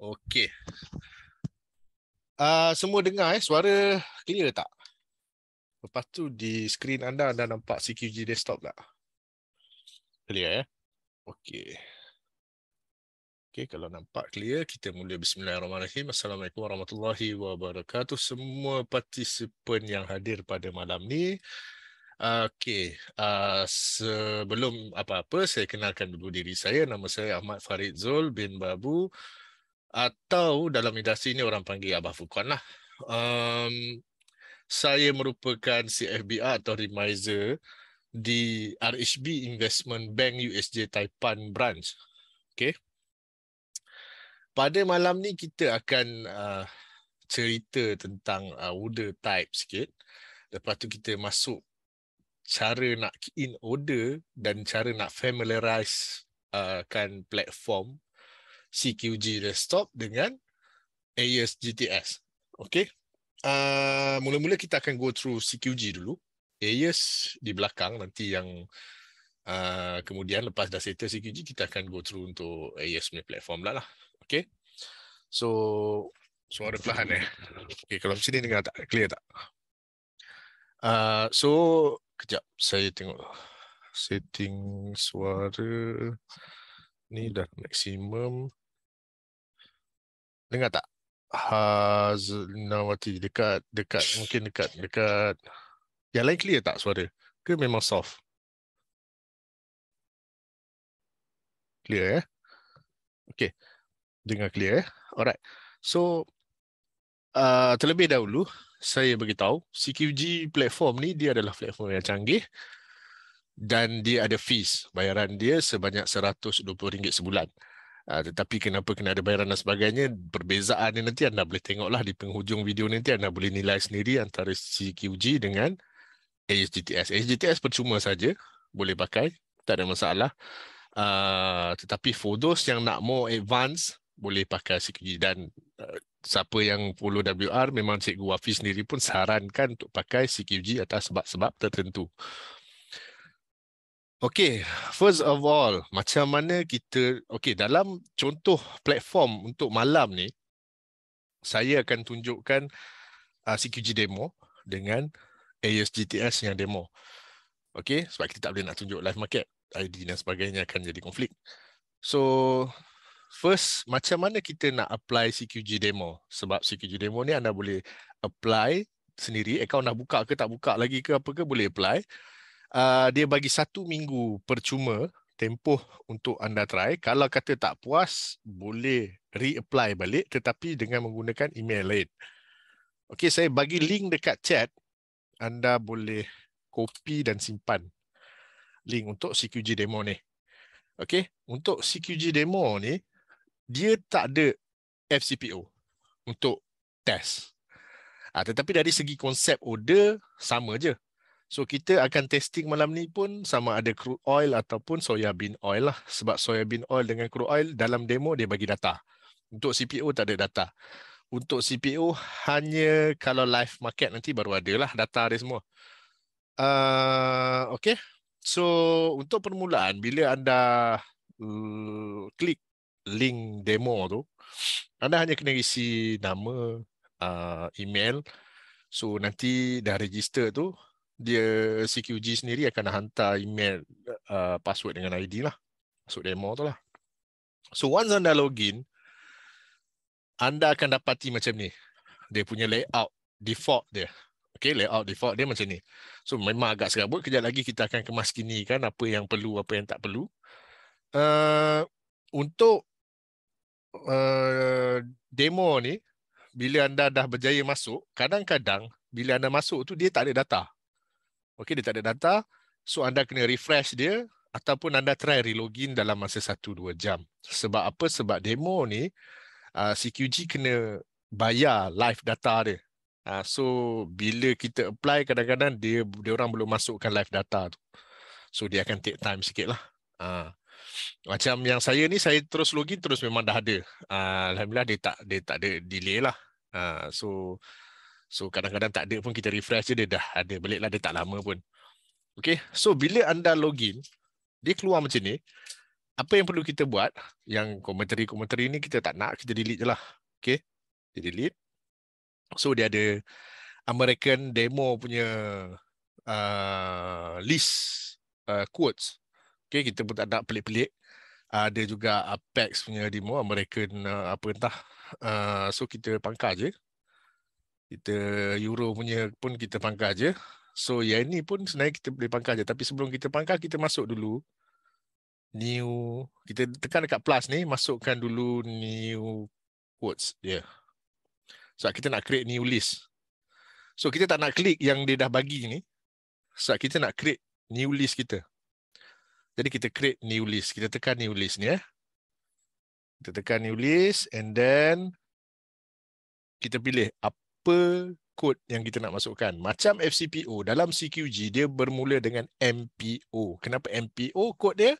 Okey. Uh, semua dengar eh suara clear tak? Lepas tu di skrin anda anda nampak CQG desktop tak? Clear eh. Okey. Okey kalau nampak clear kita mula bismillahirrahmanirrahim. Assalamualaikum warahmatullahi wabarakatuh semua participant yang hadir pada malam ni. Ah, okey, uh, sebelum apa-apa saya kenalkan dulu diri saya. Nama saya Ahmad Farid Zul bin Babu atau dalam industri ini orang panggil Abah Fukuan lah. Um, saya merupakan CFBR atau Remiser di RHB Investment Bank USJ Taipan Branch. Okay. Pada malam ni kita akan uh, cerita tentang uh, order type sikit. Lepas tu kita masuk cara nak in order dan cara nak familiarize uh, ah, kan platform CQG Restop dengan AES GTS. Okey. Uh, mula-mula kita akan go through CQG dulu. AES di belakang nanti yang uh, kemudian lepas dah settle CQG kita akan go through untuk AES punya platform lah. lah. Okey. So suara perlahan eh. Okey kalau macam ni dengar tak clear tak? Uh, so kejap saya tengok setting suara ni dah maksimum Dengar tak? Haznawati dekat dekat mungkin dekat dekat yang lain clear tak suara? Ke memang soft? Clear eh? Okay. Dengar clear eh? Alright. So, uh, terlebih dahulu, saya beritahu CQG platform ni dia adalah platform yang canggih dan dia ada fees. Bayaran dia sebanyak RM120 sebulan. Ah, tetapi kenapa kena ada bayaran dan sebagainya perbezaan ini nanti anda boleh tengoklah di penghujung video nanti anda boleh nilai sendiri antara CQG dengan HGTS HGTS percuma saja boleh pakai tak ada masalah uh, tetapi for those yang nak more advance boleh pakai CQG dan uh, siapa yang follow WR memang Cikgu Wafi sendiri pun sarankan untuk pakai CQG atas sebab-sebab tertentu. Okay, first of all, macam mana kita, okay, dalam contoh platform untuk malam ni, saya akan tunjukkan uh, ah, CQG demo dengan ASGTS yang demo. Okay, sebab kita tak boleh nak tunjuk live market, ID dan sebagainya akan jadi konflik. So, first, macam mana kita nak apply CQG demo? Sebab CQG demo ni anda boleh apply sendiri, account dah buka ke tak buka lagi ke apa ke, boleh apply. Ah, dia bagi satu minggu percuma tempoh untuk anda try. Kalau kata tak puas, boleh reapply balik tetapi dengan menggunakan email lain. Okey, saya bagi link dekat chat. Anda boleh copy dan simpan link untuk CQG demo ni. Okey, untuk CQG demo ni dia tak ada FCPO untuk test. Ha, tetapi dari segi konsep order sama je. So kita akan testing malam ni pun sama ada crude oil ataupun soya bean oil lah. Sebab soya bean oil dengan crude oil dalam demo dia bagi data. Untuk CPO tak ada data. Untuk CPO hanya kalau live market nanti baru ada lah data dia semua. Uh, okay. So untuk permulaan bila anda uh, klik link demo tu anda hanya kena isi nama uh, email so nanti dah register tu dia CQG sendiri akan hantar email uh, password dengan ID lah. Masuk demo tu lah. So once anda login, anda akan dapati macam ni. Dia punya layout default dia. Okay, layout default dia macam ni. So memang agak serabut. Kejap lagi kita akan kemas kini kan apa yang perlu, apa yang tak perlu. Uh, untuk uh, demo ni, bila anda dah berjaya masuk, kadang-kadang bila anda masuk tu dia tak ada data. Okey, dia tak ada data. So anda kena refresh dia ataupun anda try re-login dalam masa 1 2 jam. Sebab apa? Sebab demo ni uh, ah, CQG kena bayar live data dia. Uh, so bila kita apply kadang-kadang dia dia orang belum masukkan live data tu. So dia akan take time sikit lah. Uh, macam yang saya ni saya terus login terus memang dah ada. Alhamdulillah dia tak dia tak ada delay lah. so So kadang-kadang tak ada pun kita refresh je dia dah ada baliklah dia tak lama pun. Okay, so bila anda login, dia keluar macam ni. Apa yang perlu kita buat, yang komentari-komentari ni kita tak nak, kita delete je lah. Okay, kita delete. So dia ada American demo punya uh, list uh, quotes. Okay, kita pun tak nak pelik-pelik. ada juga Apex punya demo, American uh, apa entah. Uh, so kita pangkar je kita euro punya pun kita pangkah je. So yang ini pun sebenarnya kita boleh pangkah je. Tapi sebelum kita pangkah, kita masuk dulu. New, kita tekan dekat plus ni, masukkan dulu new quotes. Yeah. So kita nak create new list. So kita tak nak klik yang dia dah bagi ni. So kita nak create new list kita. Jadi kita create new list. Kita tekan new list ni. Eh. Kita tekan new list and then kita pilih apa apa kod yang kita nak masukkan. Macam FCPO dalam CQG dia bermula dengan MPO. Kenapa MPO kod dia?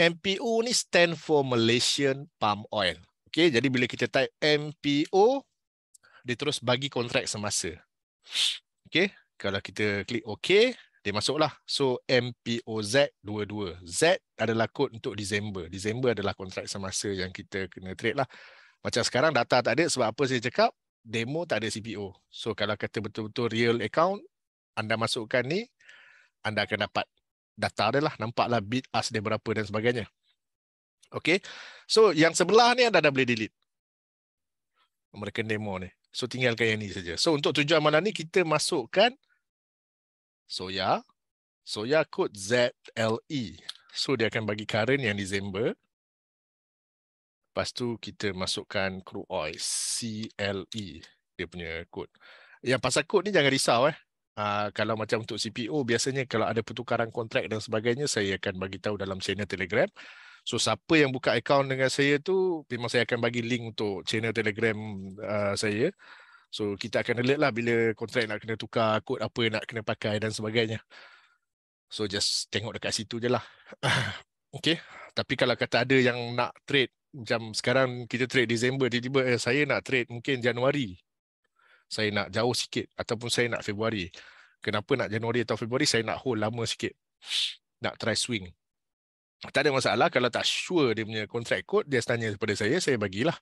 MPO ni stand for Malaysian Palm Oil. Okay, jadi bila kita type MPO dia terus bagi kontrak semasa. Okay, kalau kita klik OK, dia masuklah. So MPOZ22. Z adalah kod untuk Disember. Disember adalah kontrak semasa yang kita kena trade lah. Macam sekarang data tak ada sebab apa saya cakap? demo tak ada CPO. So kalau kata betul-betul real account, anda masukkan ni, anda akan dapat data dia lah. Nampaklah bid ask dia berapa dan sebagainya. Okay. So yang sebelah ni anda dah boleh delete. Mereka demo ni. So tinggalkan yang ni saja. So untuk tujuan malam ni, kita masukkan Soya. Soya kod ZLE. So dia akan bagi current yang Disember. Lepas tu kita masukkan crude oil, CLE dia punya kod. Yang pasal kod ni jangan risau eh. Uh, kalau macam untuk CPO biasanya kalau ada pertukaran kontrak dan sebagainya saya akan bagi tahu dalam channel Telegram. So siapa yang buka akaun dengan saya tu memang saya akan bagi link untuk channel Telegram uh, saya. So kita akan alert lah bila kontrak nak kena tukar kod apa yang nak kena pakai dan sebagainya. So just tengok dekat situ je lah. okay. Tapi kalau kata ada yang nak trade Jam sekarang kita trade Disember tiba-tiba eh, saya nak trade mungkin Januari. Saya nak jauh sikit ataupun saya nak Februari. Kenapa nak Januari atau Februari? Saya nak hold lama sikit. Nak try swing. Tak ada masalah kalau tak sure dia punya contract code, dia tanya kepada saya, saya bagilah.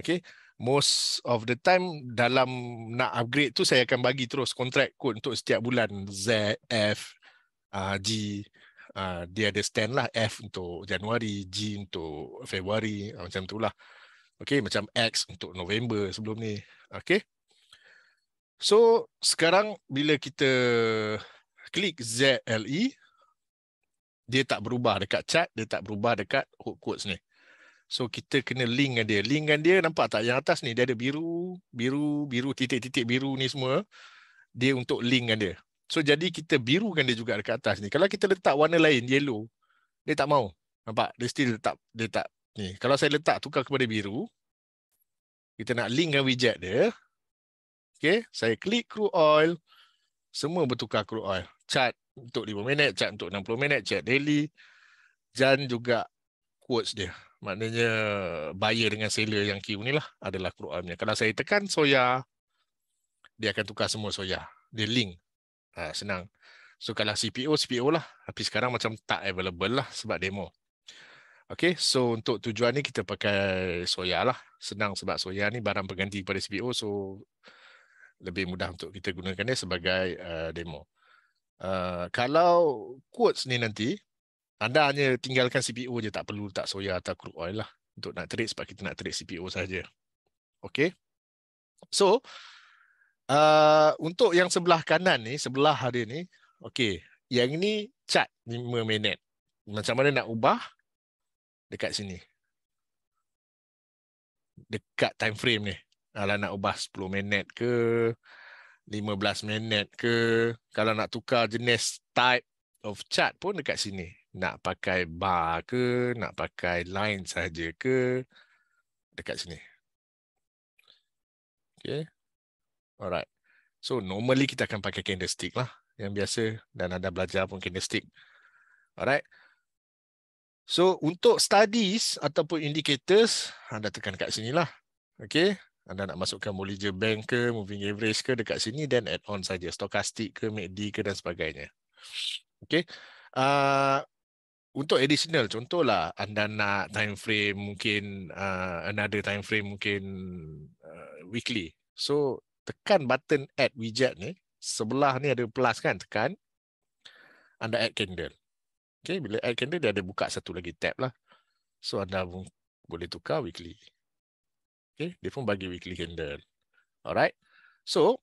Okay. Most of the time dalam nak upgrade tu saya akan bagi terus contract code untuk setiap bulan Z, F, uh, G. Ah, dia ada stand lah F untuk Januari, G untuk Februari ah, macam tu lah. Okay, macam X untuk November sebelum ni. Okay. So sekarang bila kita klik ZLE, dia tak berubah dekat chat, dia tak berubah dekat hook quotes ni. So kita kena link dengan dia. Link dengan dia nampak tak yang atas ni dia ada biru, biru, biru, titik-titik biru ni semua. Dia untuk link dengan dia. So jadi kita birukan dia juga dekat atas ni. Kalau kita letak warna lain yellow, dia tak mau. Nampak? Dia still tak dia tak ni. Kalau saya letak tukar kepada biru, kita nak link dengan widget dia. Okey, saya klik crude oil. Semua bertukar crude oil. Chat untuk 5 minit, chat untuk 60 minit, chat daily. Dan juga quotes dia. Maknanya buyer dengan seller yang Q ni lah adalah crude oil punya. Kalau saya tekan soya, dia akan tukar semua soya. Dia link. Ha, senang. So kalau CPO, CPO lah. Tapi sekarang macam tak available lah sebab demo. Okay, so untuk tujuan ni kita pakai soya lah. Senang sebab soya ni barang pengganti pada CPO. So lebih mudah untuk kita gunakan dia sebagai uh, demo. Uh, kalau quotes ni nanti, anda hanya tinggalkan CPO je. Tak perlu tak soya atau crude oil lah. Untuk nak trade sebab kita nak trade CPO saja. Okay. So, Uh, untuk yang sebelah kanan ni, sebelah hari ni, okey, yang ini chat 5 minit. Macam mana nak ubah dekat sini? Dekat time frame ni. Kalau nak ubah 10 minit ke 15 minit ke, kalau nak tukar jenis type of chat pun dekat sini. Nak pakai bar ke, nak pakai line saja ke dekat sini. Okey. Alright. So normally kita akan pakai candlestick lah. Yang biasa dan anda belajar pun candlestick. Alright. So untuk studies ataupun indicators, anda tekan kat sini lah. Okay. Anda nak masukkan Bollinger Band ke, Moving Average ke dekat sini dan add on saja. Stochastic ke, MACD ke dan sebagainya. Okay. Uh, untuk additional, contohlah anda nak time frame mungkin uh, another time frame mungkin uh, weekly. So tekan button add widget ni sebelah ni ada plus kan tekan anda add candle okey bila add candle dia ada buka satu lagi tab lah so anda boleh tukar weekly okey dia pun bagi weekly candle alright so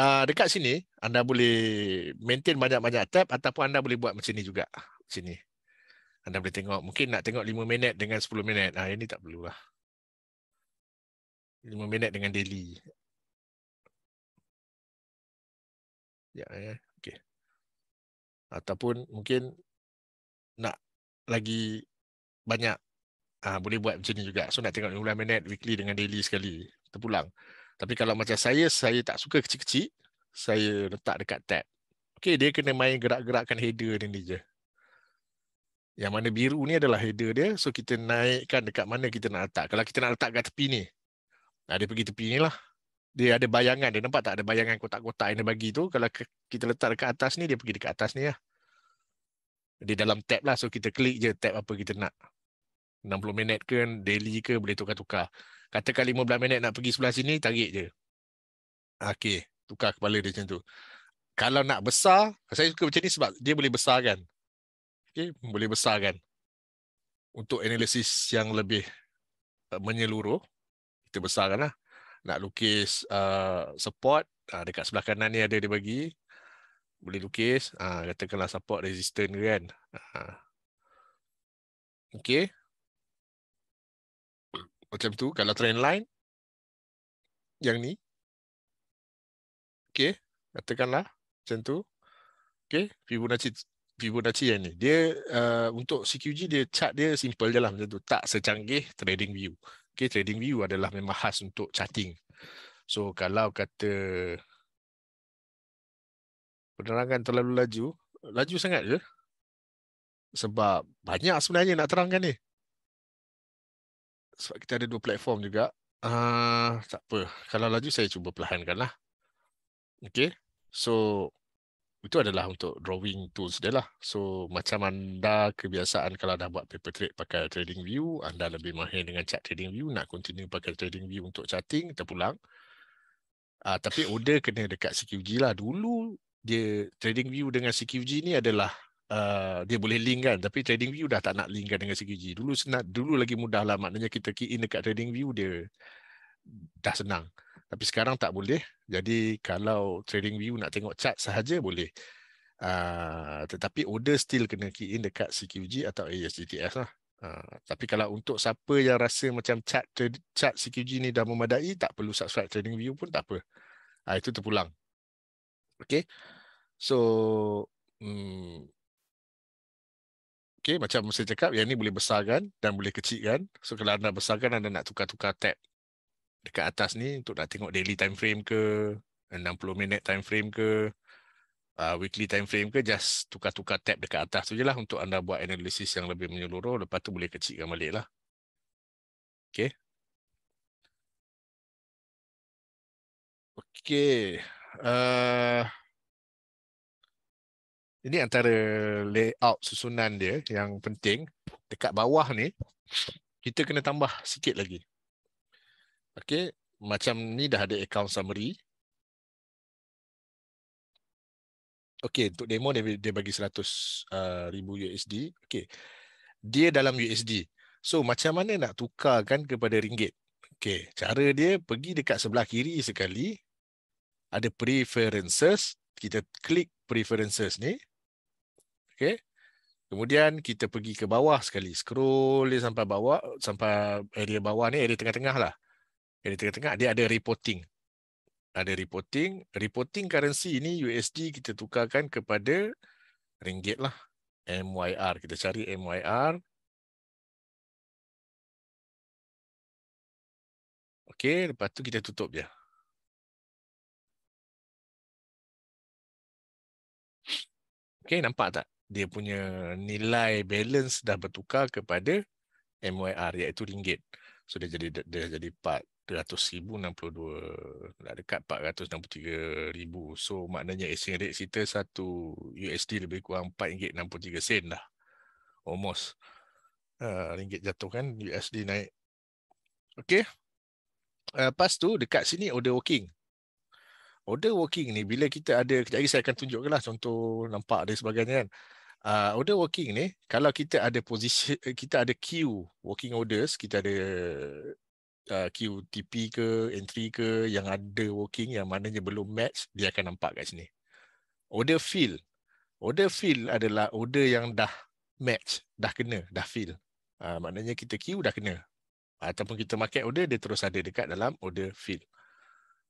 uh, dekat sini anda boleh maintain banyak-banyak tab ataupun anda boleh buat macam ni juga sini anda boleh tengok mungkin nak tengok 5 minit dengan 10 minit ah ini tak perlu lah 5 minit dengan daily Ya, ya. Okey. Ataupun mungkin nak lagi banyak ah uh, boleh buat macam ni juga. So nak tengok ulang minute weekly dengan daily sekali terpulang. Tapi kalau macam saya, saya tak suka kecil-kecil. Saya letak dekat tab. Okey, dia kena main gerak-gerakkan header ni, ni Yang mana biru ni adalah header dia. So kita naikkan dekat mana kita nak letak. Kalau kita nak letak kat tepi ni. ada ah, pergi tepi ni lah dia ada bayangan dia nampak tak ada bayangan kotak-kotak yang dia bagi tu kalau kita letak dekat atas ni dia pergi dekat atas ni lah dia dalam tab lah so kita klik je tab apa kita nak 60 minit ke daily ke boleh tukar-tukar katakan 15 minit nak pergi sebelah sini tarik je ok tukar kepala dia macam tu kalau nak besar saya suka macam ni sebab dia boleh besar kan okay, boleh besar kan untuk analisis yang lebih eh, menyeluruh kita besarkan lah nak lukis uh, support uh, dekat sebelah kanan ni ada dia bagi boleh lukis uh, katakanlah support resistant kan uh. okey macam tu kalau trend line yang ni okey katakanlah macam tu okey fibonacci Fibonacci yang ni. Dia uh, untuk CQG dia chart dia simple je lah macam tu. Tak secanggih trading view okay, trading view adalah memang khas untuk charting. So kalau kata penerangan terlalu laju, laju sangat ke? Sebab banyak sebenarnya nak terangkan ni. Sebab kita ada dua platform juga. Uh, tak apa. Kalau laju saya cuba perlahankanlah. Okay. So itu adalah untuk drawing tools dia lah. So macam anda kebiasaan kalau dah buat paper trade pakai trading view, anda lebih mahir dengan chart trading view, nak continue pakai trading view untuk charting, pulang. Uh, ah, tapi order kena dekat CQG lah. Dulu dia trading view dengan CQG ni adalah uh, dia boleh link kan. Tapi trading view dah tak nak link kan dengan CQG. Dulu senat, dulu lagi mudah lah. Maknanya kita key in dekat trading view dia dah senang. Tapi sekarang tak boleh. Jadi kalau trading view nak tengok chart sahaja boleh. Uh, tetapi order still kena key in dekat CQG atau ASGTS lah. Uh, tapi kalau untuk siapa yang rasa macam chat chat CQG ni dah memadai, tak perlu subscribe trading view pun tak apa. Uh, itu terpulang. Okay. So, um, hmm, okay, macam saya cakap, yang ni boleh besarkan dan boleh kecilkan. So, kalau anda besarkan, anda nak tukar-tukar tab dekat atas ni untuk nak tengok daily time frame ke 60 minit time frame ke uh, weekly time frame ke just tukar-tukar tab dekat atas tu je lah untuk anda buat analisis yang lebih menyeluruh lepas tu boleh kecilkan balik lah okay okay uh, ini antara layout susunan dia yang penting dekat bawah ni kita kena tambah sikit lagi Okey, macam ni dah ada account summary. Okey, untuk demo dia, dia bagi 100 uh, ribu USD. Okey. Dia dalam USD. So macam mana nak tukarkan kepada ringgit? Okey, cara dia pergi dekat sebelah kiri sekali ada preferences, kita klik preferences ni. Okey. Kemudian kita pergi ke bawah sekali. Scroll sampai bawah, sampai area bawah ni, area tengah-tengah lah. Yang di tengah-tengah dia ada reporting. Ada reporting. Reporting currency ini USD kita tukarkan kepada ringgit lah. MYR. Kita cari MYR. Okey, lepas tu kita tutup dia. Okey, nampak tak? Dia punya nilai balance dah bertukar kepada MYR iaitu ringgit. So dia jadi dia jadi part. 162 dah dekat 463,000 so maknanya exchange rate kita 1 USD lebih kurang 4 ringgit 63 sen lah almost uh, ringgit jatuh kan USD naik Okay. Uh, ah, lepas tu dekat sini order working. Order working ni bila kita ada, kejap saya akan tunjukkan lah contoh nampak dan sebagainya kan. Uh, order working ni kalau kita ada position, kita ada queue working orders, kita ada uh, QTP ke entry ke yang ada working yang mananya belum match dia akan nampak kat sini. Order fill. Order fill adalah order yang dah match, dah kena, dah fill. Uh, maknanya kita queue dah kena. Ataupun kita market order dia terus ada dekat dalam order fill.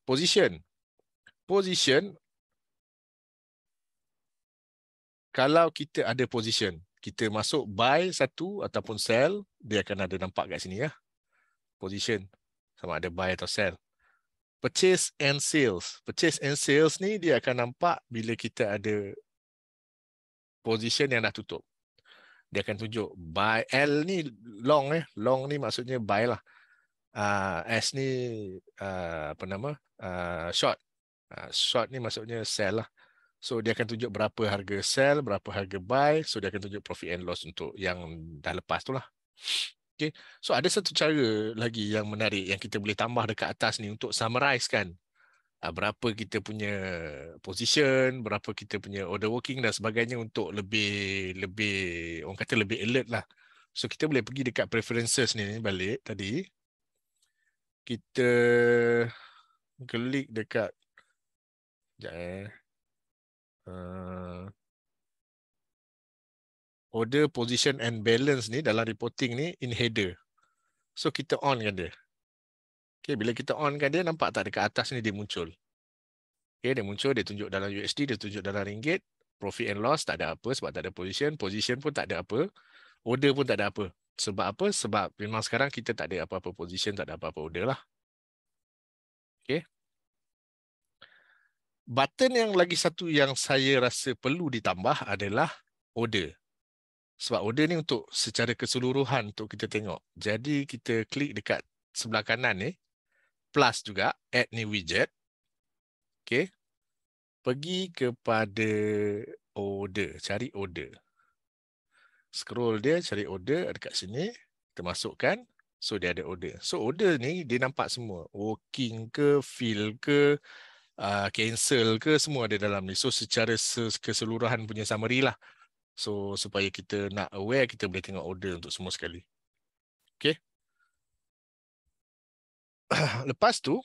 Position. Position kalau kita ada position, kita masuk buy satu ataupun sell, dia akan ada nampak kat sini ya position sama ada buy atau sell. Purchase and sales. Purchase and sales ni dia akan nampak bila kita ada position yang dah tutup. Dia akan tunjuk buy L ni long eh. Long ni maksudnya buy lah. Uh, S ni uh, apa nama? Uh, short. Uh, short ni maksudnya sell lah. So dia akan tunjuk berapa harga sell, berapa harga buy. So dia akan tunjuk profit and loss untuk yang dah lepas tu lah. Okay. So ada satu cara lagi yang menarik yang kita boleh tambah dekat atas ni untuk summarize kan. Ah, berapa kita punya position, berapa kita punya order working dan sebagainya untuk lebih, lebih orang kata lebih alert lah. So kita boleh pergi dekat preferences ni balik tadi. Kita klik dekat, sekejap eh. Uh, order position and balance ni dalam reporting ni in header. So kita on kan dia. Okay, bila kita on kan dia nampak tak dekat atas ni dia muncul. Okay, dia muncul dia tunjuk dalam USD, dia tunjuk dalam ringgit, profit and loss tak ada apa sebab tak ada position, position pun tak ada apa, order pun tak ada apa. Sebab apa? Sebab memang sekarang kita tak ada apa-apa position, tak ada apa-apa order lah. Okay. Button yang lagi satu yang saya rasa perlu ditambah adalah order sebab order ni untuk secara keseluruhan untuk kita tengok. Jadi kita klik dekat sebelah kanan ni plus juga add new widget. Okay, Pergi kepada order, cari order. Scroll dia cari order dekat sini, kita masukkan so dia ada order. So order ni dia nampak semua, working ke, fill ke, uh, cancel ke semua ada dalam ni. So secara keseluruhan punya summary lah. So supaya kita nak aware kita boleh tengok order untuk semua sekali. Okey. Lepas tu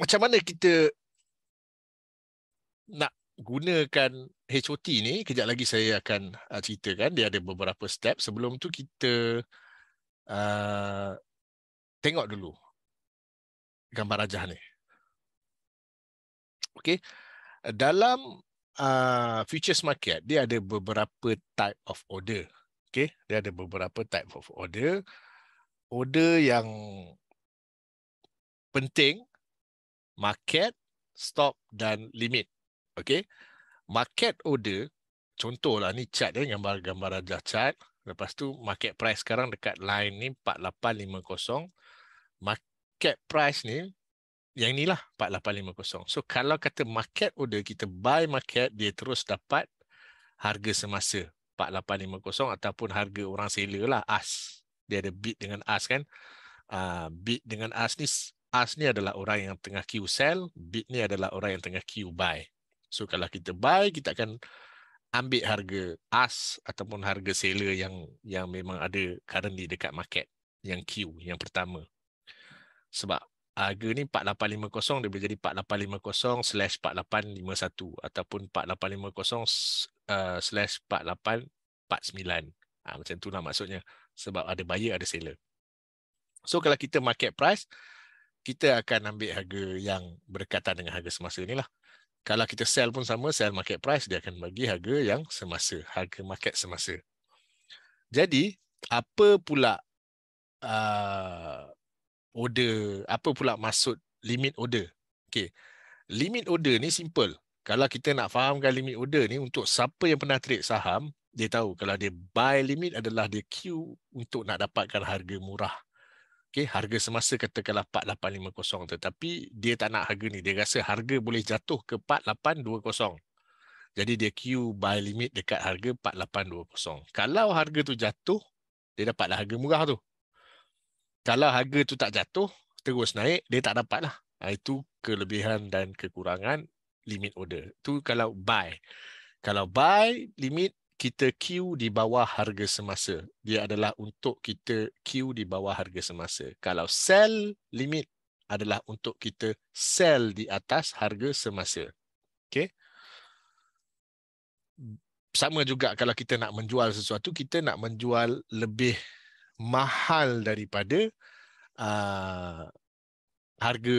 macam mana kita nak gunakan HOT ni kejap lagi saya akan ah, ceritakan dia ada beberapa step sebelum tu kita uh, tengok dulu gambar rajah ni. Okey. Dalam uh, futures market dia ada beberapa type of order. Okay, dia ada beberapa type of order. Order yang penting, market, stop dan limit. Okay, market order. Contohlah ni chart dia, gambar-gambar adalah chart. Lepas tu market price sekarang dekat line ni 4850. Market price ni yang inilah 4850. So kalau kata market order kita buy market dia terus dapat harga semasa 4850 ataupun harga orang seller lah as. Dia ada bid dengan as kan. Uh, bid dengan as ni as ni adalah orang yang tengah queue sell, bid ni adalah orang yang tengah queue buy. So kalau kita buy kita akan ambil harga as ataupun harga seller yang yang memang ada currently dekat market yang queue yang pertama. Sebab harga ni 4850 dia boleh jadi 4850 slash 4851 ataupun 4850 uh, slash 4849 ha, ah, macam tu lah maksudnya sebab ada buyer ada seller so kalau kita market price kita akan ambil harga yang berdekatan dengan harga semasa ni lah kalau kita sell pun sama sell market price dia akan bagi harga yang semasa harga market semasa jadi apa pula uh, order. Apa pula maksud limit order? Okay. Limit order ni simple. Kalau kita nak fahamkan limit order ni untuk siapa yang pernah trade saham, dia tahu kalau dia buy limit adalah dia queue untuk nak dapatkan harga murah. Okay, harga semasa katakanlah 4850 tetapi dia tak nak harga ni. Dia rasa harga boleh jatuh ke 4820. Jadi dia queue buy limit dekat harga 4820. Kalau harga tu jatuh, dia dapatlah harga murah tu kalau harga tu tak jatuh terus naik dia tak dapat lah ah, itu kelebihan dan kekurangan limit order tu kalau buy kalau buy limit kita queue di bawah harga semasa dia adalah untuk kita queue di bawah harga semasa kalau sell limit adalah untuk kita sell di atas harga semasa Okay? sama juga kalau kita nak menjual sesuatu kita nak menjual lebih mahal daripada uh, harga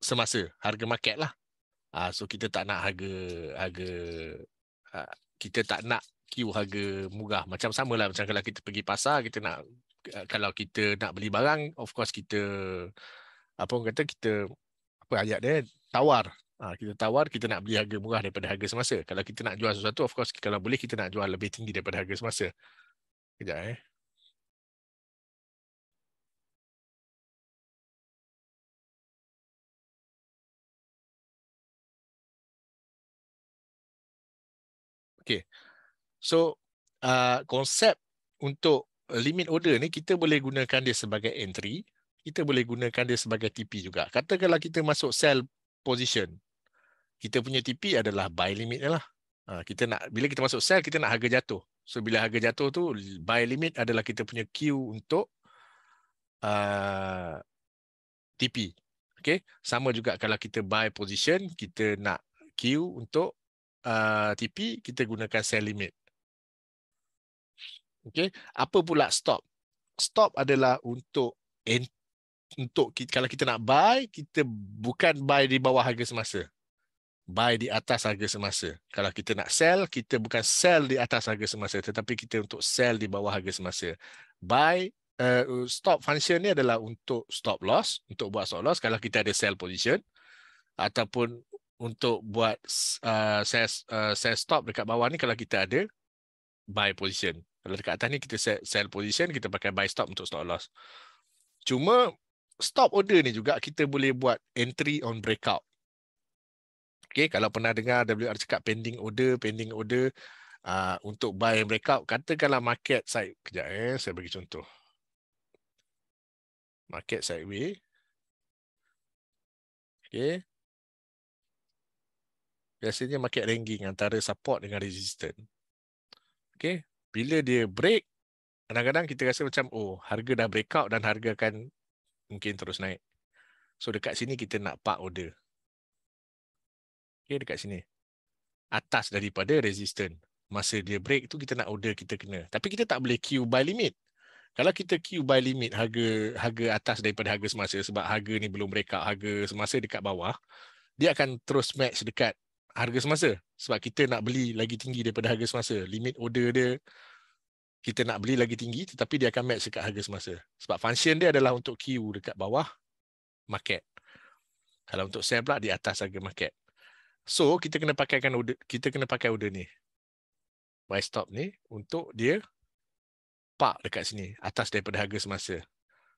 semasa, harga market lah. Uh, so kita tak nak harga harga uh, kita tak nak kiu harga murah. Macam samalah macam kalau kita pergi pasar kita nak uh, kalau kita nak beli barang, of course kita apa orang kata kita apa ayat dia tawar kita tawar kita nak beli harga murah daripada harga semasa kalau kita nak jual sesuatu of course kalau boleh kita nak jual lebih tinggi daripada harga semasa kejap eh So uh, konsep untuk limit order ni kita boleh gunakan dia sebagai entry, kita boleh gunakan dia sebagai TP juga. Katakanlah kita masuk sell position, kita punya TP adalah buy limit lah. Uh, kita nak bila kita masuk sell kita nak harga jatuh. So bila harga jatuh tu buy limit adalah kita punya queue untuk uh, TP. Okay, sama juga kalau kita buy position kita nak queue untuk uh, TP kita gunakan sell limit. Okey, apa pula stop? Stop adalah untuk untuk kita, kalau kita nak buy, kita bukan buy di bawah harga semasa. Buy di atas harga semasa. Kalau kita nak sell, kita bukan sell di atas harga semasa, tetapi kita untuk sell di bawah harga semasa. Buy uh, stop function ni adalah untuk stop loss, untuk buat stop loss kalau kita ada sell position ataupun untuk buat uh, sell uh, stop dekat bawah ni kalau kita ada buy position kalau dekat atas ni kita set sell position, kita pakai buy stop untuk stop loss. Cuma stop order ni juga kita boleh buat entry on breakout. Okay, kalau pernah dengar WR cakap pending order, pending order uh, untuk buy and breakout, katakanlah market side, kejap eh, saya bagi contoh. Market sideway. Okay. Biasanya market ranging antara support dengan resistance. Okay, bila dia break kadang-kadang kita rasa macam oh harga dah breakout dan harga akan mungkin terus naik so dekat sini kita nak park order okay dekat sini atas daripada resistance masa dia break tu kita nak order kita kena tapi kita tak boleh queue by limit kalau kita queue by limit harga harga atas daripada harga semasa sebab harga ni belum breakout harga semasa dekat bawah dia akan terus match dekat harga semasa sebab kita nak beli lagi tinggi daripada harga semasa limit order dia kita nak beli lagi tinggi tetapi dia akan match dekat harga semasa sebab function dia adalah untuk queue dekat bawah market kalau untuk sell pula di atas harga market so kita kena pakai kan order kita kena pakai order ni buy stop ni untuk dia park dekat sini atas daripada harga semasa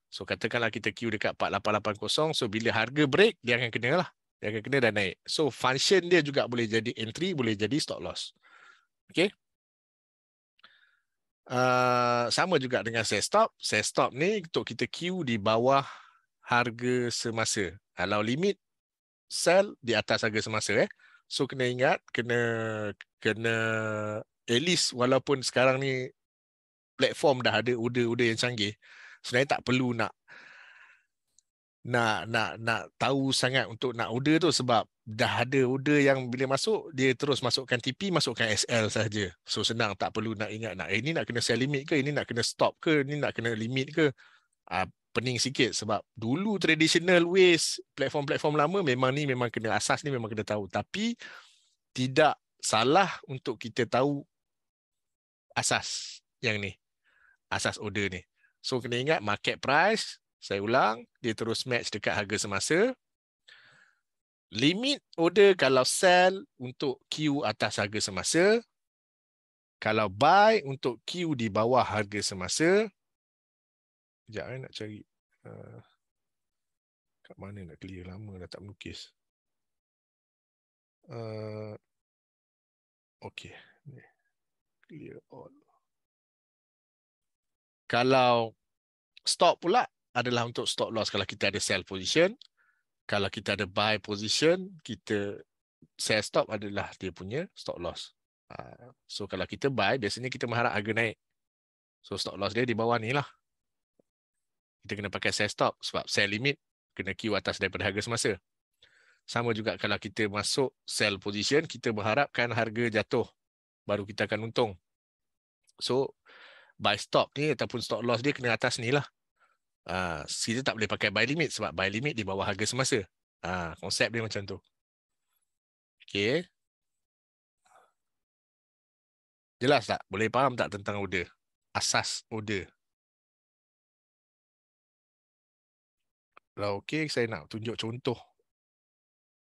so katakanlah kita queue dekat 4880 so bila harga break dia akan kenalah dia akan kena dan naik. So function dia juga boleh jadi entry, boleh jadi stop loss. Okay. Uh, sama juga dengan set stop. Set stop ni untuk kita queue di bawah harga semasa. Kalau limit sell di atas harga semasa. Eh. So kena ingat, kena kena at least walaupun sekarang ni platform dah ada order-order yang canggih. Sebenarnya tak perlu nak nak nak nak tahu sangat untuk nak order tu sebab dah ada order yang bila masuk dia terus masukkan TP masukkan SL saja. So senang tak perlu nak ingat nak eh, ini nak kena sell limit ke ini nak kena stop ke ini nak kena limit ke. Ah uh, pening sikit sebab dulu traditional ways platform-platform lama memang ni memang kena asas ni memang kena tahu tapi tidak salah untuk kita tahu asas yang ni. Asas order ni. So kena ingat market price, saya ulang, dia terus match dekat harga semasa. Limit order kalau sell untuk Q atas harga semasa. Kalau buy untuk Q di bawah harga semasa. Sekejap, saya eh, nak cari. Uh, kat mana nak clear? Lama dah tak melukis. Uh, okay. Clear all. Kalau stop pula adalah untuk stop loss kalau kita ada sell position. Kalau kita ada buy position, kita sell stop adalah dia punya stop loss. Ha, so kalau kita buy, biasanya kita mengharap harga naik. So stop loss dia di bawah ni lah. Kita kena pakai sell stop sebab sell limit kena queue atas daripada harga semasa. Sama juga kalau kita masuk sell position, kita mengharapkan harga jatuh. Baru kita akan untung. So buy stop ni ataupun stop loss dia kena atas ni lah. Ah, kita tak boleh pakai buy limit sebab buy limit di bawah harga semasa. Ah, konsep dia macam tu. Okey. Jelas tak? Boleh faham tak tentang order? Asas order. Kalau okey, saya nak tunjuk contoh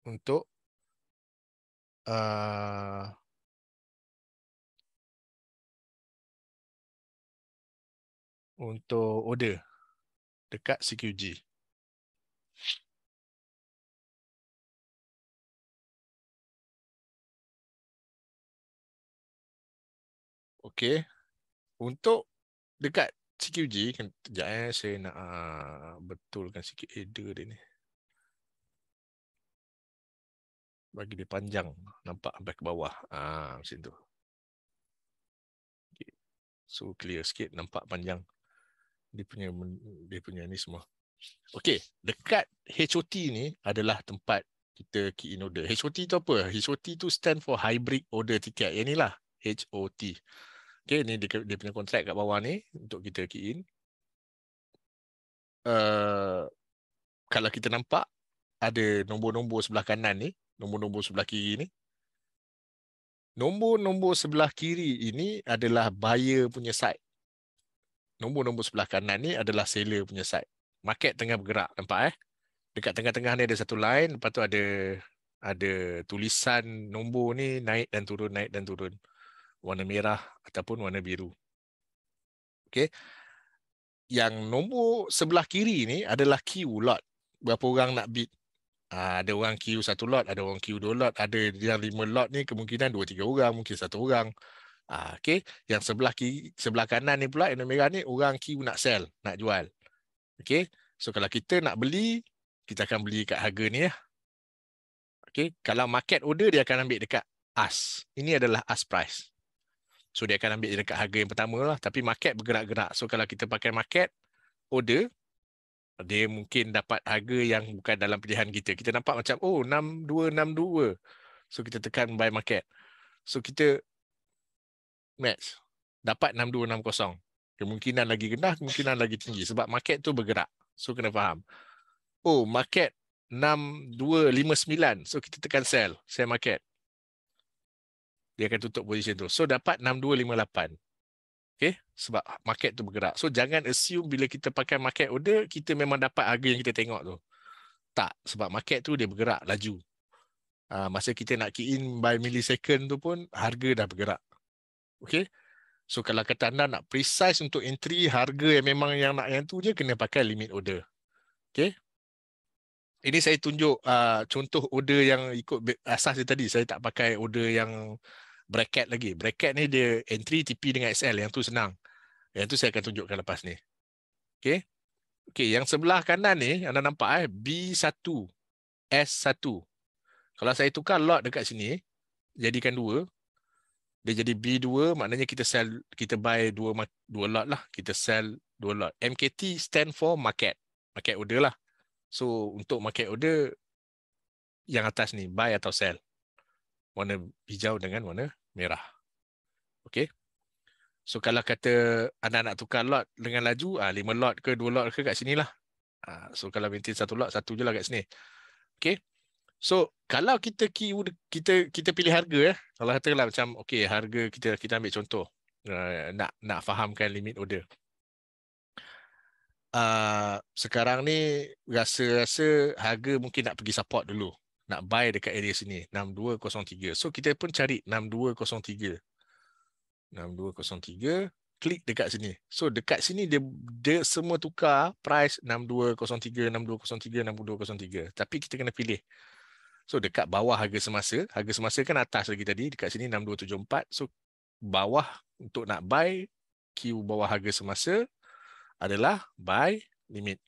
untuk uh, untuk order dekat CQG. Okey. Untuk dekat CQG, sekejap kan, eh, saya nak uh, betulkan sikit header dia ni. Bagi dia panjang, nampak sampai ke bawah. Ah, macam tu. Okay. So, clear sikit, nampak panjang dia punya dia punya ni semua. Okey, dekat HOT ni adalah tempat kita key in order. HOT tu apa? HOT tu stand for hybrid order ticket. Yang inilah HOT. Okey, ni dia, dia punya kontrak kat bawah ni untuk kita key in. Uh, kalau kita nampak ada nombor-nombor sebelah kanan ni, nombor-nombor sebelah kiri ni. Nombor-nombor sebelah kiri ini adalah buyer punya side nombor-nombor sebelah kanan ni adalah seller punya side. Market tengah bergerak, nampak eh? Dekat tengah-tengah ni ada satu line, lepas tu ada ada tulisan nombor ni naik dan turun, naik dan turun. Warna merah ataupun warna biru. Okey. Yang nombor sebelah kiri ni adalah queue lot. Berapa orang nak bid? Ha, ada orang queue satu lot, ada orang queue dua lot, ada yang lima lot ni kemungkinan dua tiga orang, mungkin satu orang. Ah, okay. Yang sebelah kiri, sebelah kanan ni pula, yang ni, orang queue nak sell, nak jual. Okay. So, kalau kita nak beli, kita akan beli kat harga ni. Ya. Lah. Okay. Kalau market order, dia akan ambil dekat us. Ini adalah us price. So, dia akan ambil dekat harga yang pertama lah. Tapi market bergerak-gerak. So, kalau kita pakai market order, dia mungkin dapat harga yang bukan dalam pilihan kita. Kita nampak macam, oh, 6262. So, kita tekan buy market. So, kita match dapat 6260 kemungkinan lagi rendah kemungkinan lagi tinggi sebab market tu bergerak so kena faham oh market 6259 so kita tekan sell sell market dia akan tutup position tu so dapat 6258 okay sebab market tu bergerak so jangan assume bila kita pakai market order kita memang dapat harga yang kita tengok tu tak sebab market tu dia bergerak laju Uh, masa kita nak key in by millisecond tu pun harga dah bergerak Okay. So kalau kata anda nak precise untuk entry harga yang memang yang nak yang tu je kena pakai limit order. Okay. Ini saya tunjuk uh, contoh order yang ikut asas dia tadi. Saya tak pakai order yang bracket lagi. Bracket ni dia entry TP dengan SL Yang tu senang. Yang tu saya akan tunjukkan lepas ni. Okay. Okay. Yang sebelah kanan ni anda nampak eh. B1. S1. Kalau saya tukar lot dekat sini. Jadikan dua dia jadi B2 maknanya kita sell kita buy dua dua lot lah kita sell dua lot MKT stand for market market order lah so untuk market order yang atas ni buy atau sell warna hijau dengan warna merah okey so kalau kata anak nak tukar lot dengan laju ah ha, lot ke dua lot ke kat sinilah ah so kalau maintain satu lot satu je lah kat sini okey So kalau kita kita kita pilih harga ya. Kalau katakanlah macam okey harga kita kita ambil contoh uh, nak nak fahamkan limit order. Uh, sekarang ni rasa-rasa harga mungkin nak pergi support dulu. Nak buy dekat area sini 6203. So kita pun cari 6203. 6203 klik dekat sini. So dekat sini dia, dia semua tukar price 6203, 6203, 6203. Tapi kita kena pilih. So dekat bawah harga semasa, harga semasa kan atas lagi tadi, dekat sini 6274. So bawah untuk nak buy Q bawah harga semasa adalah buy limit.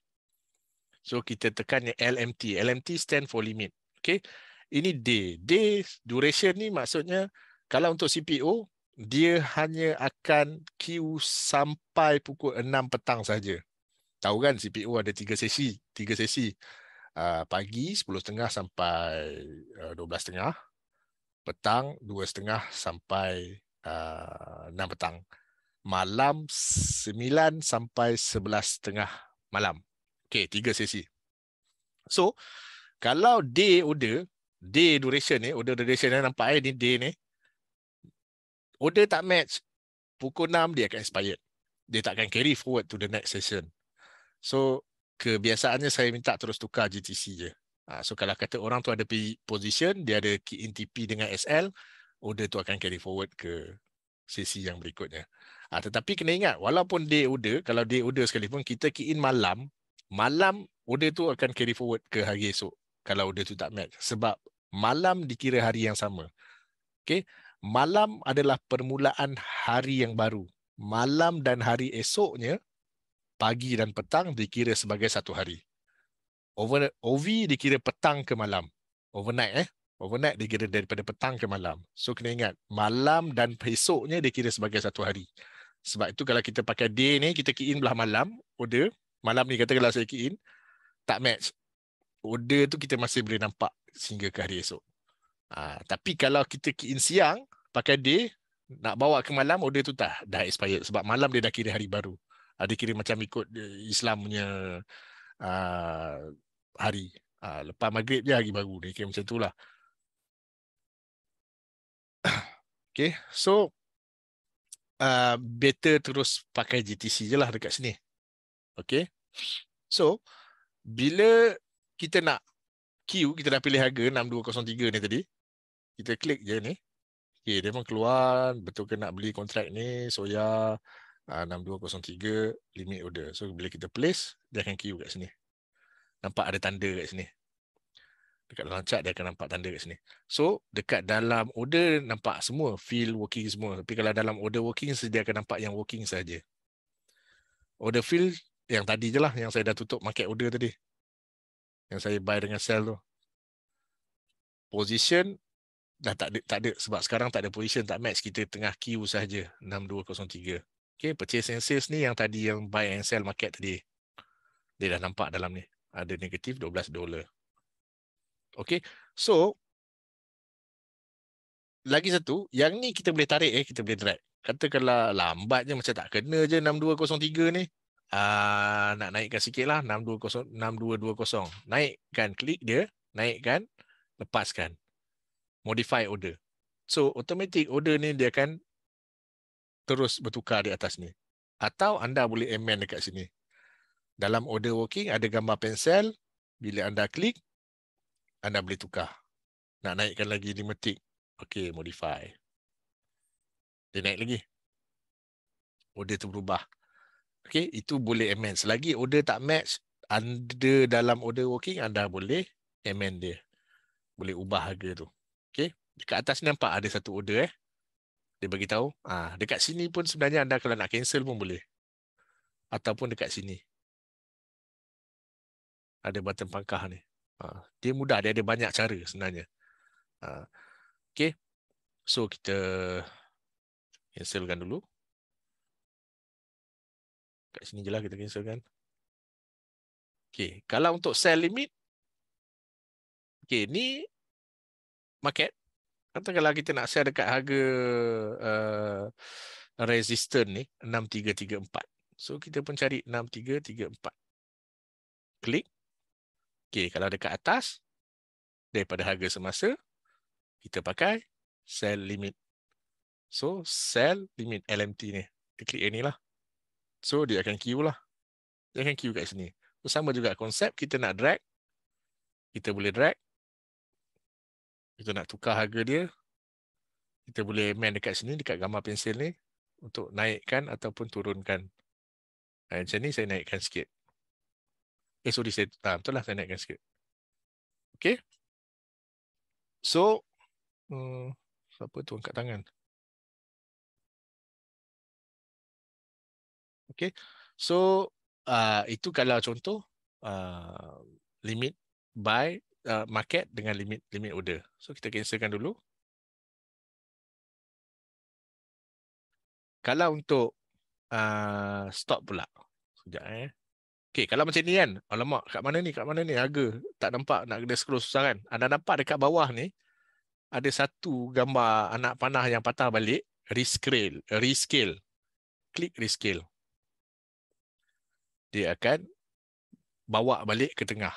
So kita tekan yang LMT. LMT stand for limit. Okay. Ini D D duration ni maksudnya kalau untuk CPO, dia hanya akan Q sampai pukul 6 petang saja. Tahu kan CPO ada 3 sesi. 3 sesi. Ah, pagi 10.30 sampai uh, eh, 12.30 petang 2.30 sampai uh, ah, 6 petang malam 9 sampai 11.30 malam okey tiga sesi so kalau day order day duration ni order duration ni nampak eh ni day ni order tak match pukul 6 dia akan expired dia tak akan carry forward to the next session so kebiasaannya saya minta terus tukar GTC je. Ha, so kalau kata orang tu ada position, dia ada key in TP dengan SL, order tu akan carry forward ke sesi yang berikutnya. Ha, tetapi kena ingat, walaupun day order, kalau day order sekalipun, kita key in malam, malam order tu akan carry forward ke hari esok kalau order tu tak match. Sebab malam dikira hari yang sama. Okay? Malam adalah permulaan hari yang baru. Malam dan hari esoknya pagi dan petang dikira sebagai satu hari. Over OV dikira petang ke malam. Overnight eh. Overnight dikira daripada petang ke malam. So kena ingat malam dan besoknya dikira sebagai satu hari. Sebab itu kalau kita pakai day ni kita key in belah malam order. Malam ni kata kalau saya key in tak match. Order tu kita masih boleh nampak sehingga ke hari esok. Ha, tapi kalau kita key in siang pakai day nak bawa ke malam order tu dah dah expired sebab malam dia dah kira hari baru ada ah, kira macam ikut eh, Islam punya uh, hari. Uh, lepas maghrib dia hari baru. Dia kira macam itulah. Okay. So, uh, better terus pakai GTC je lah dekat sini. Okay. So, bila kita nak queue, kita dah pilih harga 6203 ni tadi. Kita klik je ni. Okay, dia memang keluar. Betul ke nak beli kontrak ni? So, ya. Yeah. 6203 ah, limit order. So bila kita place, dia akan queue kat sini. Nampak ada tanda kat sini. Dekat dalam chat dia akan nampak tanda kat sini. So dekat dalam order nampak semua feel working semua. Tapi kalau dalam order working dia akan nampak yang working saja. Order feel yang tadi je lah yang saya dah tutup market order tadi. Yang saya buy dengan sell tu. Position dah tak ada, tak ada sebab sekarang tak ada position tak match kita tengah queue saja 6203. Okay, purchase and sales ni yang tadi yang buy and sell market tadi. Dia dah nampak dalam ni. Ada negatif 12 dolar. Okay, so lagi satu, yang ni kita boleh tarik eh, kita boleh drag. Katakanlah lambat je macam tak kena je 6203 ni. Uh, nak naikkan sikit lah 6220, 6220. Naikkan klik dia, naikkan, lepaskan. Modify order. So, automatic order ni dia akan terus bertukar di atas ni. Atau anda boleh amend dekat sini. Dalam order working ada gambar pensel. Bila anda klik, anda boleh tukar. Nak naikkan lagi 5 tick. Okey, modify. Dia naik lagi. Order tu berubah. Okey, itu boleh amend. Selagi order tak match, anda dalam order working, anda boleh amend dia. Boleh ubah harga tu. Okey, dekat atas ni nampak ada satu order eh dia bagi tahu ah dekat sini pun sebenarnya anda kalau nak cancel pun boleh ataupun dekat sini ada button pangkah ni ha, dia mudah dia ada banyak cara sebenarnya ha, okay so kita cancelkan dulu kat sini je lah kita cancelkan okay kalau untuk sell limit okay ni market Kata kalau kita nak sell dekat harga uh, eh, resistor ni 6334. So kita pun cari 6334. Klik. Okey, kalau dekat atas daripada harga semasa kita pakai sell limit. So sell limit LMT ni. Kita klik yang ni lah. So dia akan queue lah. Dia akan queue kat sini. So, sama juga konsep kita nak drag. Kita boleh drag kita nak tukar harga dia kita boleh main dekat sini dekat gambar pensel ni untuk naikkan ataupun turunkan ha, macam ni saya naikkan sikit eh sorry saya tak nah, betul lah saya naikkan sikit ok so hmm, siapa tu angkat tangan ok so uh, itu kalau contoh uh, limit buy uh, market dengan limit limit order. So kita cancelkan dulu. Kalau untuk uh, stop pula. Sekejap eh. Okay, kalau macam ni kan. Alamak, kat mana ni? Kat mana ni harga? Tak nampak nak kena scroll susah kan? Anda nampak dekat bawah ni, ada satu gambar anak panah yang patah balik. Rescale. Rescale. Klik rescale. Dia akan bawa balik ke tengah.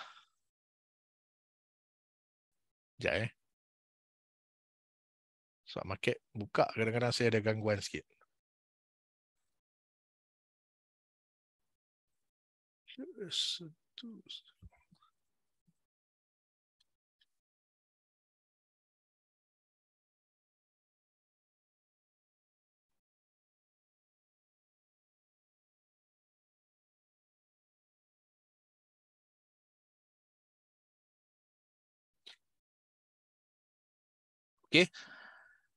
Sekejap eh. Sebab so, market buka kadang-kadang saya ada gangguan sikit. Satu, satu. Okay,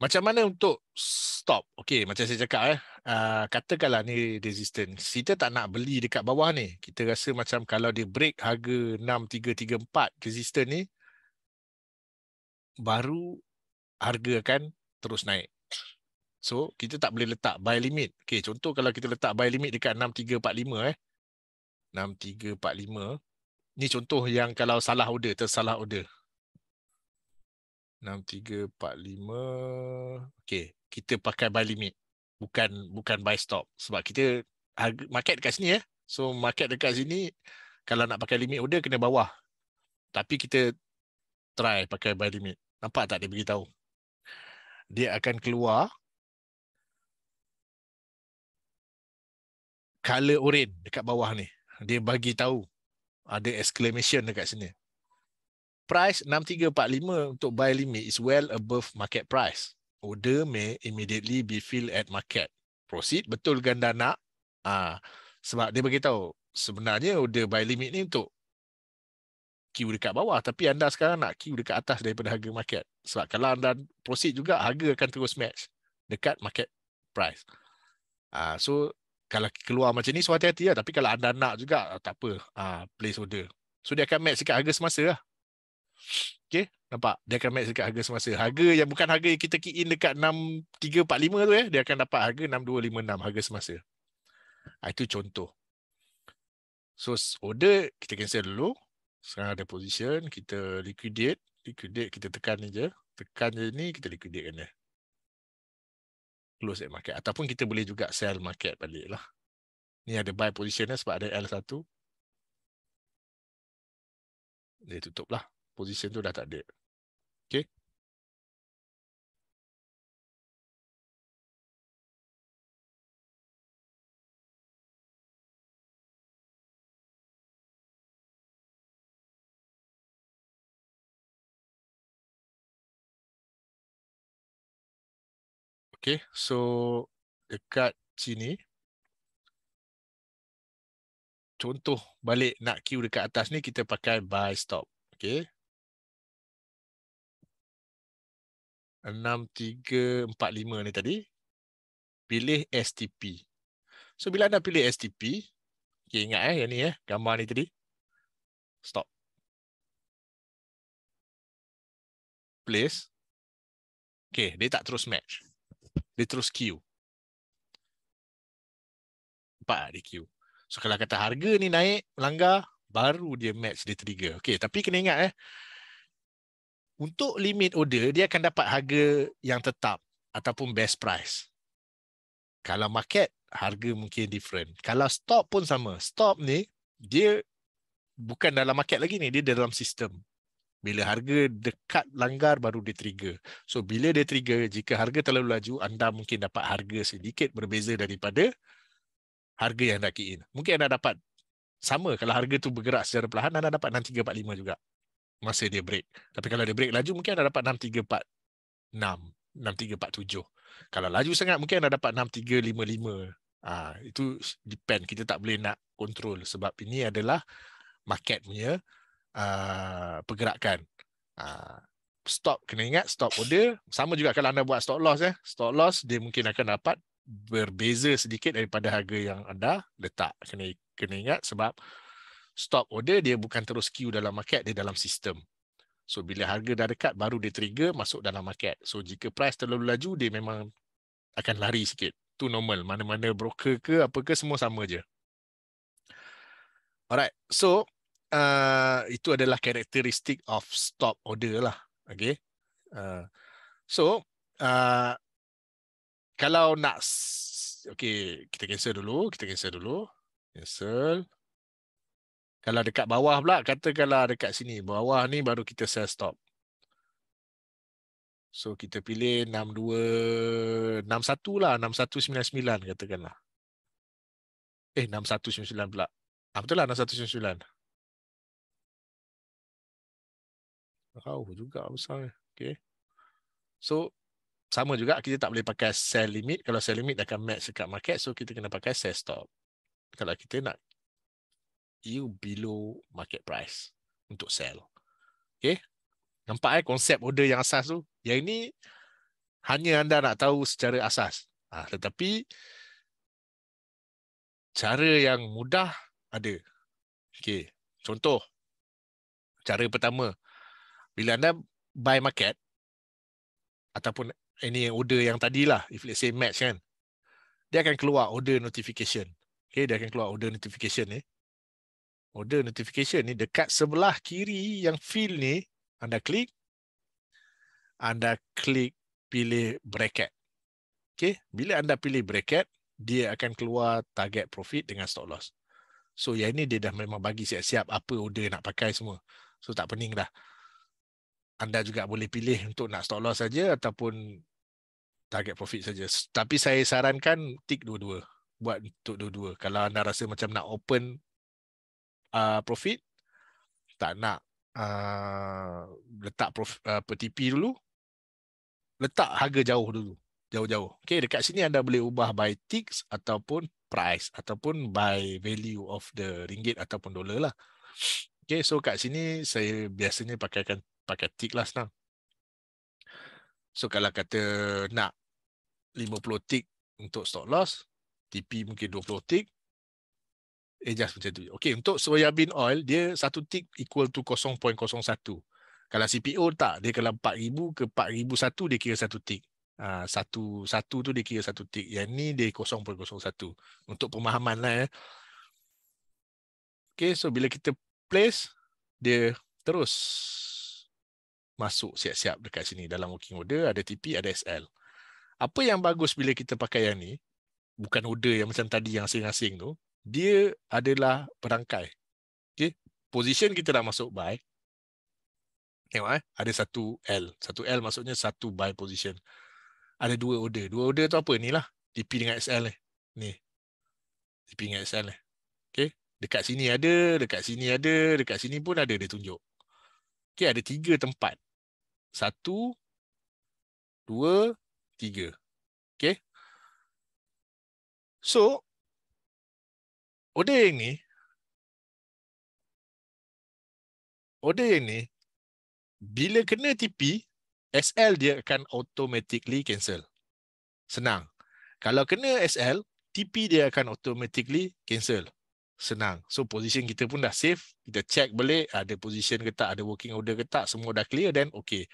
Macam mana untuk stop? Okay, macam saya cakap eh. Uh, katakanlah ni resistance. Kita tak nak beli dekat bawah ni. Kita rasa macam kalau dia break harga 6334 resistance ni baru harga akan terus naik. So, kita tak boleh letak buy limit. Okay, contoh kalau kita letak buy limit dekat 6345 eh. 6345. Ni contoh yang kalau salah order, tersalah order. 6345 okey kita pakai buy limit bukan bukan buy stop sebab kita harga market dekat sini ya eh. so market dekat sini kalau nak pakai limit order kena bawah tapi kita try pakai buy limit nampak tak dia beritahu? dia akan keluar color orange dekat bawah ni dia bagi tahu ada exclamation dekat sini price 6345 untuk buy limit is well above market price. Order may immediately be filled at market. Proceed betul ganda nak. Ah ha, sebab dia beritahu sebenarnya order buy limit ni untuk queue dekat bawah tapi anda sekarang nak queue dekat atas daripada harga market. Sebab kalau anda proceed juga harga akan terus match dekat market price. Ah ha, so kalau keluar macam ni so hati-hati lah. Tapi kalau anda nak juga tak apa. Ah ha, place order. So dia akan match dekat harga semasa lah. Okay, nampak? Dia akan match dekat harga semasa. Harga yang bukan harga yang kita key in dekat 6345 tu eh, dia akan dapat harga 6256 harga semasa. Ah, itu contoh. So, order kita cancel dulu. Sekarang ada position, kita liquidate. Liquidate, kita tekan ni je. Tekan je ni, kita liquidate kan dia. Close at market. Ataupun kita boleh juga sell market balik lah. Ni ada buy position ni sebab ada L1. Dia tutup lah position tu dah tak ada. Okay. Okay, so dekat sini contoh balik nak queue dekat atas ni kita pakai buy stop. Okay, 6345 ni tadi pilih STP. So bila anda pilih STP, okay, ingat eh yang ni eh gambar ni tadi. Stop. Place. Okay, dia tak terus match. Dia terus queue. Pak dia queue. So kalau kata harga ni naik melanggar baru dia match dia trigger. Okay, tapi kena ingat eh untuk limit order, dia akan dapat harga yang tetap ataupun best price. Kalau market, harga mungkin different. Kalau stop pun sama. Stop ni, dia bukan dalam market lagi ni. Dia dalam sistem. Bila harga dekat langgar, baru dia trigger. So, bila dia trigger, jika harga terlalu laju, anda mungkin dapat harga sedikit berbeza daripada harga yang anda key in. Mungkin anda dapat sama kalau harga tu bergerak secara perlahan anda dapat 6345 juga masa dia break. Tapi kalau dia break laju mungkin anda dapat 6346, 6347. Kalau laju sangat mungkin anda dapat 6355. Ah ha, itu depend kita tak boleh nak control sebab ini adalah market punya uh, pergerakan. Ah stop kena ingat stop order sama juga kalau anda buat stop loss ya. Eh. Stop loss dia mungkin akan dapat berbeza sedikit daripada harga yang anda letak. Kena kena ingat sebab stop order dia bukan terus queue dalam market dia dalam sistem so bila harga dah dekat baru dia trigger masuk dalam market so jika price terlalu laju dia memang akan lari sikit tu normal mana-mana broker ke apa ke semua sama je alright so uh, itu adalah karakteristik of stop order lah okay uh, so uh, kalau nak okay kita cancel dulu kita cancel dulu cancel kalau dekat bawah pula, katakanlah dekat sini. Bawah ni baru kita sell stop. So kita pilih 6261 lah, 6199 katakanlah. Eh, 6199 pula. Ah, betul lah, 6199. Rauh juga besar. Okay. So, sama juga kita tak boleh pakai sell limit. Kalau sell limit akan match dekat market, so kita kena pakai sell stop. Kalau kita nak you below market price untuk sell. Okay? Nampak eh konsep order yang asas tu? Yang ini hanya anda nak tahu secara asas. Ah, ha, tetapi cara yang mudah ada. Okay. Contoh, cara pertama, bila anda buy market ataupun ini yang order yang tadilah, if let's say match kan, dia akan keluar order notification. Okay, dia akan keluar order notification ni. Eh order notification ni dekat sebelah kiri yang fill ni anda klik anda klik pilih bracket okey bila anda pilih bracket dia akan keluar target profit dengan stop loss so yang ini dia dah memang bagi siap-siap apa order nak pakai semua so tak pening dah anda juga boleh pilih untuk nak stop loss saja ataupun target profit saja tapi saya sarankan tick dua-dua buat untuk dua-dua kalau anda rasa macam nak open uh, profit tak nak uh, letak prof, uh, per TP dulu letak harga jauh dulu jauh-jauh okey dekat sini anda boleh ubah by ticks ataupun price ataupun by value of the ringgit ataupun dolar lah okey so kat sini saya biasanya pakai kan pakai tick lah senang so kalau kata nak 50 tick untuk stop loss TP mungkin 20 tick adjust eh, macam tu. Okay, untuk soyabean oil, dia satu tick equal to 0.01. Kalau CPO tak, dia kalau 4,000 ke 4,001, dia kira satu tick. Uh, ha, satu satu tu dia kira satu tick. Yang ni dia 0.01. Untuk pemahaman lah ya. Eh. Okay, so bila kita place, dia terus masuk siap-siap dekat sini. Dalam working order, ada TP, ada SL. Apa yang bagus bila kita pakai yang ni, bukan order yang macam tadi yang asing-asing tu, dia adalah perangkai. Okay. Position kita dah masuk buy. Tengok eh. Ada satu L. Satu L maksudnya satu buy position. Ada dua order. Dua order tu apa? Inilah. TP dengan XL ni. Ni. TP dengan XL ni. Okay. Dekat sini ada. Dekat sini ada. Dekat sini pun ada. Dia tunjuk. Okay. Ada tiga tempat. Satu. Dua. Tiga. Okay. So, order yang ni order yang ni bila kena TP SL dia akan automatically cancel senang kalau kena SL TP dia akan automatically cancel senang so position kita pun dah safe kita check balik ada position ke tak ada working order ke tak semua dah clear then okay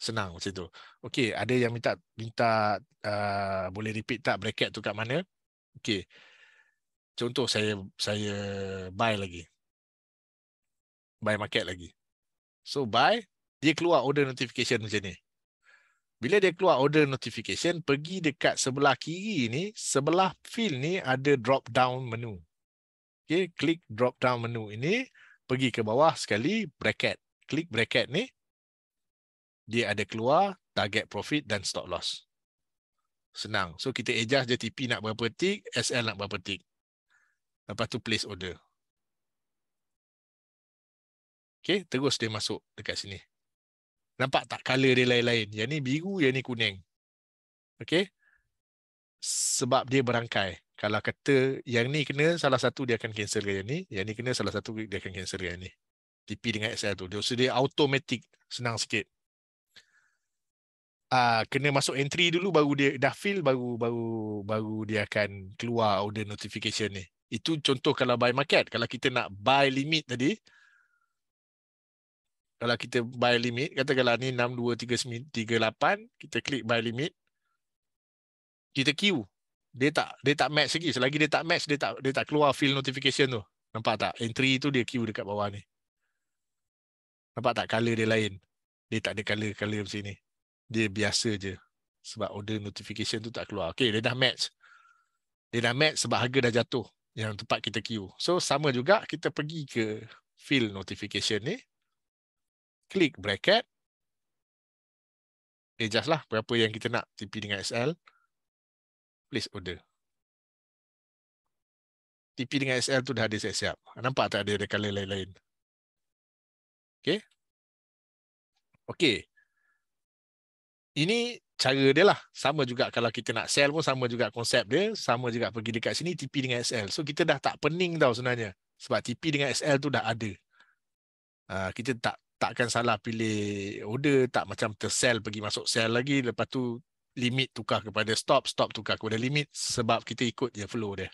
senang macam tu okay ada yang minta minta uh, boleh repeat tak bracket tu kat mana okay contoh saya saya buy lagi buy market lagi so buy dia keluar order notification macam ni bila dia keluar order notification pergi dekat sebelah kiri ni sebelah fill ni ada drop down menu Okay, klik drop down menu ini pergi ke bawah sekali bracket klik bracket ni dia ada keluar target profit dan stop loss senang so kita adjust JTP nak berapa tick SL nak berapa tick Lepas tu place order. Okay, terus dia masuk dekat sini. Nampak tak colour dia lain-lain? Yang ni biru, yang ni kuning. Okay. Sebab dia berangkai. Kalau kata yang ni kena, salah satu dia akan cancel yang ni. Yang ni kena, salah satu dia akan cancel yang ni. TP dengan XL tu. So dia automatic. Senang sikit. Uh, kena masuk entry dulu baru dia dah fill baru baru baru dia akan keluar order notification ni. Itu contoh kalau buy market. Kalau kita nak buy limit tadi, kalau kita buy limit, katakanlah ni 62.38, kita klik buy limit, kita queue. Dia tak dia tak match lagi. Selagi dia tak match, dia tak dia tak keluar field notification tu. Nampak tak? Entry tu dia queue dekat bawah ni. Nampak tak color dia lain? Dia tak ada color-color macam ni. Dia biasa je. Sebab order notification tu tak keluar. Okay, dia dah match. Dia dah match sebab harga dah jatuh yang tempat kita queue. So sama juga kita pergi ke field notification ni. Klik bracket. Adjust eh, lah berapa yang kita nak TP dengan SL. Place order. TP dengan SL tu dah ada saya siap Nampak tak ada color lain-lain? Okay. Okay ini cara dia lah. Sama juga kalau kita nak sell pun sama juga konsep dia. Sama juga pergi dekat sini TP dengan SL. So kita dah tak pening tau sebenarnya. Sebab TP dengan SL tu dah ada. Uh, kita tak takkan salah pilih order. Tak macam tersell pergi masuk sell lagi. Lepas tu limit tukar kepada stop. Stop tukar kepada limit. Sebab kita ikut je flow dia.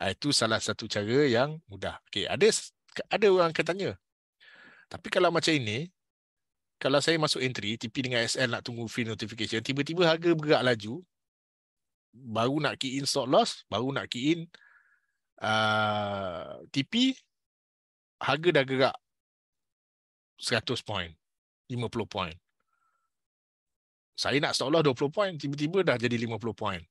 Uh, itu salah satu cara yang mudah. Okay, ada ada orang akan tanya. Tapi kalau macam ini, kalau saya masuk entry TP dengan SL nak tunggu free notification tiba-tiba harga bergerak laju baru nak key in stop loss baru nak key in uh, TP harga dah gerak 100 point 50 point saya nak stop loss 20 point tiba-tiba dah jadi 50 point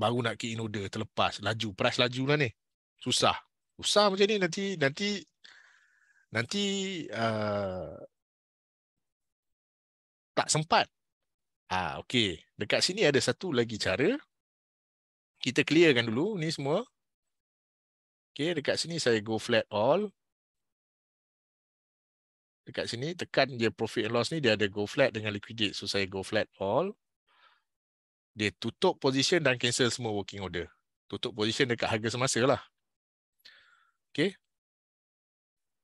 baru nak key in order terlepas laju price laju lah ni susah susah macam ni nanti nanti nanti uh, tak sempat. Ha, okey. Dekat sini ada satu lagi cara. Kita clearkan dulu ni semua. Okey, dekat sini saya go flat all. Dekat sini tekan dia profit and loss ni dia ada go flat dengan liquidate. So saya go flat all. Dia tutup position dan cancel semua working order. Tutup position dekat harga semasa lah. Okay.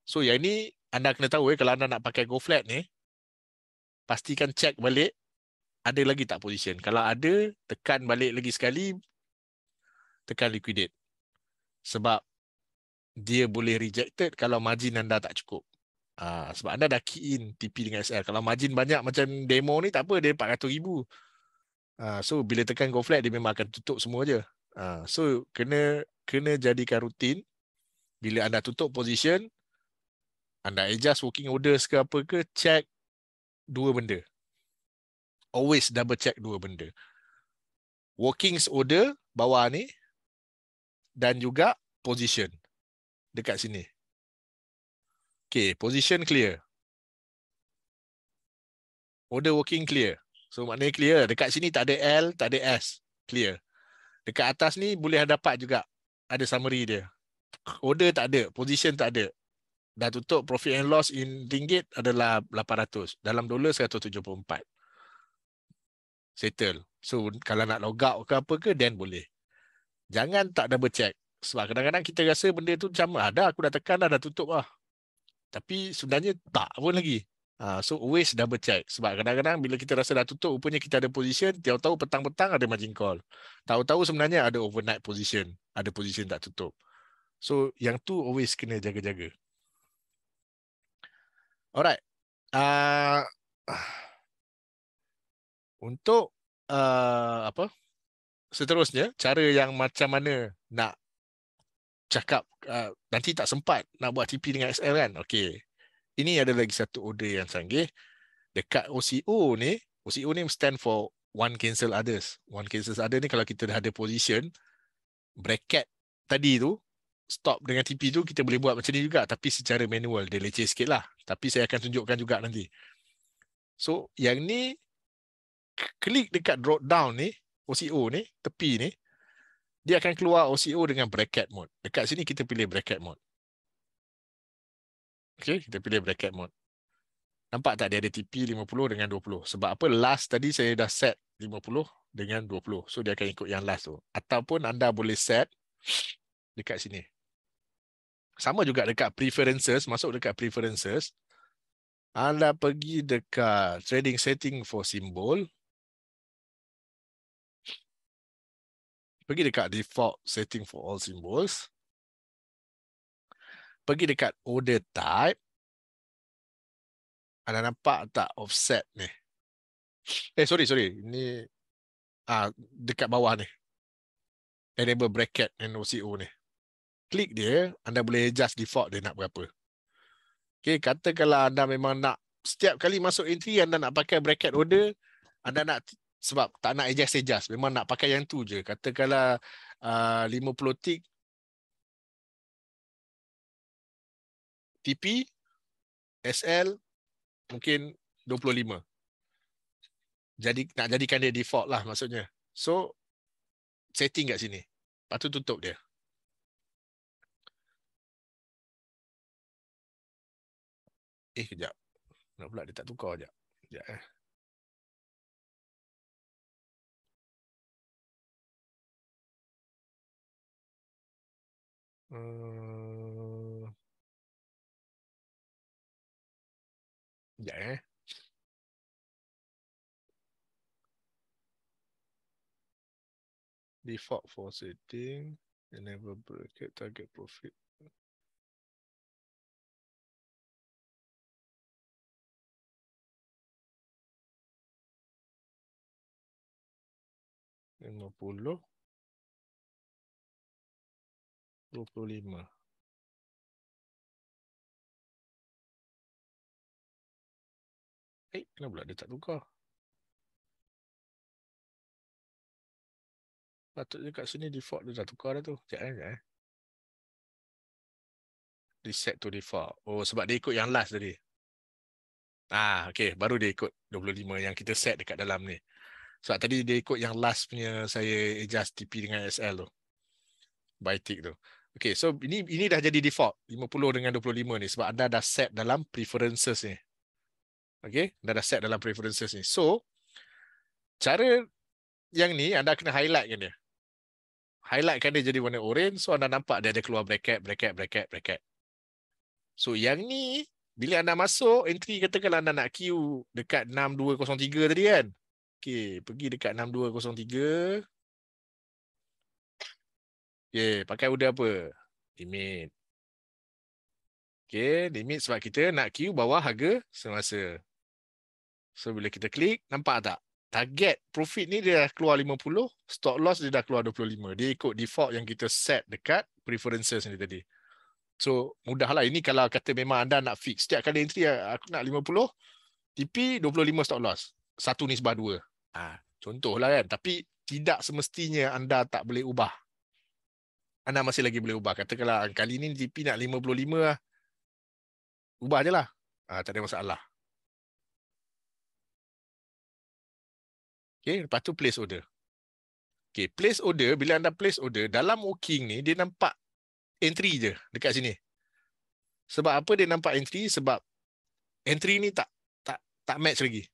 So yang ni anda kena tahu eh, kalau anda nak pakai go flat ni, pastikan check balik ada lagi tak position. Kalau ada, tekan balik lagi sekali, tekan liquidate. Sebab dia boleh rejected kalau margin anda tak cukup. Uh, sebab anda dah key in TP dengan SL. Kalau margin banyak macam demo ni, tak apa, dia RM400,000. Uh, ha, so, bila tekan go flat, dia memang akan tutup semua je. Uh, so, kena kena jadikan rutin. Bila anda tutup position, anda adjust working orders ke apa ke, check dua benda. Always double check dua benda. Working order bawah ni dan juga position dekat sini. Okay, position clear. Order working clear. So maknanya clear. Dekat sini tak ada L, tak ada S. Clear. Dekat atas ni boleh dapat juga. Ada summary dia. Order tak ada. Position tak ada dah tutup profit and loss in ringgit adalah 800 dalam dolar 174 settle so kalau nak log out ke apa ke then boleh jangan tak double check sebab kadang-kadang kita rasa benda tu macam ada, ah, aku dah tekan dah, dah tutup lah tapi sebenarnya tak pun lagi uh, so always double check sebab kadang-kadang bila kita rasa dah tutup rupanya kita ada position tahu-tahu petang-petang ada margin call tahu-tahu sebenarnya ada overnight position ada position tak tutup So yang tu always kena jaga-jaga. All right. Uh, ah, untuk uh, apa? Seterusnya, cara yang macam mana nak cakap uh, nanti tak sempat nak buat TP dengan XL kan? Okey. Ini ada lagi satu order yang canggih. Dekat OCO ni, OCO ni stand for one cancel others. One cancel others ni kalau kita dah ada position bracket tadi tu, stop dengan TP tu kita boleh buat macam ni juga tapi secara manual dia leceh sikit lah tapi saya akan tunjukkan juga nanti so yang ni klik dekat drop down ni OCO ni tepi ni dia akan keluar OCO dengan bracket mode dekat sini kita pilih bracket mode okay, kita pilih bracket mode nampak tak dia ada TP 50 dengan 20 sebab apa last tadi saya dah set 50 dengan 20 so dia akan ikut yang last tu ataupun anda boleh set dekat sini sama juga dekat preferences masuk dekat preferences anda pergi dekat trading setting for symbol pergi dekat default setting for all symbols pergi dekat order type anda nampak tak offset ni eh sorry sorry ni ah dekat bawah ni enable bracket noco ni klik dia, anda boleh adjust default dia nak berapa. Okay, katakanlah anda memang nak setiap kali masuk entry anda nak pakai bracket order, anda nak sebab tak nak adjust adjust, memang nak pakai yang tu je. Katakanlah uh, 50 tick TP SL mungkin 25. Jadi nak jadikan dia default lah maksudnya. So setting kat sini. Lepas tu tutup dia. Eh, kejap. Nak pula dia tak tukar kejap. Kejap eh. Hmm. Eh. Kejap eh. Default for setting. Enable bracket target profit. 50 Eh, hey, kenapa pula dia tak tukar? Patutnya kat sini default dia dah tukar dah tu. Sekejap eh, sekejap eh. Reset to default. Oh, sebab dia ikut yang last tadi. Ah, okay. Baru dia ikut 25 yang kita set dekat dalam ni. Sebab tadi dia ikut yang last punya saya adjust TP dengan SL tu. By tick tu. Okay, so ini ini dah jadi default. 50 dengan 25 ni. Sebab anda dah set dalam preferences ni. Okay, anda dah set dalam preferences ni. So, cara yang ni anda kena highlightkan dia. kan dia jadi warna orange. So, anda nampak dia ada keluar bracket, bracket, bracket, bracket. So, yang ni, bila anda masuk, entry katakanlah anda nak queue dekat 6203 tadi kan. Okay, pergi dekat 6203. Okay, pakai udah apa? Limit. Okay, limit sebab kita nak queue bawah harga semasa. So, bila kita klik, nampak tak? Target profit ni dia dah keluar 50, stop loss dia dah keluar 25. Dia ikut default yang kita set dekat preferences ni tadi. So, mudahlah. Ini kalau kata memang anda nak fix. Setiap kali entry, aku nak 50, TP 25 stop loss satu nisbah dua. Ha, contohlah kan. Tapi tidak semestinya anda tak boleh ubah. Anda masih lagi boleh ubah. Katakanlah ah, kali ini GDP nak 55 lah. Ubah je lah. Ha, tak ada masalah. Okay, lepas tu place order. Okay, place order, bila anda place order, dalam working ni dia nampak entry je dekat sini. Sebab apa dia nampak entry? Sebab entry ni tak tak tak match lagi.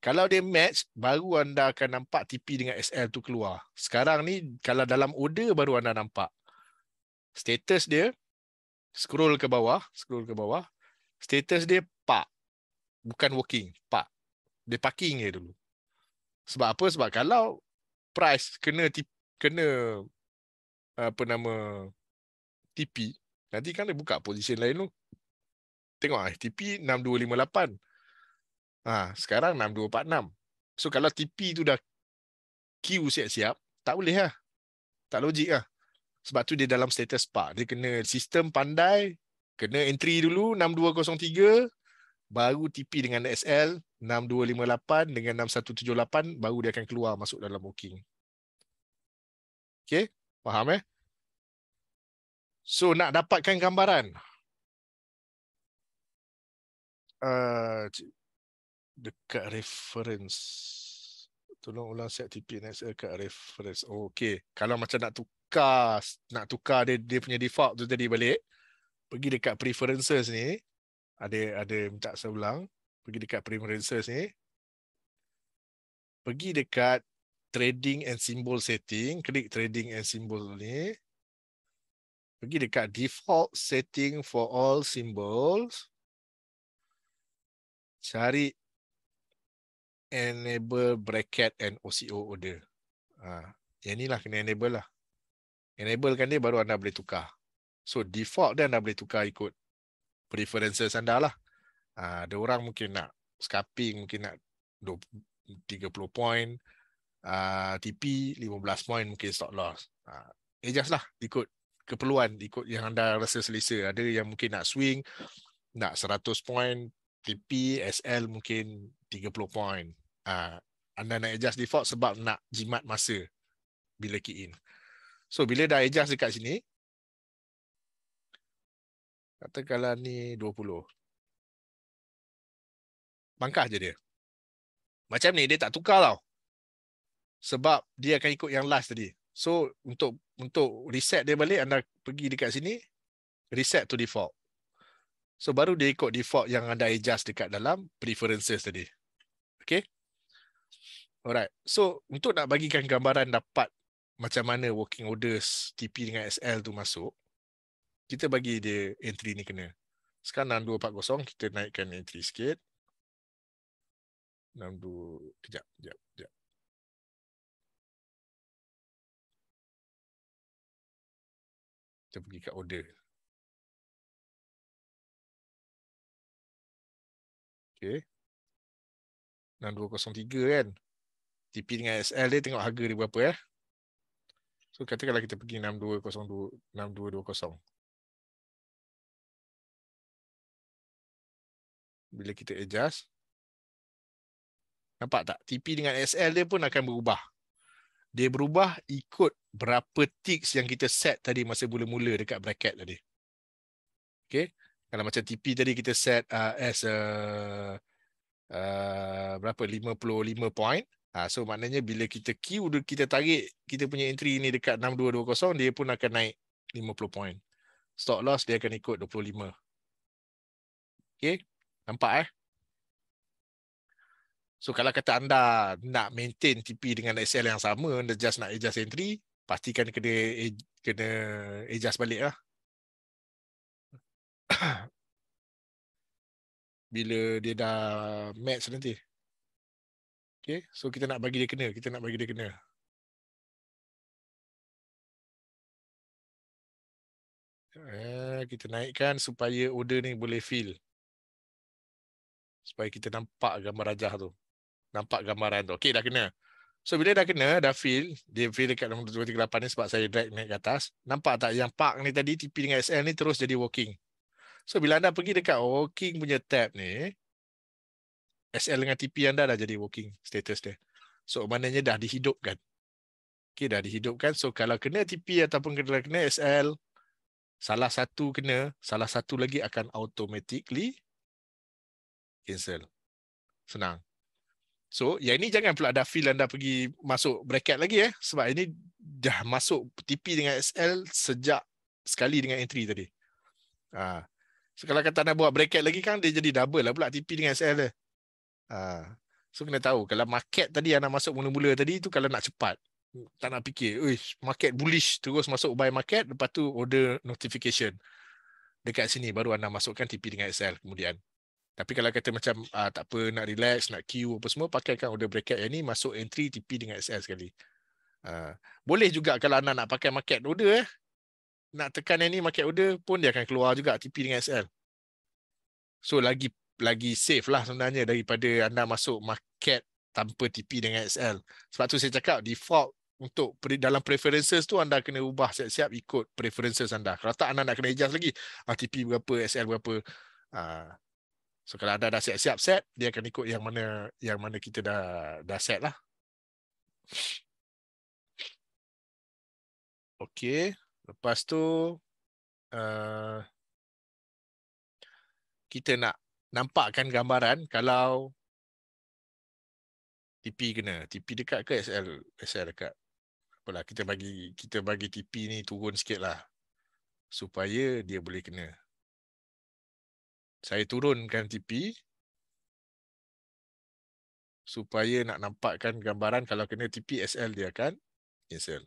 Kalau dia match, baru anda akan nampak TP dengan SL tu keluar. Sekarang ni, kalau dalam order baru anda nampak. Status dia, scroll ke bawah, scroll ke bawah. Status dia, park. Bukan working, park. Dia parking je dulu. Sebab apa? Sebab kalau price kena tip, kena apa nama TP, nanti kan dia buka position lain tu. Tengok eh, TP 6258. Ha, sekarang 6246. So kalau TP tu dah queue siap-siap, tak boleh lah. Tak logik lah. Sebab tu dia dalam status park. Dia kena sistem pandai, kena entry dulu 6203, baru TP dengan SL 6258 dengan 6178, baru dia akan keluar masuk dalam booking. Okay, faham eh? So nak dapatkan gambaran. Uh, dekat reference. Tolong ulang set TP next eh, dekat reference. Oh, okay. Kalau macam nak tukar, nak tukar dia, dia punya default tu tadi balik. Pergi dekat preferences ni. Ada ada minta saya ulang. Pergi dekat preferences ni. Pergi dekat trading and symbol setting. Klik trading and symbol ni. Pergi dekat default setting for all symbols. Cari enable bracket and OCO order. Ha, yang ni lah kena enable lah. Enable kan dia baru anda boleh tukar. So default dia anda boleh tukar ikut preferences anda lah. Ha, ada orang mungkin nak scalping, mungkin nak 30 point, uh, TP 15 point mungkin stop loss. Ha, adjust lah ikut keperluan, ikut yang anda rasa selesa. Ada yang mungkin nak swing, nak 100 point, TP, SL mungkin 30 point uh, ah, anda nak adjust default sebab nak jimat masa bila key in. So bila dah adjust dekat sini, katakanlah ni 20. Bangkah je dia. Macam ni, dia tak tukar tau. Sebab dia akan ikut yang last tadi. So untuk untuk reset dia balik, anda pergi dekat sini, reset to default. So baru dia ikut default yang anda adjust dekat dalam preferences tadi. Okay. Alright. So untuk nak bagikan gambaran dapat macam mana working orders TP dengan SL tu masuk, kita bagi dia entry ni kena. Sekarang 6240, kita naikkan entry sikit. 62, kejap, kejap. Kita pergi kat order. Okay. 6203 kan. TP dengan SL dia tengok harga dia berapa eh. So kalau kita pergi 62026220. 62, Bila kita adjust nampak tak TP dengan SL dia pun akan berubah. Dia berubah ikut berapa ticks yang kita set tadi masa mula-mula dekat bracket tadi. Okay. Kalau macam TP tadi kita set uh, as a uh, uh, berapa 55 point. Ha, so maknanya bila kita queue, kita tarik kita punya entry ni dekat 6220, dia pun akan naik 50 point. Stock loss dia akan ikut 25. Okay, nampak eh? So kalau kata anda nak maintain TP dengan XL yang sama, anda just nak adjust entry, pastikan kena kena adjust balik lah. bila dia dah match nanti. Okay, so kita nak bagi dia kena. Kita nak bagi dia kena. Eh, kita naikkan supaya order ni boleh fill. Supaya kita nampak gambar rajah tu. Nampak gambaran tu. Okay, dah kena. So, bila dah kena, dah fill. Dia fill dekat nombor 238 ni sebab saya drag naik ke atas. Nampak tak yang park ni tadi, TP dengan SL ni terus jadi working. So, bila anda pergi dekat working punya tab ni, SL dengan TP anda dah jadi working status dia. So maknanya dah dihidupkan. Okay, dah dihidupkan. So kalau kena TP ataupun kena, kena SL, salah satu kena, salah satu lagi akan automatically cancel. Senang. So yang ini jangan pula dah feel anda pergi masuk bracket lagi eh. Sebab ini dah masuk TP dengan SL sejak sekali dengan entry tadi. Ha. So kalau kata nak buat bracket lagi kan, dia jadi double lah pula TP dengan SL dia. Ha. So kena tahu kalau market tadi yang nak masuk mula-mula tadi tu kalau nak cepat tak nak fikir, Uish, market bullish terus masuk buy market lepas tu order notification dekat sini baru anda masukkan TP dengan XL kemudian. Tapi kalau kata macam uh, tak apa nak relax, nak queue apa semua pakaikan order bracket yang ni masuk entry TP dengan XL sekali. Uh, boleh juga kalau anda nak pakai market order eh. Nak tekan yang ni market order pun dia akan keluar juga TP dengan XL. So lagi lagi safe lah sebenarnya daripada anda masuk market tanpa TP dengan XL. Sebab tu saya cakap default untuk dalam preferences tu anda kena ubah siap-siap ikut preferences anda. Kalau tak anda nak kena adjust lagi ah, TP berapa, XL berapa. Ah. So kalau anda dah siap-siap set, dia akan ikut yang mana yang mana kita dah dah set lah. Okay, lepas tu uh, kita nak nampakkan gambaran kalau TP kena. TP dekat ke SL? SL dekat. Apalah, kita bagi kita bagi TP ni turun sikit lah. Supaya dia boleh kena. Saya turunkan TP. Supaya nak nampakkan gambaran kalau kena TP SL dia akan cancel.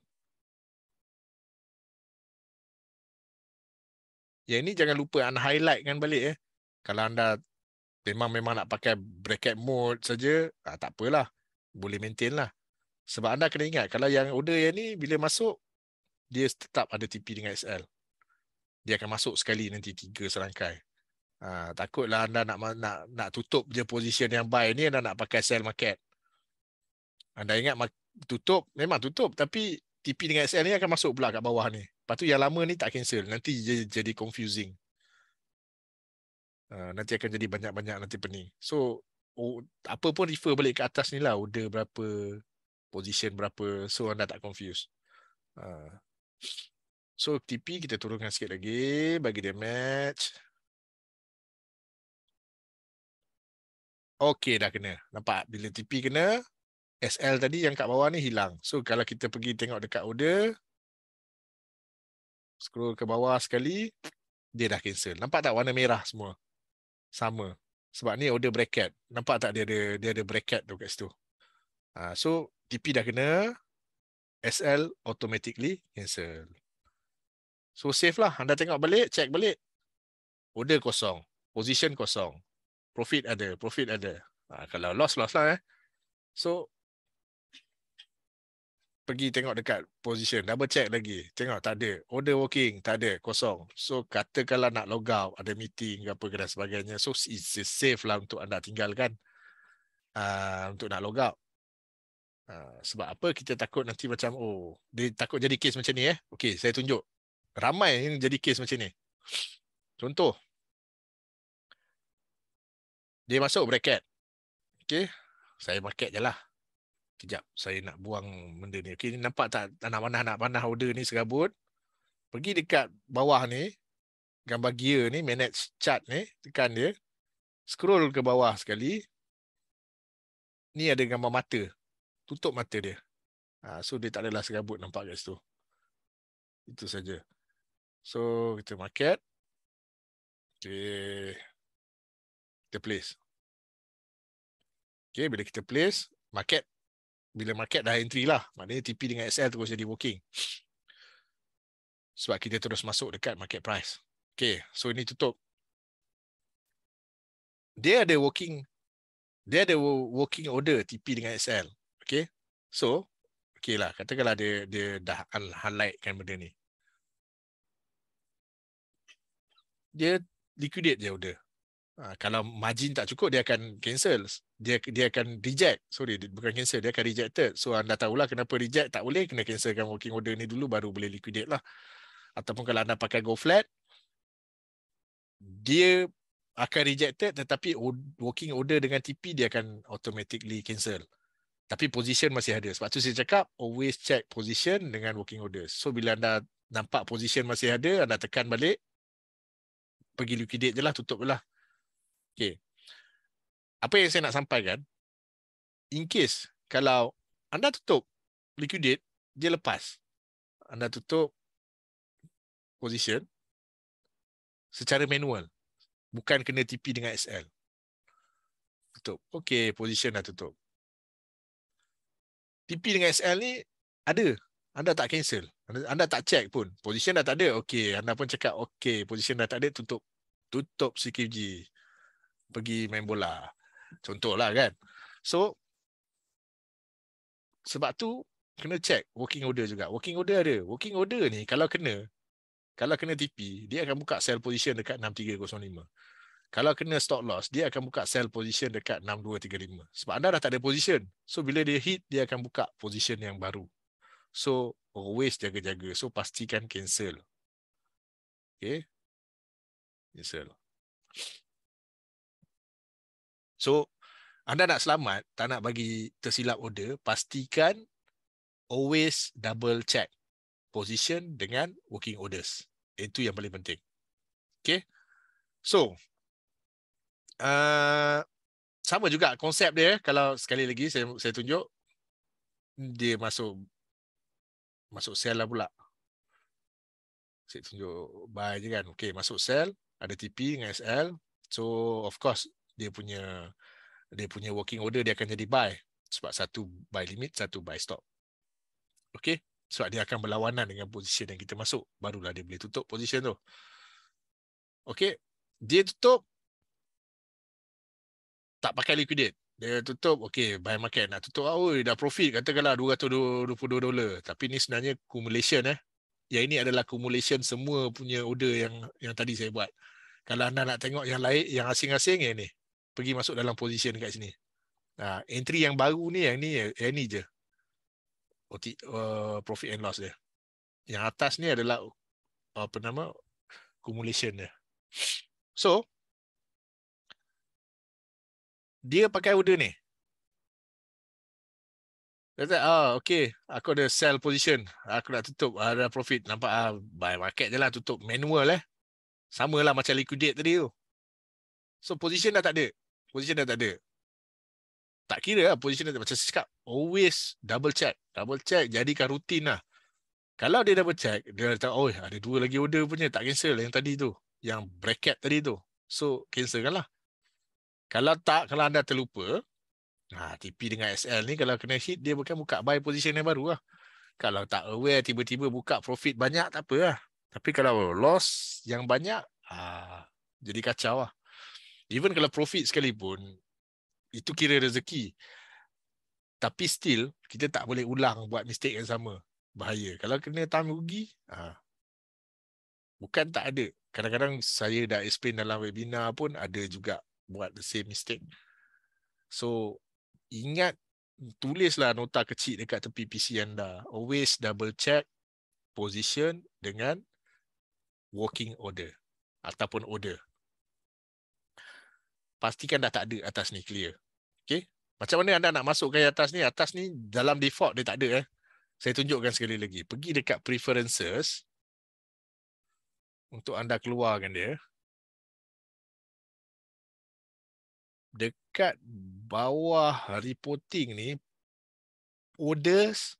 Yang ini jangan lupa kan balik. Eh. Kalau anda memang memang nak pakai bracket mode saja, ah, tak apalah. Boleh maintain lah. Sebab anda kena ingat, kalau yang order yang ni, bila masuk, dia tetap ada TP dengan SL. Dia akan masuk sekali nanti tiga serangkai. Ha, takutlah anda nak nak nak tutup je position yang buy ni anda nak pakai sell market. Anda ingat mak tutup memang tutup tapi TP dengan SL ni akan masuk pula kat bawah ni. Lepas tu yang lama ni tak cancel nanti jadi confusing. Ah, nanti akan jadi banyak-banyak nanti pening. So oh, apa pun refer balik ke atas ni lah. Order berapa, position berapa. So anda tak confused. Uh, so TP kita turunkan sikit lagi. Bagi dia match. Okay dah kena. Nampak bila TP kena. SL tadi yang kat bawah ni hilang. So kalau kita pergi tengok dekat order. Scroll ke bawah sekali. Dia dah cancel. Nampak tak warna merah semua sama sebab ni order bracket nampak tak dia ada dia ada bracket tu kat situ ah so TP dah kena SL automatically cancel so safe lah anda tengok balik check balik order kosong position kosong profit ada profit ada ah kalau loss loss lah eh so pergi tengok dekat position double check lagi tengok tak ada order working tak ada kosong so katakanlah nak log out ada meeting ke apa ke dan sebagainya so it's safe lah untuk anda tinggalkan uh, untuk nak log out uh, sebab apa kita takut nanti macam oh dia takut jadi case macam ni eh okey saya tunjuk ramai yang jadi case macam ni contoh dia masuk bracket okey saya market je lah Kejap, saya nak buang benda ni. Okey, nampak tak anak panah-anak panah order ni serabut? Pergi dekat bawah ni, gambar gear ni, manage chart ni, tekan dia. Scroll ke bawah sekali. Ni ada gambar mata. Tutup mata dia. Ha, so, dia tak adalah serabut nampak kat situ. Itu saja. So, kita market. Okay. Kita place. Okay, bila kita place, market bila market dah entry lah. Maknanya TP dengan SL terus jadi working. Sebab kita terus masuk dekat market price. Okay, so ini tutup. Dia ada working, dia ada working order TP dengan SL. Okay, so, okay lah. Katakanlah dia, dia dah highlightkan benda ni. Dia liquidate dia order. Ah, kalau margin tak cukup dia akan cancel dia dia akan reject sorry bukan cancel dia akan rejected so anda tahulah kenapa reject tak boleh kena cancelkan working order ni dulu baru boleh liquidate lah ataupun kalau anda pakai go flat dia akan rejected tetapi working order dengan TP dia akan automatically cancel tapi position masih ada sebab tu saya cakap always check position dengan working order so bila anda nampak position masih ada anda tekan balik pergi liquidate je lah tutup je lah Okay. Apa yang saya nak sampaikan, in case kalau anda tutup liquidate, dia lepas. Anda tutup position secara manual. Bukan kena TP dengan SL. Tutup. Okay, position dah tutup. TP dengan SL ni ada. Anda tak cancel. Anda, anda tak check pun. Position dah tak ada. Okay, anda pun cakap okay, position dah tak ada, tutup. Tutup CQG pergi main bola. Contohlah kan. So sebab tu kena check working order juga. Working order ada. Working order ni kalau kena kalau kena TP, dia akan buka sell position dekat 6305. Kalau kena stop loss, dia akan buka sell position dekat 6235. Sebab anda dah tak ada position. So bila dia hit, dia akan buka position yang baru. So always jaga-jaga. So pastikan cancel. Okay. Cancel. Yes, So anda nak selamat, tak nak bagi tersilap order, pastikan always double check position dengan working orders. Itu yang paling penting. Okay. So, uh, sama juga konsep dia. Kalau sekali lagi saya, saya tunjuk, dia masuk masuk sell lah pula. Saya tunjuk buy je kan. Okay, masuk sell Ada TP dengan SL. So, of course, dia punya dia punya working order dia akan jadi buy sebab satu buy limit satu buy stop okey sebab dia akan berlawanan dengan position yang kita masuk barulah dia boleh tutup position tu okey dia tutup tak pakai liquidate dia tutup okey buy market nak tutup ah oh, dah profit katakanlah 222 dolar tapi ni sebenarnya accumulation eh ya ini adalah accumulation semua punya order yang yang tadi saya buat kalau anda nak tengok yang lain yang asing-asing ya ni pergi masuk dalam position kat sini. Nah, ha, entry yang baru ni yang ni yang ni je. OT, uh, profit and loss dia. Yang atas ni adalah uh, apa nama accumulation dia. So dia pakai order ni. Dia kata, ah, okay, aku ada sell position. Aku nak tutup, ah, ada profit. Nampak, ah, buy market je lah, tutup manual eh. Sama lah macam liquidate tadi tu. So, position dah tak ada position dah tak ada tak kira lah position ada macam saya cakap always double check double check jadikan rutin lah kalau dia double check dia dah tahu oh ada dua lagi order punya tak cancel yang tadi tu yang bracket tadi tu so cancel kan lah kalau tak kalau anda terlupa nah ha, TP dengan SL ni kalau kena hit dia bukan buka buy position yang baru lah kalau tak aware tiba-tiba buka profit banyak tak apa lah tapi kalau loss yang banyak ah jadi kacau lah even kalau profit sekalipun itu kira rezeki tapi still kita tak boleh ulang buat mistake yang sama bahaya kalau kena time rugi ha. bukan tak ada kadang-kadang saya dah explain dalam webinar pun ada juga buat the same mistake so ingat tulislah nota kecil dekat tepi PC anda always double check position dengan working order ataupun order pastikan dah tak ada atas ni clear. Okay. Macam mana anda nak masukkan yang atas ni? Atas ni dalam default dia tak ada. Eh? Saya tunjukkan sekali lagi. Pergi dekat preferences. Untuk anda keluarkan dia. Dekat bawah reporting ni. Orders.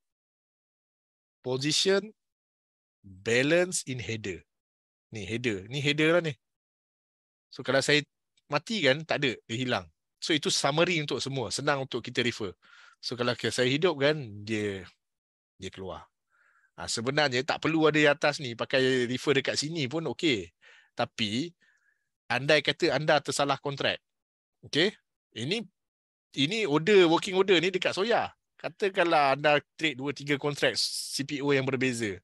Position. Balance in header. Ni header. Ni header lah ni. So kalau saya mati kan tak ada dia hilang so itu summary untuk semua senang untuk kita refer so kalau saya hidup kan dia dia keluar ha, sebenarnya tak perlu ada di atas ni pakai refer dekat sini pun okey tapi andai kata anda tersalah kontrak okey ini ini order working order ni dekat soya katakanlah anda trade dua tiga kontrak CPO yang berbeza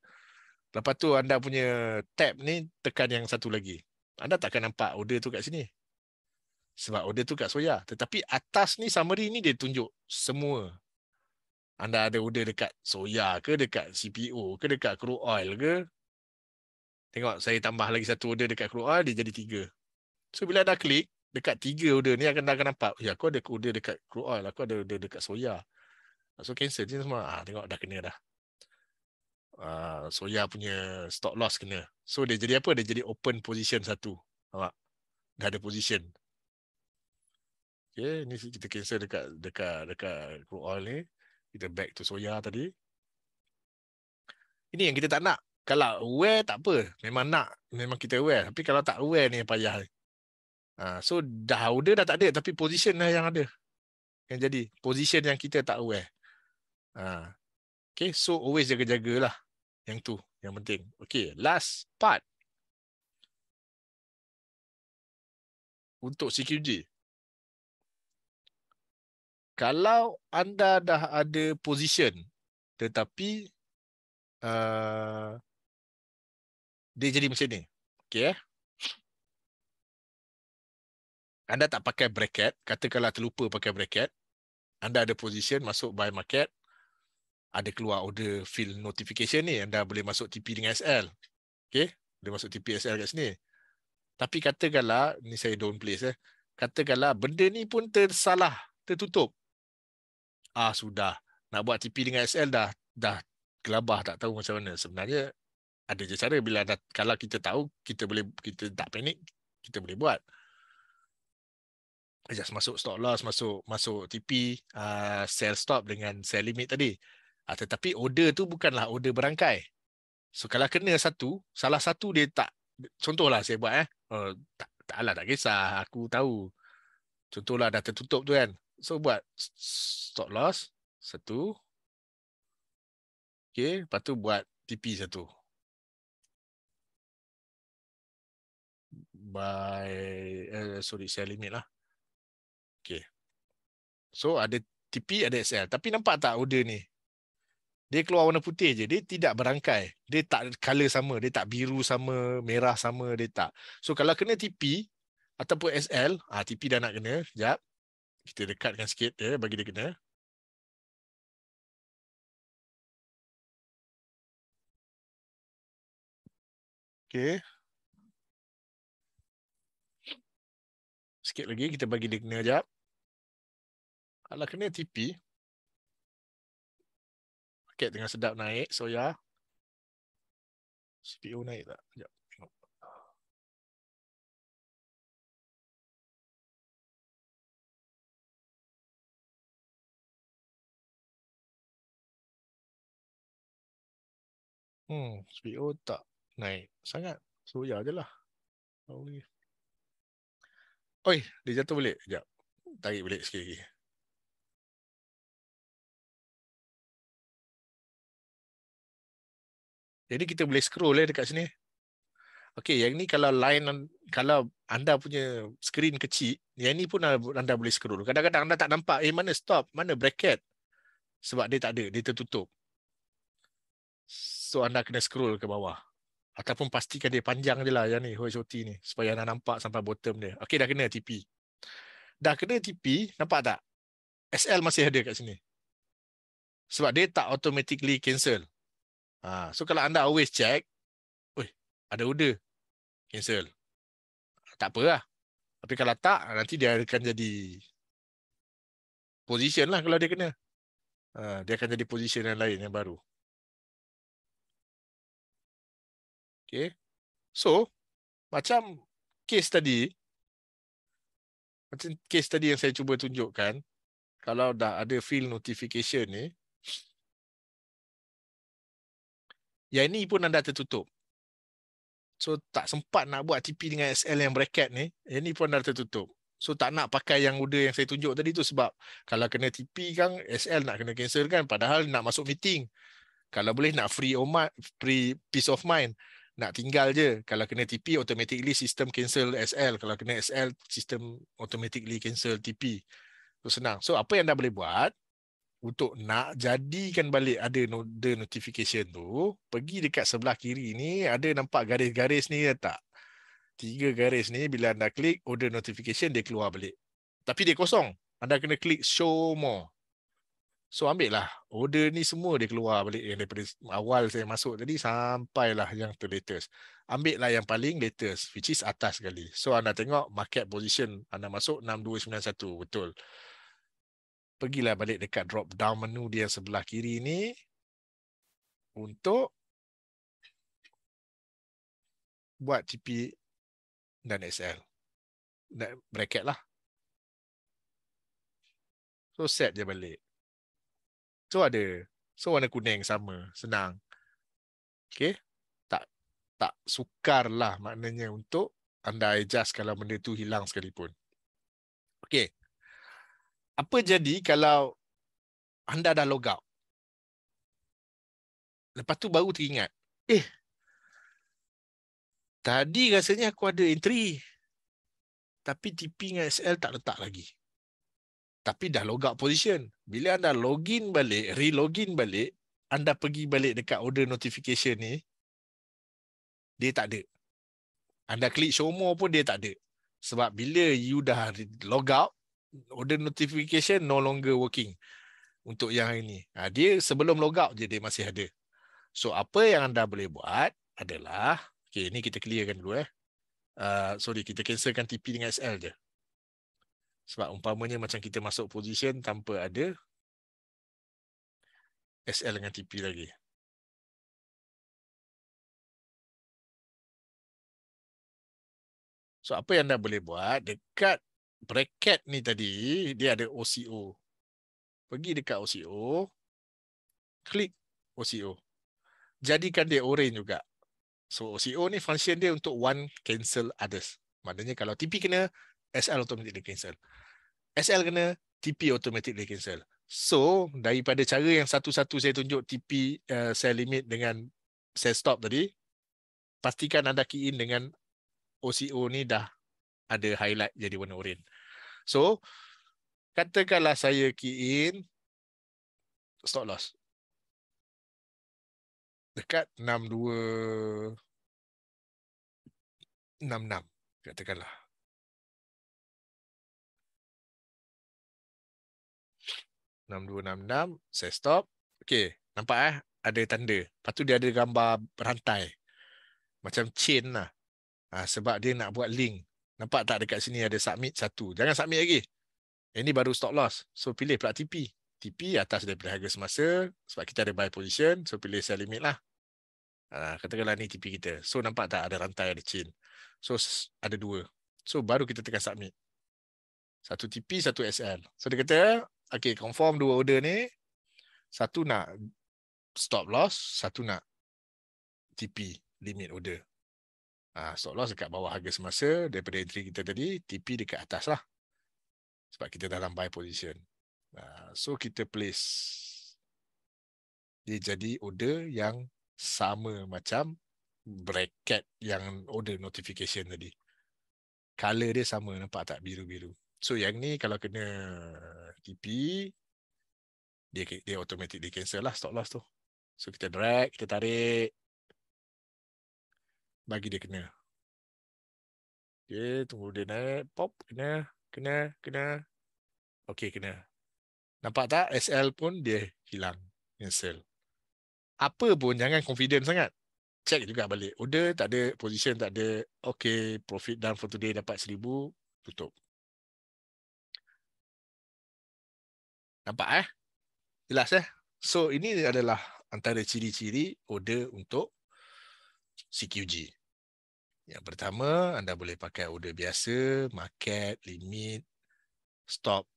lepas tu anda punya tab ni tekan yang satu lagi anda tak akan nampak order tu kat sini sebab order tu kat Soya. Tetapi atas ni summary ni dia tunjuk semua. Anda ada order dekat Soya ke, dekat CPO ke, dekat crude oil ke. Tengok saya tambah lagi satu order dekat crude oil, dia jadi tiga. So bila anda klik, dekat tiga order ni anda akan nampak, ya aku ada order dekat crude oil, aku ada order dekat Soya. Ah, so cancel je semua. Ha, tengok dah kena dah. Uh, soya punya stop loss kena. So dia jadi apa? Dia jadi open position satu. Nampak? Dah ada position. Okay, ni kita cancel dekat dekat dekat crude oil ni. Kita back to soya tadi. Ini yang kita tak nak. Kalau aware tak apa. Memang nak. Memang kita aware. Tapi kalau tak aware ni payah. Ha, so dah order dah tak ada. Tapi position lah yang ada. Yang jadi. Position yang kita tak aware. Ha. Okay. So always jaga jaga lah Yang tu. Yang penting. Okay. Last part. Untuk CQG kalau anda dah ada position tetapi uh, dia jadi macam ni. Okay. Eh? Anda tak pakai bracket. Katakanlah terlupa pakai bracket. Anda ada position masuk buy market. Ada keluar order fill notification ni. Anda boleh masuk TP dengan SL. Okay. Boleh masuk TP SL kat sini. Tapi katakanlah, ni saya don't place eh. Katakanlah benda ni pun tersalah, tertutup ah sudah nak buat TP dengan SL dah dah kelabah tak tahu macam mana sebenarnya ada je cara bila dah, kalau kita tahu kita boleh kita tak panik kita boleh buat just masuk stop loss masuk masuk TP uh, ah, sell stop dengan sell limit tadi uh, tetapi order tu bukanlah order berangkai so kalau kena satu salah satu dia tak contohlah saya buat eh uh, tak, tak tak kisah aku tahu contohlah dah tertutup tu kan So buat stop loss satu. Okay, lepas tu buat TP satu. By, uh, eh, sorry, sell limit lah. Okay. So ada TP, ada SL. Tapi nampak tak order ni? Dia keluar warna putih je. Dia tidak berangkai. Dia tak color sama. Dia tak biru sama, merah sama. Dia tak. So kalau kena TP ataupun SL, ah TP dah nak kena. Sekejap kita dekatkan sikit dia bagi dia kena. Okey. Sikit lagi kita bagi dia kena jap. Kalau kena tipi. Okey, dengan sedap naik. So ya. Yeah. CPU naik tak? Jap. Hmm, SPO oh, tak naik sangat. So, ya je lah. Okay. Oi, dia jatuh balik. Sekejap. Tarik balik sikit lagi. Jadi kita boleh scroll eh dekat sini. Okay, yang ni kalau line kalau anda punya screen kecil, yang ni pun anda boleh scroll. Kadang-kadang anda tak nampak eh mana stop, mana bracket. Sebab dia tak ada, dia tertutup. So anda kena scroll ke bawah. Ataupun pastikan dia panjang je lah yang ni, OT ni. Supaya anda nampak sampai bottom dia. Okay, dah kena TP. Dah kena TP, nampak tak? SL masih ada kat sini. Sebab dia tak automatically cancel. Ha, so kalau anda always check, Wih, ada order. Cancel. Tak apa lah. Tapi kalau tak, nanti dia akan jadi position lah kalau dia kena. Ha, dia akan jadi position yang lain yang baru. Okay. So, macam case tadi, macam case tadi yang saya cuba tunjukkan, kalau dah ada field notification ni, yang ini pun anda tertutup. So, tak sempat nak buat TP dengan SL yang bracket ni, yang ini pun anda tertutup. So, tak nak pakai yang order yang saya tunjuk tadi tu sebab kalau kena TP kan, SL nak kena cancel kan, padahal nak masuk meeting. Kalau boleh nak free, free peace of mind nak tinggal je. Kalau kena TP, automatically sistem cancel SL. Kalau kena SL, sistem automatically cancel TP. So senang. So apa yang anda boleh buat untuk nak jadikan balik ada the notification tu, pergi dekat sebelah kiri ni, ada nampak garis-garis ni ke tak? Tiga garis ni, bila anda klik order notification, dia keluar balik. Tapi dia kosong. Anda kena klik show more. So ambil lah order ni semua dia keluar balik yang daripada awal saya masuk tadi sampailah yang terlatest. Ambil lah yang paling latest which is atas sekali. So anda tengok market position anda masuk 6291 betul. Pergilah balik dekat drop down menu dia sebelah kiri ni untuk buat TP dan SL. Bracket lah. So set je balik. So ada. So warna kuning sama. Senang. Okay. Tak tak sukar lah maknanya untuk anda adjust kalau benda tu hilang sekalipun. Okay. Apa jadi kalau anda dah log out? Lepas tu baru teringat. Eh, tadi rasanya aku ada entry. Tapi TP dengan SL tak letak lagi tapi dah log out position. Bila anda login balik, re-login balik, anda pergi balik dekat order notification ni, dia tak ada. Anda klik show more pun dia tak ada. Sebab bila you dah log out, order notification no longer working untuk yang ini. Ha, dia sebelum log out je dia masih ada. So apa yang anda boleh buat adalah, okay, ini kita clearkan dulu eh. Uh, sorry, kita cancelkan TP dengan SL je. Sebab umpamanya macam kita masuk position tanpa ada SL dengan TP lagi. So apa yang anda boleh buat dekat bracket ni tadi, dia ada OCO. Pergi dekat OCO, klik OCO. Jadikan dia orange juga. So OCO ni function dia untuk one cancel others. Maknanya kalau TP kena, SL automatically cancel. SL kena TP automatically cancel. So, daripada cara yang satu-satu saya tunjuk TP uh, sell limit dengan sell stop tadi, pastikan anda key in dengan OCO ni dah ada highlight jadi warna oranye. So, katakanlah saya key in stop loss. Dekat 62 66 katakanlah 6266 saya stop okey nampak eh ada tanda lepas tu dia ada gambar rantai macam chain lah ha, sebab dia nak buat link nampak tak dekat sini ada submit satu jangan submit lagi ini eh, baru stop loss so pilih pula TP TP atas daripada harga semasa sebab kita ada buy position so pilih sell limit lah ha, katakanlah ni TP kita so nampak tak ada rantai ada chain so ada dua so baru kita tekan submit satu TP, satu SL. So dia kata, okay, confirm dua order ni, satu nak stop loss, satu nak TP, limit order. Ah, stop loss dekat bawah harga semasa daripada entry kita tadi, TP dekat atas lah. Sebab kita dalam buy position. Ah, so kita place. Dia jadi order yang sama macam bracket yang order notification tadi. Color dia sama, nampak tak biru-biru. So yang ni kalau kena TP dia dia automatic dia cancel lah stop loss tu. So kita drag, kita tarik bagi dia kena. Okey, tunggu dia naik, pop kena, kena, kena. okay kena. Nampak tak SL pun dia hilang cancel. Apa pun jangan confident sangat. Check juga balik. Order tak ada, position tak ada. Okay, profit down for today dapat 1000, tutup. Nampak eh? Jelas eh? So ini adalah antara ciri-ciri order untuk CQG. Yang pertama, anda boleh pakai order biasa, market, limit, stop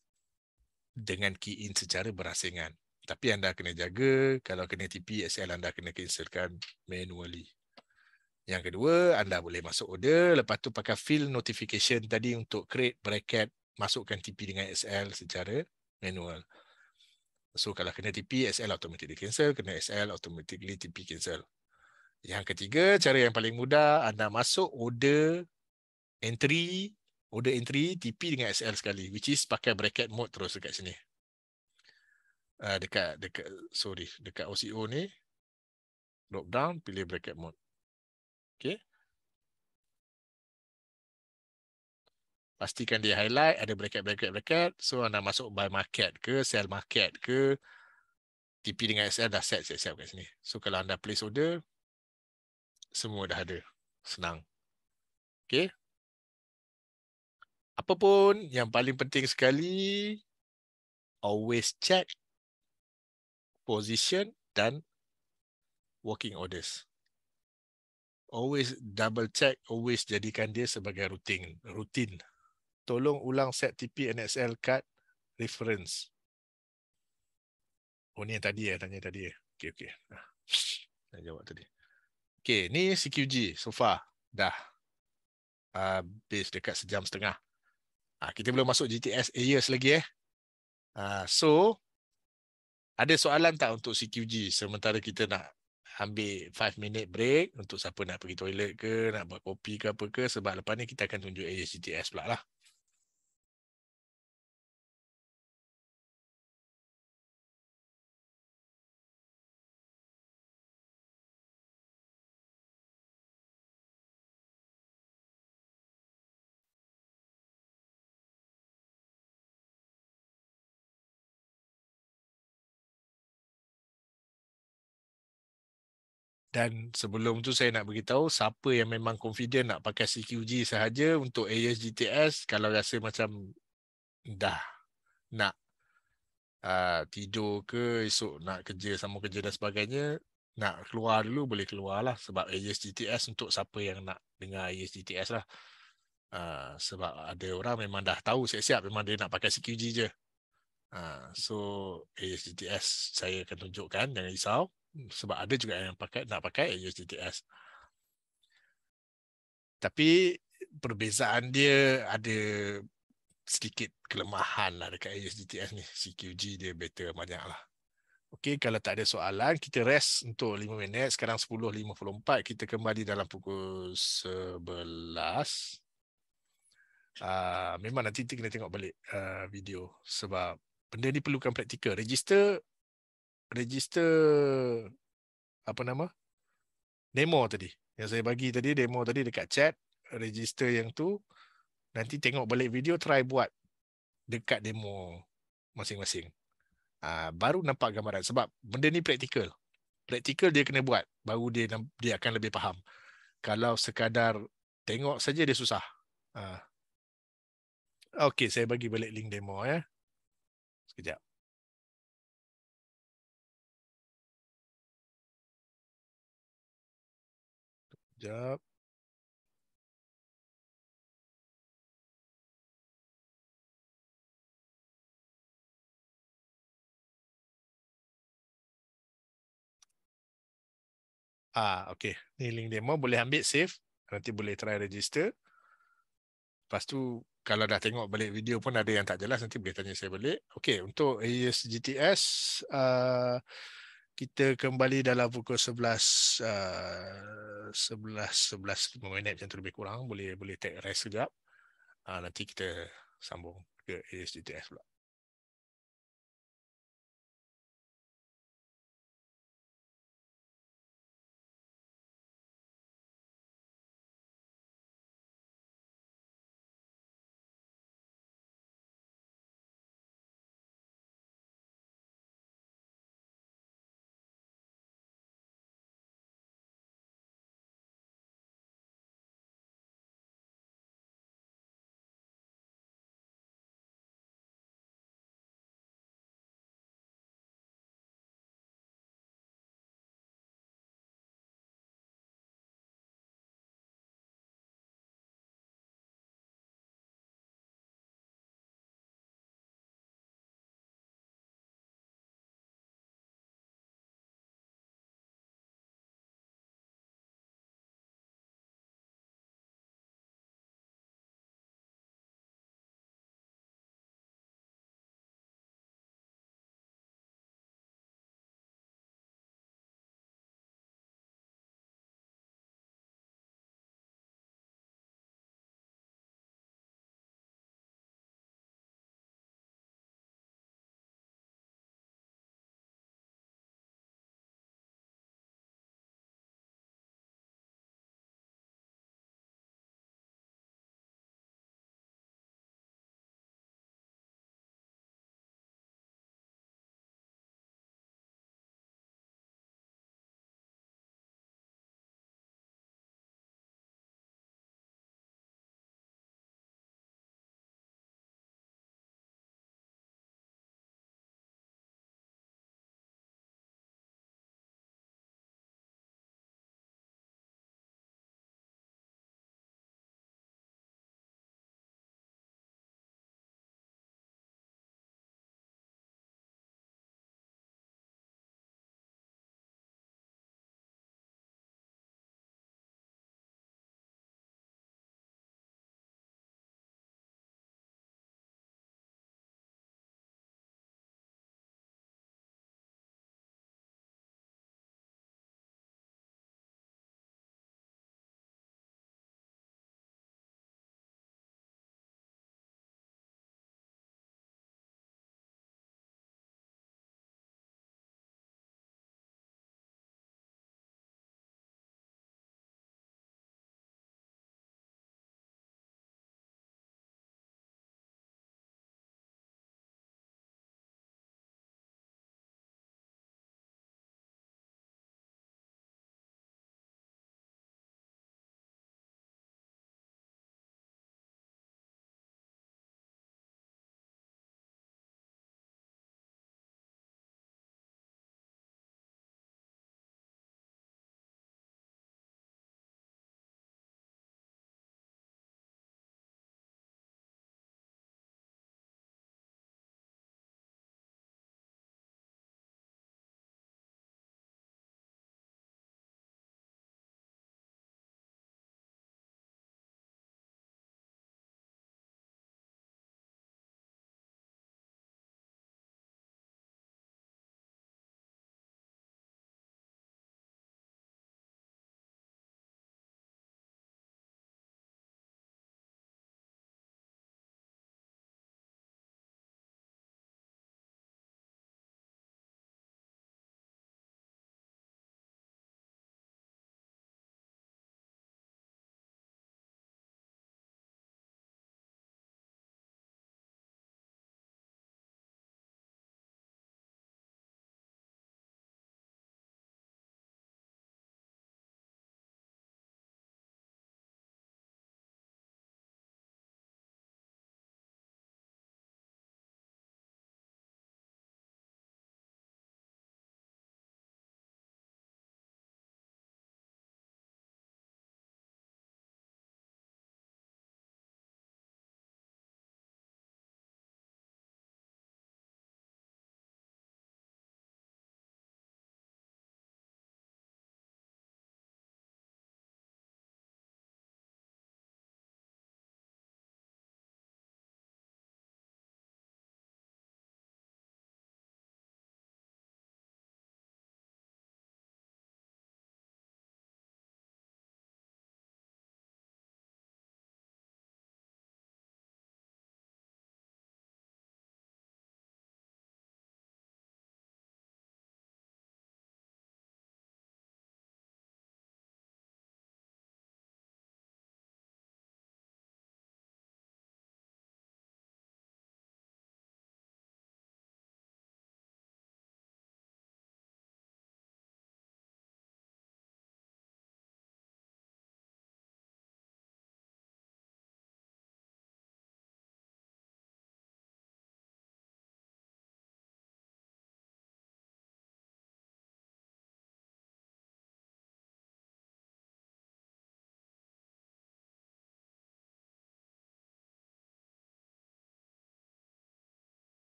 dengan key in secara berasingan. Tapi anda kena jaga kalau kena TP, SL anda kena cancelkan manually. Yang kedua, anda boleh masuk order, lepas tu pakai fill notification tadi untuk create bracket, masukkan TP dengan SL secara manual. So kalau kena TP, SL di cancel. Kena SL automatically TP cancel. Yang ketiga, cara yang paling mudah, anda masuk order entry, order entry TP dengan SL sekali, which is pakai bracket mode terus dekat sini. Uh, dekat, dekat, sorry, dekat OCO ni, drop down, pilih bracket mode. Okay. pastikan dia highlight ada bracket bracket bracket so anda masuk buy market ke sell market ke TP dengan SL dah set set set kat sini so kalau anda place order semua dah ada senang Okay? apa pun yang paling penting sekali always check position dan working orders always double check always jadikan dia sebagai routine routine tolong ulang set TP NSL card reference. Oh ni yang tadi ya, eh, tanya tadi. Eh. okey. okay. Saya ah. jawab tadi. Okey, ni CQG so far dah habis uh, dekat sejam setengah. Uh, kita belum masuk GTS Ayers lagi eh. Uh, so, ada soalan tak untuk CQG sementara kita nak ambil 5 minit break untuk siapa nak pergi toilet ke, nak buat kopi ke apa ke sebab lepas ni kita akan tunjuk Ayers GTS pula lah. dan sebelum tu saya nak beritahu siapa yang memang confident nak pakai CQG sahaja untuk ASGTS kalau rasa macam dah nak uh, tidur ke esok nak kerja sama kerja dan sebagainya nak keluar dulu boleh keluar lah sebab ASGTS untuk siapa yang nak dengar ASGTS lah uh, sebab ada orang memang dah tahu siap-siap memang dia nak pakai CQG je uh, so ASGTS saya akan tunjukkan jangan risau sebab ada juga yang pakai nak pakai HTTPS. Ya Tapi perbezaan dia ada sedikit kelemahan lah dekat HTTPS ni. CQG dia better banyak lah. Okey, kalau tak ada soalan, kita rest untuk 5 minit. Sekarang 10.54, kita kembali dalam pukul 11. Uh, ah, memang nanti kita kena tengok balik uh, video sebab benda ni perlukan praktikal. Register register apa nama demo tadi yang saya bagi tadi demo tadi dekat chat register yang tu nanti tengok balik video try buat dekat demo masing-masing uh, baru nampak gambaran sebab benda ni praktikal praktikal dia kena buat baru dia dia akan lebih faham kalau sekadar tengok saja dia susah uh. Okey, saya bagi balik link demo ya. Sekejap. up. Ah, okay. Ni link demo boleh ambil save. Nanti boleh try register. Lepas tu kalau dah tengok balik video pun ada yang tak jelas nanti boleh tanya saya balik. Okay, untuk AES GTS uh, kita kembali dalam pukul 11 uh, 11 11.5 minit macam tu lebih kurang boleh boleh take rest sekejap uh, nanti kita sambung ke ASDTS pula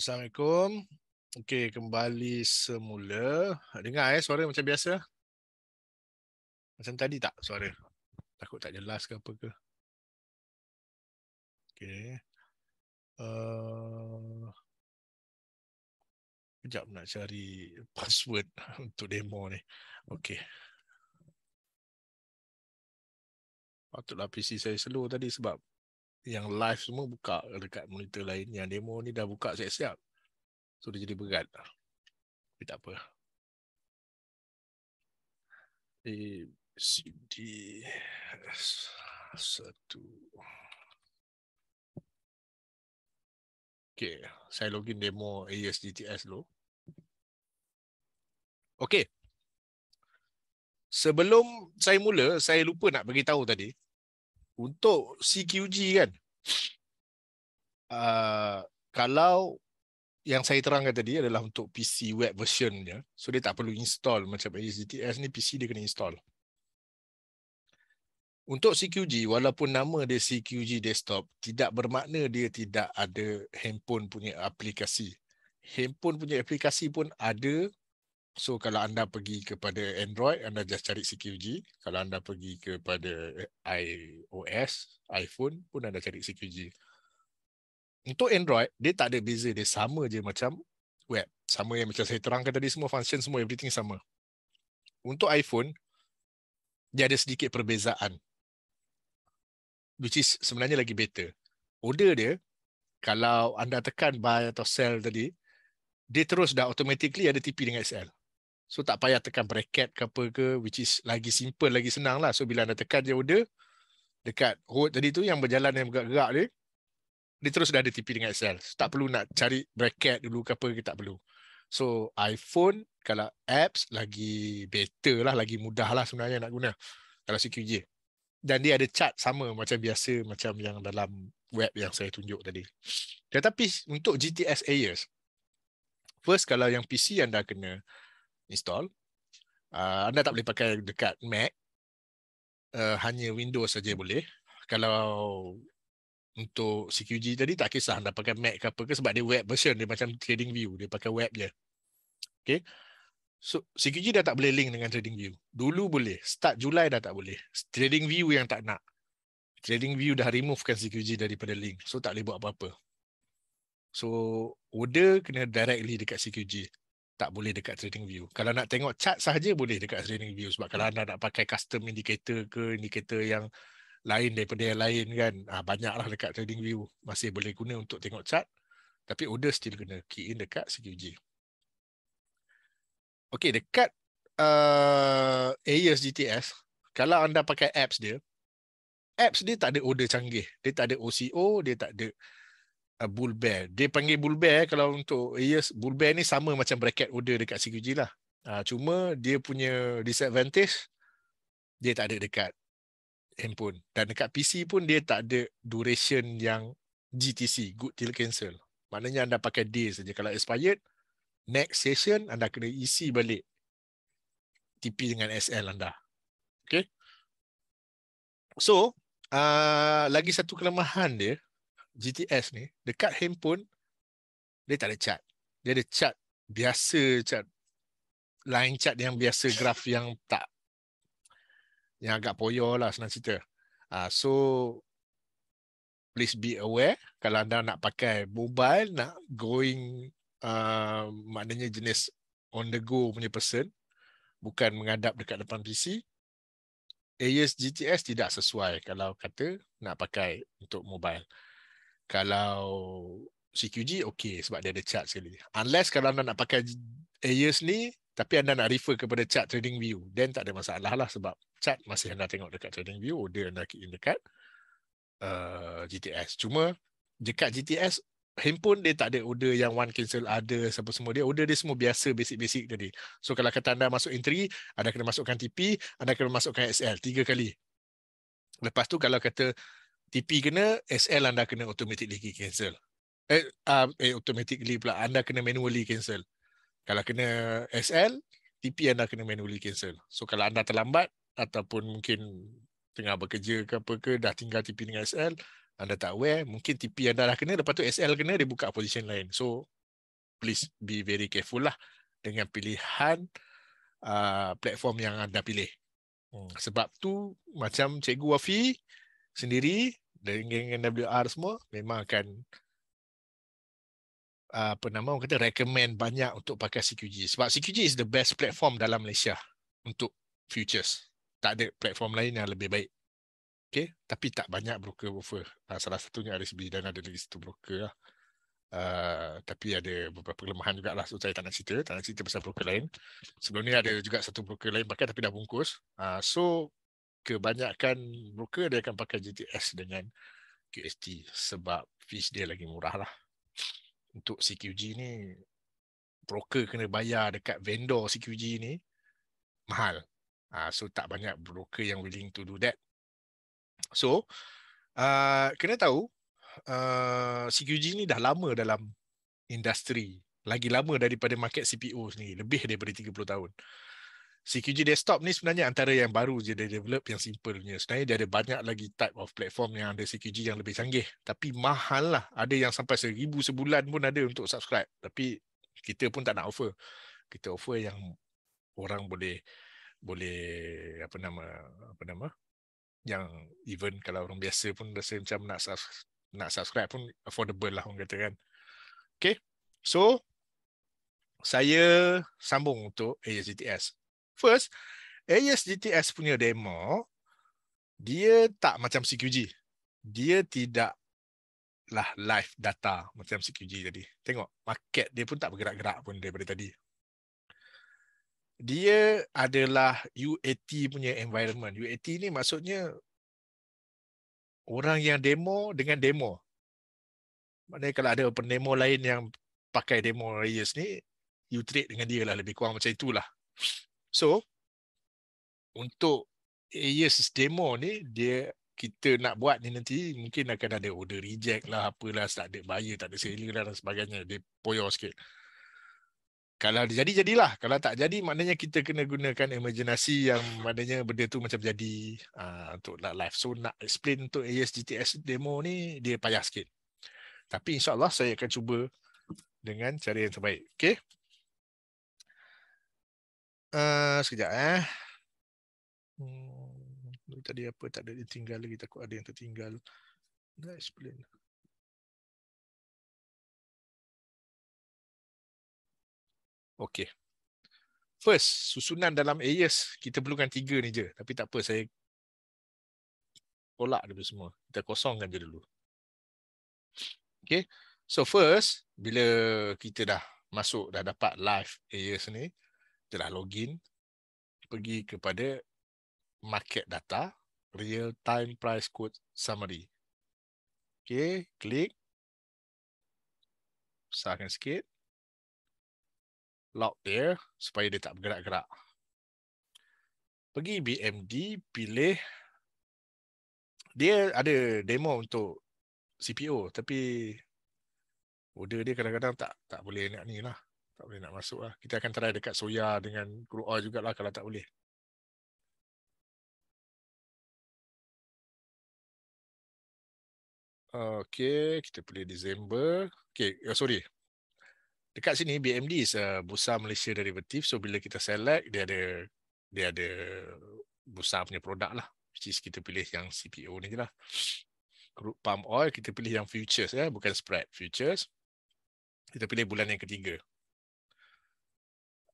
Assalamualaikum. Okey, kembali semula. Dengar eh suara macam biasa. Macam tadi tak suara? Takut tak jelas ke apa ke? Okey. Uh, sekejap nak cari password untuk demo ni. Okey. Patutlah PC saya slow tadi sebab yang live semua buka dekat monitor lain yang demo ni dah buka siap-siap. So dia jadi berat. Tapi tak apa. A, C, D, S, satu. Okay, saya login demo ASDTS dulu. Okay. Sebelum saya mula, saya lupa nak beritahu tadi untuk CQG kan uh, kalau yang saya terangkan tadi adalah untuk PC web versionnya so dia tak perlu install macam HTTPS ni PC dia kena install untuk CQG walaupun nama dia CQG desktop tidak bermakna dia tidak ada handphone punya aplikasi handphone punya aplikasi pun ada So kalau anda pergi kepada Android, anda just cari CQG. Kalau anda pergi kepada eh, iOS, iPhone pun anda cari CQG. Untuk Android, dia tak ada beza. Dia sama je macam web. Sama yang macam saya terangkan tadi, semua function, semua everything sama. Untuk iPhone, dia ada sedikit perbezaan. Which is sebenarnya lagi better. Order dia, kalau anda tekan buy atau sell tadi, dia terus dah automatically ada TP dengan SL. So tak payah tekan bracket ke apa ke which is lagi simple lagi senang lah. So bila anda tekan je order dekat road tadi tu yang berjalan yang bergerak-gerak dia dia terus dah ada TP dengan Excel. So, tak perlu nak cari bracket dulu ke apa ke tak perlu. So iPhone kalau apps lagi better lah lagi mudah lah sebenarnya nak guna kalau CQJ. Dan dia ada chart sama macam biasa macam yang dalam web yang saya tunjuk tadi. Tetapi untuk GTS Ayers first kalau yang PC anda kena install. Uh, anda tak boleh pakai dekat Mac. Uh, hanya Windows saja boleh. Kalau untuk CQG tadi tak kisah anda pakai Mac ke apa ke sebab dia web version dia macam trading view dia pakai web je. Okay. So CQG dah tak boleh link dengan trading view. Dulu boleh. Start Julai dah tak boleh. Trading view yang tak nak. Trading view dah removekan CQG daripada link. So tak boleh buat apa-apa. So order kena directly dekat CQG tak boleh dekat trading view. Kalau nak tengok chart sahaja boleh dekat trading view sebab kalau hmm. anda nak pakai custom indicator ke indicator yang lain daripada yang lain kan ah banyaklah dekat trading view masih boleh guna untuk tengok chart tapi order still kena key in dekat CQG. Okey dekat uh, AES GTS kalau anda pakai apps dia apps dia tak ada order canggih dia tak ada OCO dia tak ada Uh, bull bear. Dia panggil bull bear eh, kalau untuk years bull bear ni sama macam bracket order dekat CQG lah. Uh, cuma dia punya disadvantage dia tak ada dekat handphone dan dekat PC pun dia tak ada duration yang GTC good till cancel. Maknanya anda pakai day saja kalau expired next session anda kena isi balik TP dengan SL anda. Okay. So, uh, lagi satu kelemahan dia GTS ni dekat handphone dia tak ada chat Dia ada chat biasa chat line chat yang biasa graf yang tak yang agak poyo lah senang cerita. Uh, so please be aware kalau anda nak pakai mobile nak going uh, maknanya jenis on the go punya person bukan mengadap dekat depan PC AES GTS tidak sesuai kalau kata nak pakai untuk mobile. Kalau CQG okey sebab dia ada chart sekali. Unless kalau anda nak pakai Aeos ni tapi anda nak refer kepada chart trading view then tak ada masalah lah sebab chart masih anda tengok dekat trading view dia anda in dekat uh, GTS. Cuma dekat GTS handphone dia tak ada order yang one cancel ada apa semua dia order dia semua biasa basic-basic tadi. So kalau kata anda masuk entry anda kena masukkan TP anda kena masukkan SL tiga kali. Lepas tu kalau kata TP kena, SL anda kena automatically cancel. Eh, um, eh automatically pula, anda kena manually cancel. Kalau kena SL, TP anda kena manually cancel. So kalau anda terlambat ataupun mungkin tengah bekerja ke apa ke, dah tinggal TP dengan SL, anda tak aware, mungkin TP anda dah kena, lepas tu SL kena, dia buka position lain. So, please be very careful lah dengan pilihan uh, platform yang anda pilih. Hmm. Sebab tu, macam Cikgu Wafi, sendiri dengan WR semua memang akan apa nama orang kata recommend banyak untuk pakai CQG sebab CQG is the best platform dalam Malaysia untuk futures tak ada platform lain yang lebih baik okay tapi tak banyak broker offer ah, salah satunya RSB dan ada lagi satu broker lah. Uh, tapi ada beberapa kelemahan juga lah so saya tak nak cerita tak nak cerita pasal broker lain sebelum ni ada juga satu broker lain pakai tapi dah bungkus uh, so kebanyakan broker dia akan pakai GTS dengan QST sebab fees dia lagi murah lah. Untuk CQG ni, broker kena bayar dekat vendor CQG ni mahal. Uh, so tak banyak broker yang willing to do that. So, uh, kena tahu uh, ah, CQG ni dah lama dalam industri. Lagi lama daripada market CPO sendiri. Lebih daripada 30 tahun. CQG desktop ni sebenarnya antara yang baru je dia develop yang simple punya. Sebenarnya dia ada banyak lagi type of platform yang ada CQG yang lebih canggih. Tapi mahal lah. Ada yang sampai seribu sebulan pun ada untuk subscribe. Tapi kita pun tak nak offer. Kita offer yang orang boleh boleh apa nama apa nama yang even kalau orang biasa pun rasa macam nak nak subscribe pun affordable lah orang kata kan. Okay. So saya sambung untuk ASDTS. First, ASGTS punya demo, dia tak macam CQG. Dia tidak lah live data macam CQG tadi. Tengok, market dia pun tak bergerak-gerak pun daripada tadi. Dia adalah UAT punya environment. UAT ni maksudnya orang yang demo dengan demo. Maknanya kalau ada open demo lain yang pakai demo Reyes ni, you trade dengan dia lah lebih kurang macam itulah. So untuk AES demo ni dia kita nak buat ni nanti mungkin akan ada order reject lah apalah tak ada bayar tak ada seller lah, dan sebagainya dia poyo sikit. Kalau dia jadi jadilah kalau tak jadi maknanya kita kena gunakan emergency yang maknanya benda tu macam jadi uh, untuk live so nak explain untuk AES GTS demo ni dia payah sikit. Tapi insyaallah saya akan cuba dengan cara yang terbaik. Okay. Eh, sekejap eh. Hmm, tadi apa tak ada ditinggal lagi takut ada yang tertinggal. Nak explain. Okay. First, susunan dalam AES, kita perlukan tiga ni je. Tapi tak apa, saya tolak dulu semua. Kita kosongkan je dulu. Okay. So first, bila kita dah masuk, dah dapat live AES ni, telah login pergi kepada market data real time price quote summary. Okey, klik. Besarkan sikit. Lock dia supaya dia tak bergerak-gerak. Pergi BMD, pilih. Dia ada demo untuk CPO tapi order dia kadang-kadang tak tak boleh nak ni lah. Tak boleh nak masuk lah. Kita akan try dekat soya dengan kru oil jugalah kalau tak boleh. Okay, kita pilih Disember. Okay, oh, eh, sorry. Dekat sini BMD is a Bursa Malaysia Derivative. So bila kita select, dia ada dia ada Bursa punya produk lah. Which is kita pilih yang CPO ni je lah. Group palm oil, kita pilih yang futures ya, bukan spread. Futures. Kita pilih bulan yang ketiga.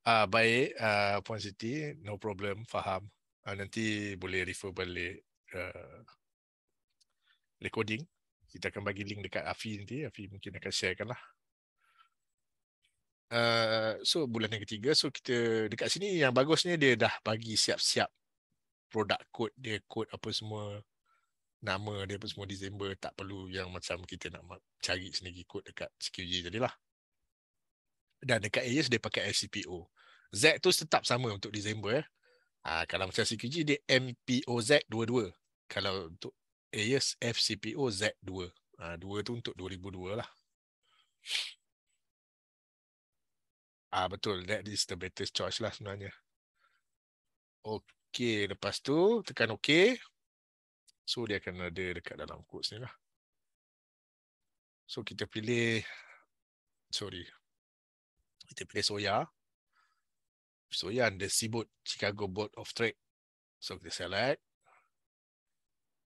Ah uh, baik, uh, Puan Siti, no problem, faham. Uh, nanti boleh refer balik uh, recording. Kita akan bagi link dekat Afi nanti. Afi mungkin akan sharekan lah. Uh, so bulan yang ketiga, so kita dekat sini yang bagusnya dia dah bagi siap-siap produk code dia, code apa semua nama dia apa semua Disember tak perlu yang macam kita nak cari sendiri code dekat SQG jadilah dan dekat Aries dia pakai FCPO. Z tu tetap sama untuk Disember eh. Ha, kalau macam CQG dia MPOZ 22. Kalau untuk Aries FCPOZ Z 2. Ha, dua tu untuk 2002 lah. Ah ha, betul that is the better choice lah sebenarnya. Okey, lepas tu tekan okey. So dia akan ada dekat dalam quotes ni lah. So kita pilih sorry kita pilih Soya. Soya ada sibut Chicago Board of Trade. So kita select.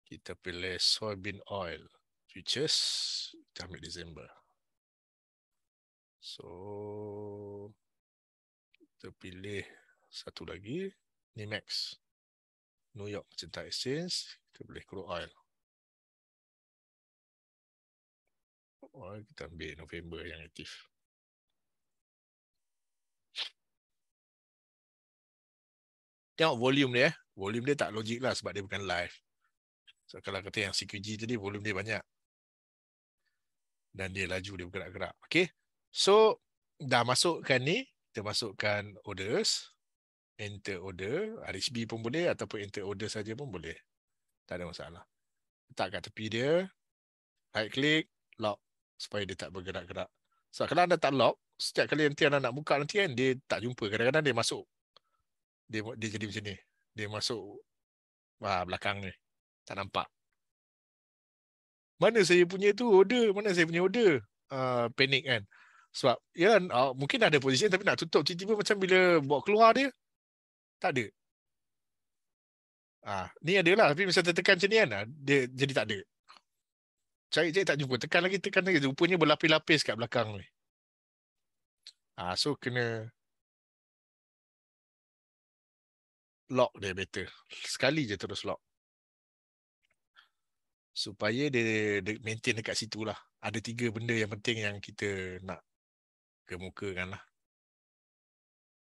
Kita pilih soybean oil futures. Kita ambil December. So kita pilih satu lagi. Nimax. New York Cinta Exchange. Kita pilih crude oil. Oh, kita ambil November yang aktif. tengok volume dia. Eh. Volume dia tak logik lah sebab dia bukan live. So, kalau kata yang CQG tadi, volume dia banyak. Dan dia laju, dia bergerak-gerak. Okay. So, dah masukkan ni. Kita masukkan orders. Enter order. RSB pun boleh ataupun enter order saja pun boleh. Tak ada masalah. Letak kat tepi dia. Right click. Lock. Supaya dia tak bergerak-gerak. So, kalau anda tak lock, setiap kali nanti anda nak buka nanti kan, dia tak jumpa. Kadang-kadang dia masuk dia dia jadi macam ni. Dia masuk wah belakang ni. Tak nampak. Mana saya punya tu order? Mana saya punya order? Uh, ah, panik kan. Sebab ya uh, mungkin ada posisi tapi nak tutup tiba-tiba macam bila buat keluar dia tak ada. Ah, uh, ni adalah tapi macam tertekan macam ni kan. Ah, dia jadi tak ada. Cari-cari tak jumpa. Tekan lagi, tekan lagi. Rupanya berlapis-lapis kat belakang ni. Ah, uh, so kena lock dia better. Sekali je terus lock. Supaya dia, dia maintain dekat situ lah. Ada tiga benda yang penting yang kita nak kemukakan lah.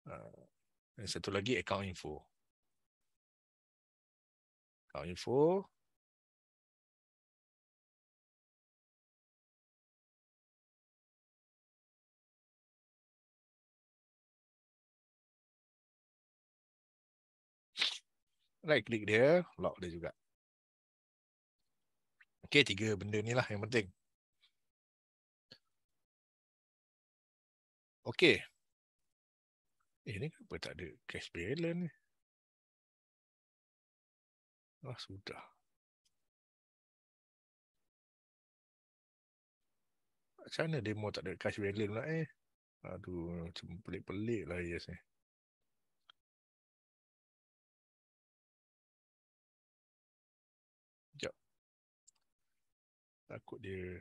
Uh, satu lagi account info. Account info. right click dia, lock dia juga. Okey, tiga benda ni lah yang penting. Okey. Eh, ni kenapa tak ada cache balance ni? Wah sudah. Macam mana demo tak ada cash balance pula eh? Aduh, macam pelik-pelik lah yes ni. Eh. Takut dia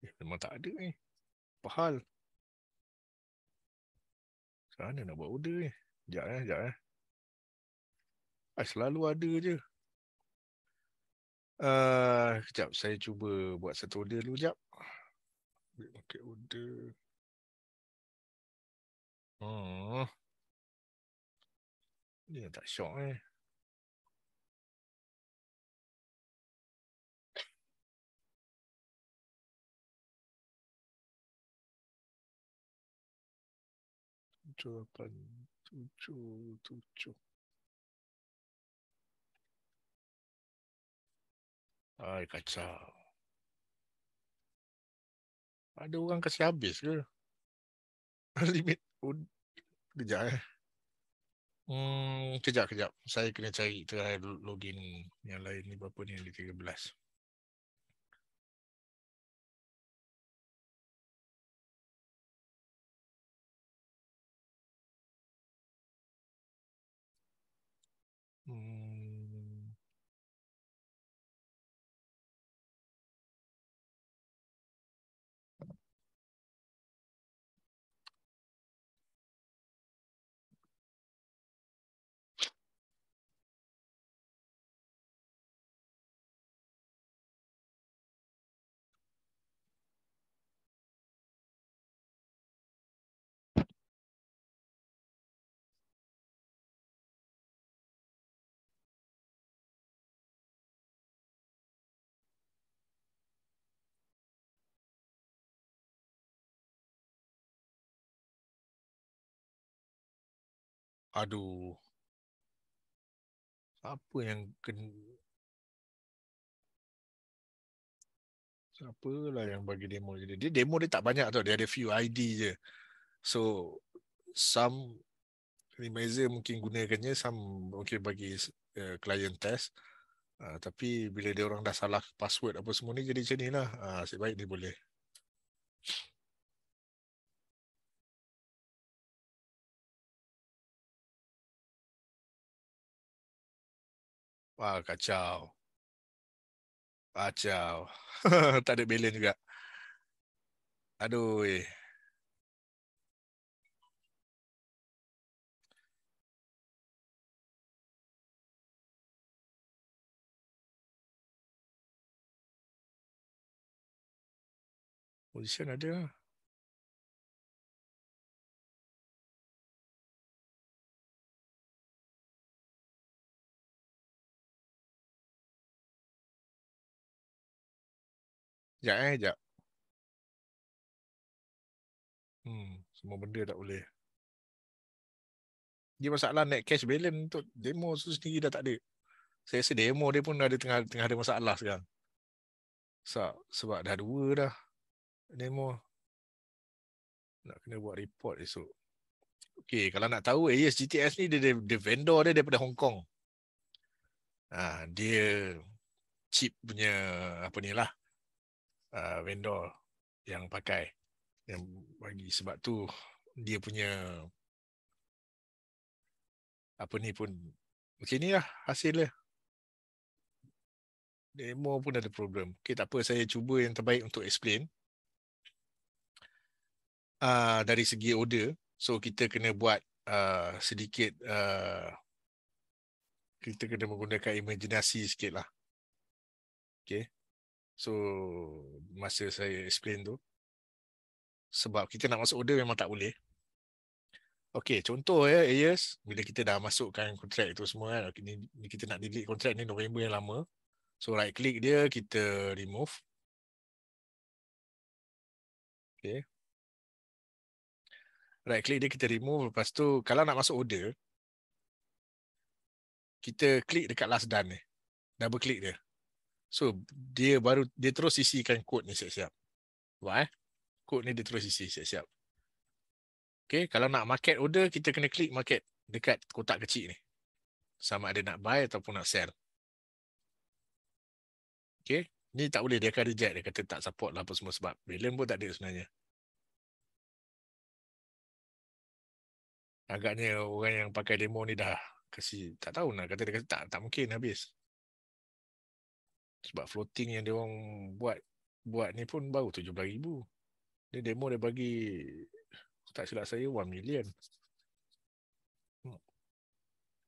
eh, Memang tak ada ni eh. Apa hal Macam nak buat order ni eh? Sekejap eh, sekejap eh. Ay, ah, selalu ada je. Uh, sekejap, saya cuba buat satu order dulu sekejap. Ambil market order. Hmm. Ini tak syok eh. tujuh, lapan, tujuh, tujuh. Hai, kacau. Ada orang kasih habis ke? Limit pun. Kejap eh. Hmm, kejap, kejap. Saya kena cari try login yang lain ni berapa ni, yang 13. Aduh. Siapa yang ken... Siapa lah yang bagi demo jadi dia demo dia tak banyak tau dia ada few ID je. So some Remazer mungkin gunakannya some mungkin bagi uh, client test. Uh, tapi bila dia orang dah salah password apa semua ni jadi macam ni lah. Uh, asyik baik ni boleh. Wah, kacau. Kacau. tak ada balance juga. Aduh. Eh. Position ada lah. Sekejap eh, sekejap. Hmm, semua benda tak boleh. Dia masalah net cash balance untuk demo tu sendiri dah tak ada. Saya rasa demo dia pun ada tengah tengah ada masalah sekarang. So, sebab dah dua dah demo. Nak kena buat report esok. Okey, kalau nak tahu, AES eh, GTS ni dia, dia, vendor dia daripada Hong Kong. Ha, dia chip punya apa ni lah uh, vendor yang pakai yang bagi sebab tu dia punya apa ni pun macam ni lah hasil lah. demo pun ada problem okay, tak apa saya cuba yang terbaik untuk explain uh, dari segi order so kita kena buat uh, sedikit uh, kita kena menggunakan imajinasi sikit lah okay. So masa saya explain tu sebab kita nak masuk order memang tak boleh. Okey, contoh ya, years bila kita dah masukkan kontrak itu semua kan. Okay, ni, kita nak delete kontrak ni November yang lama. So right click dia kita remove. Okey. Right click dia kita remove lepas tu kalau nak masuk order kita klik dekat last done ni. Double click dia. So dia baru dia terus sisikan kod ni siap-siap. Buat eh. Kod ni dia terus isi siap-siap. Okay, kalau nak market order, kita kena klik market dekat kotak kecil ni. Sama ada nak buy ataupun nak sell. Okay, ni tak boleh. Dia akan reject. Dia kata tak support lah apa semua sebab. Belum pun tak ada sebenarnya. Agaknya orang yang pakai demo ni dah kasi tak tahu nak lah. kata dia kata tak tak mungkin habis sebab floating yang dia orang buat buat ni pun baru 17000. Dia demo dia bagi tak silap saya 1 million. Hmm.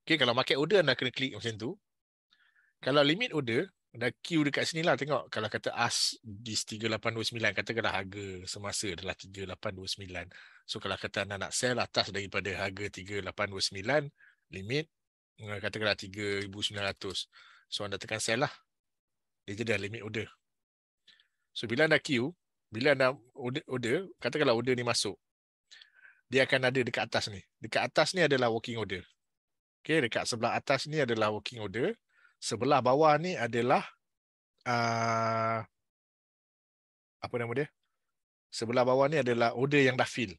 Okay, kalau market order anda kena klik macam tu. Kalau limit order, ada queue dekat sini lah tengok. Kalau kata as di 3829, katakanlah harga semasa adalah 3829. So kalau kata anda nak sell atas daripada harga 3829, limit katakanlah 3900. So anda tekan sell lah dia jadi limit order. So bila anda queue, bila anda order, order, katakanlah order ni masuk, dia akan ada dekat atas ni. Dekat atas ni adalah working order. Okay, dekat sebelah atas ni adalah working order. Sebelah bawah ni adalah uh, apa nama dia? Sebelah bawah ni adalah order yang dah fill.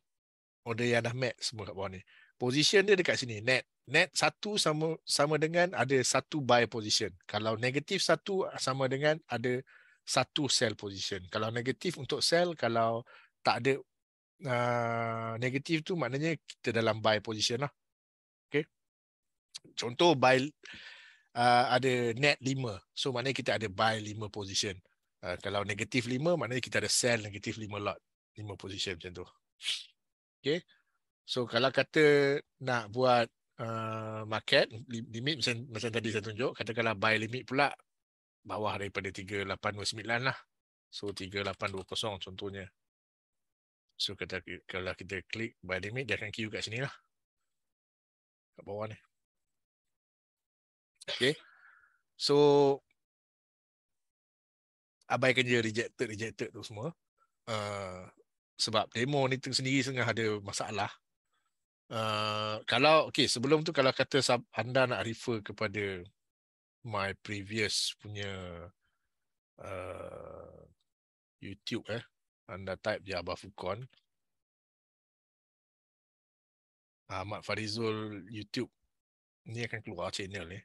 Order yang dah met semua kat bawah ni position dia dekat sini net net satu sama sama dengan ada satu buy position kalau negatif satu sama dengan ada satu sell position kalau negatif untuk sell kalau tak ada uh, negatif tu maknanya kita dalam buy position lah okay contoh buy uh, ada net lima, so maknanya kita ada buy lima position uh, kalau negatif lima, maknanya kita ada sell negatif lima lot lima position macam tu okay So kalau kata nak buat uh, market limit macam, macam tadi saya tunjuk, katakanlah buy limit pula bawah daripada 3829 lah. So 3820 contohnya. So kata kalau kita klik buy limit dia akan queue kat sini lah. Kat bawah ni. Okay. So abaikan je rejected rejected tu semua. Uh, sebab demo ni tu sendiri sengah ada masalah Uh, kalau okay sebelum tu kalau kata anda nak refer kepada my previous punya uh, YouTube eh anda type je Abah Fukon Ahmad Farizul YouTube ni akan keluar channel ni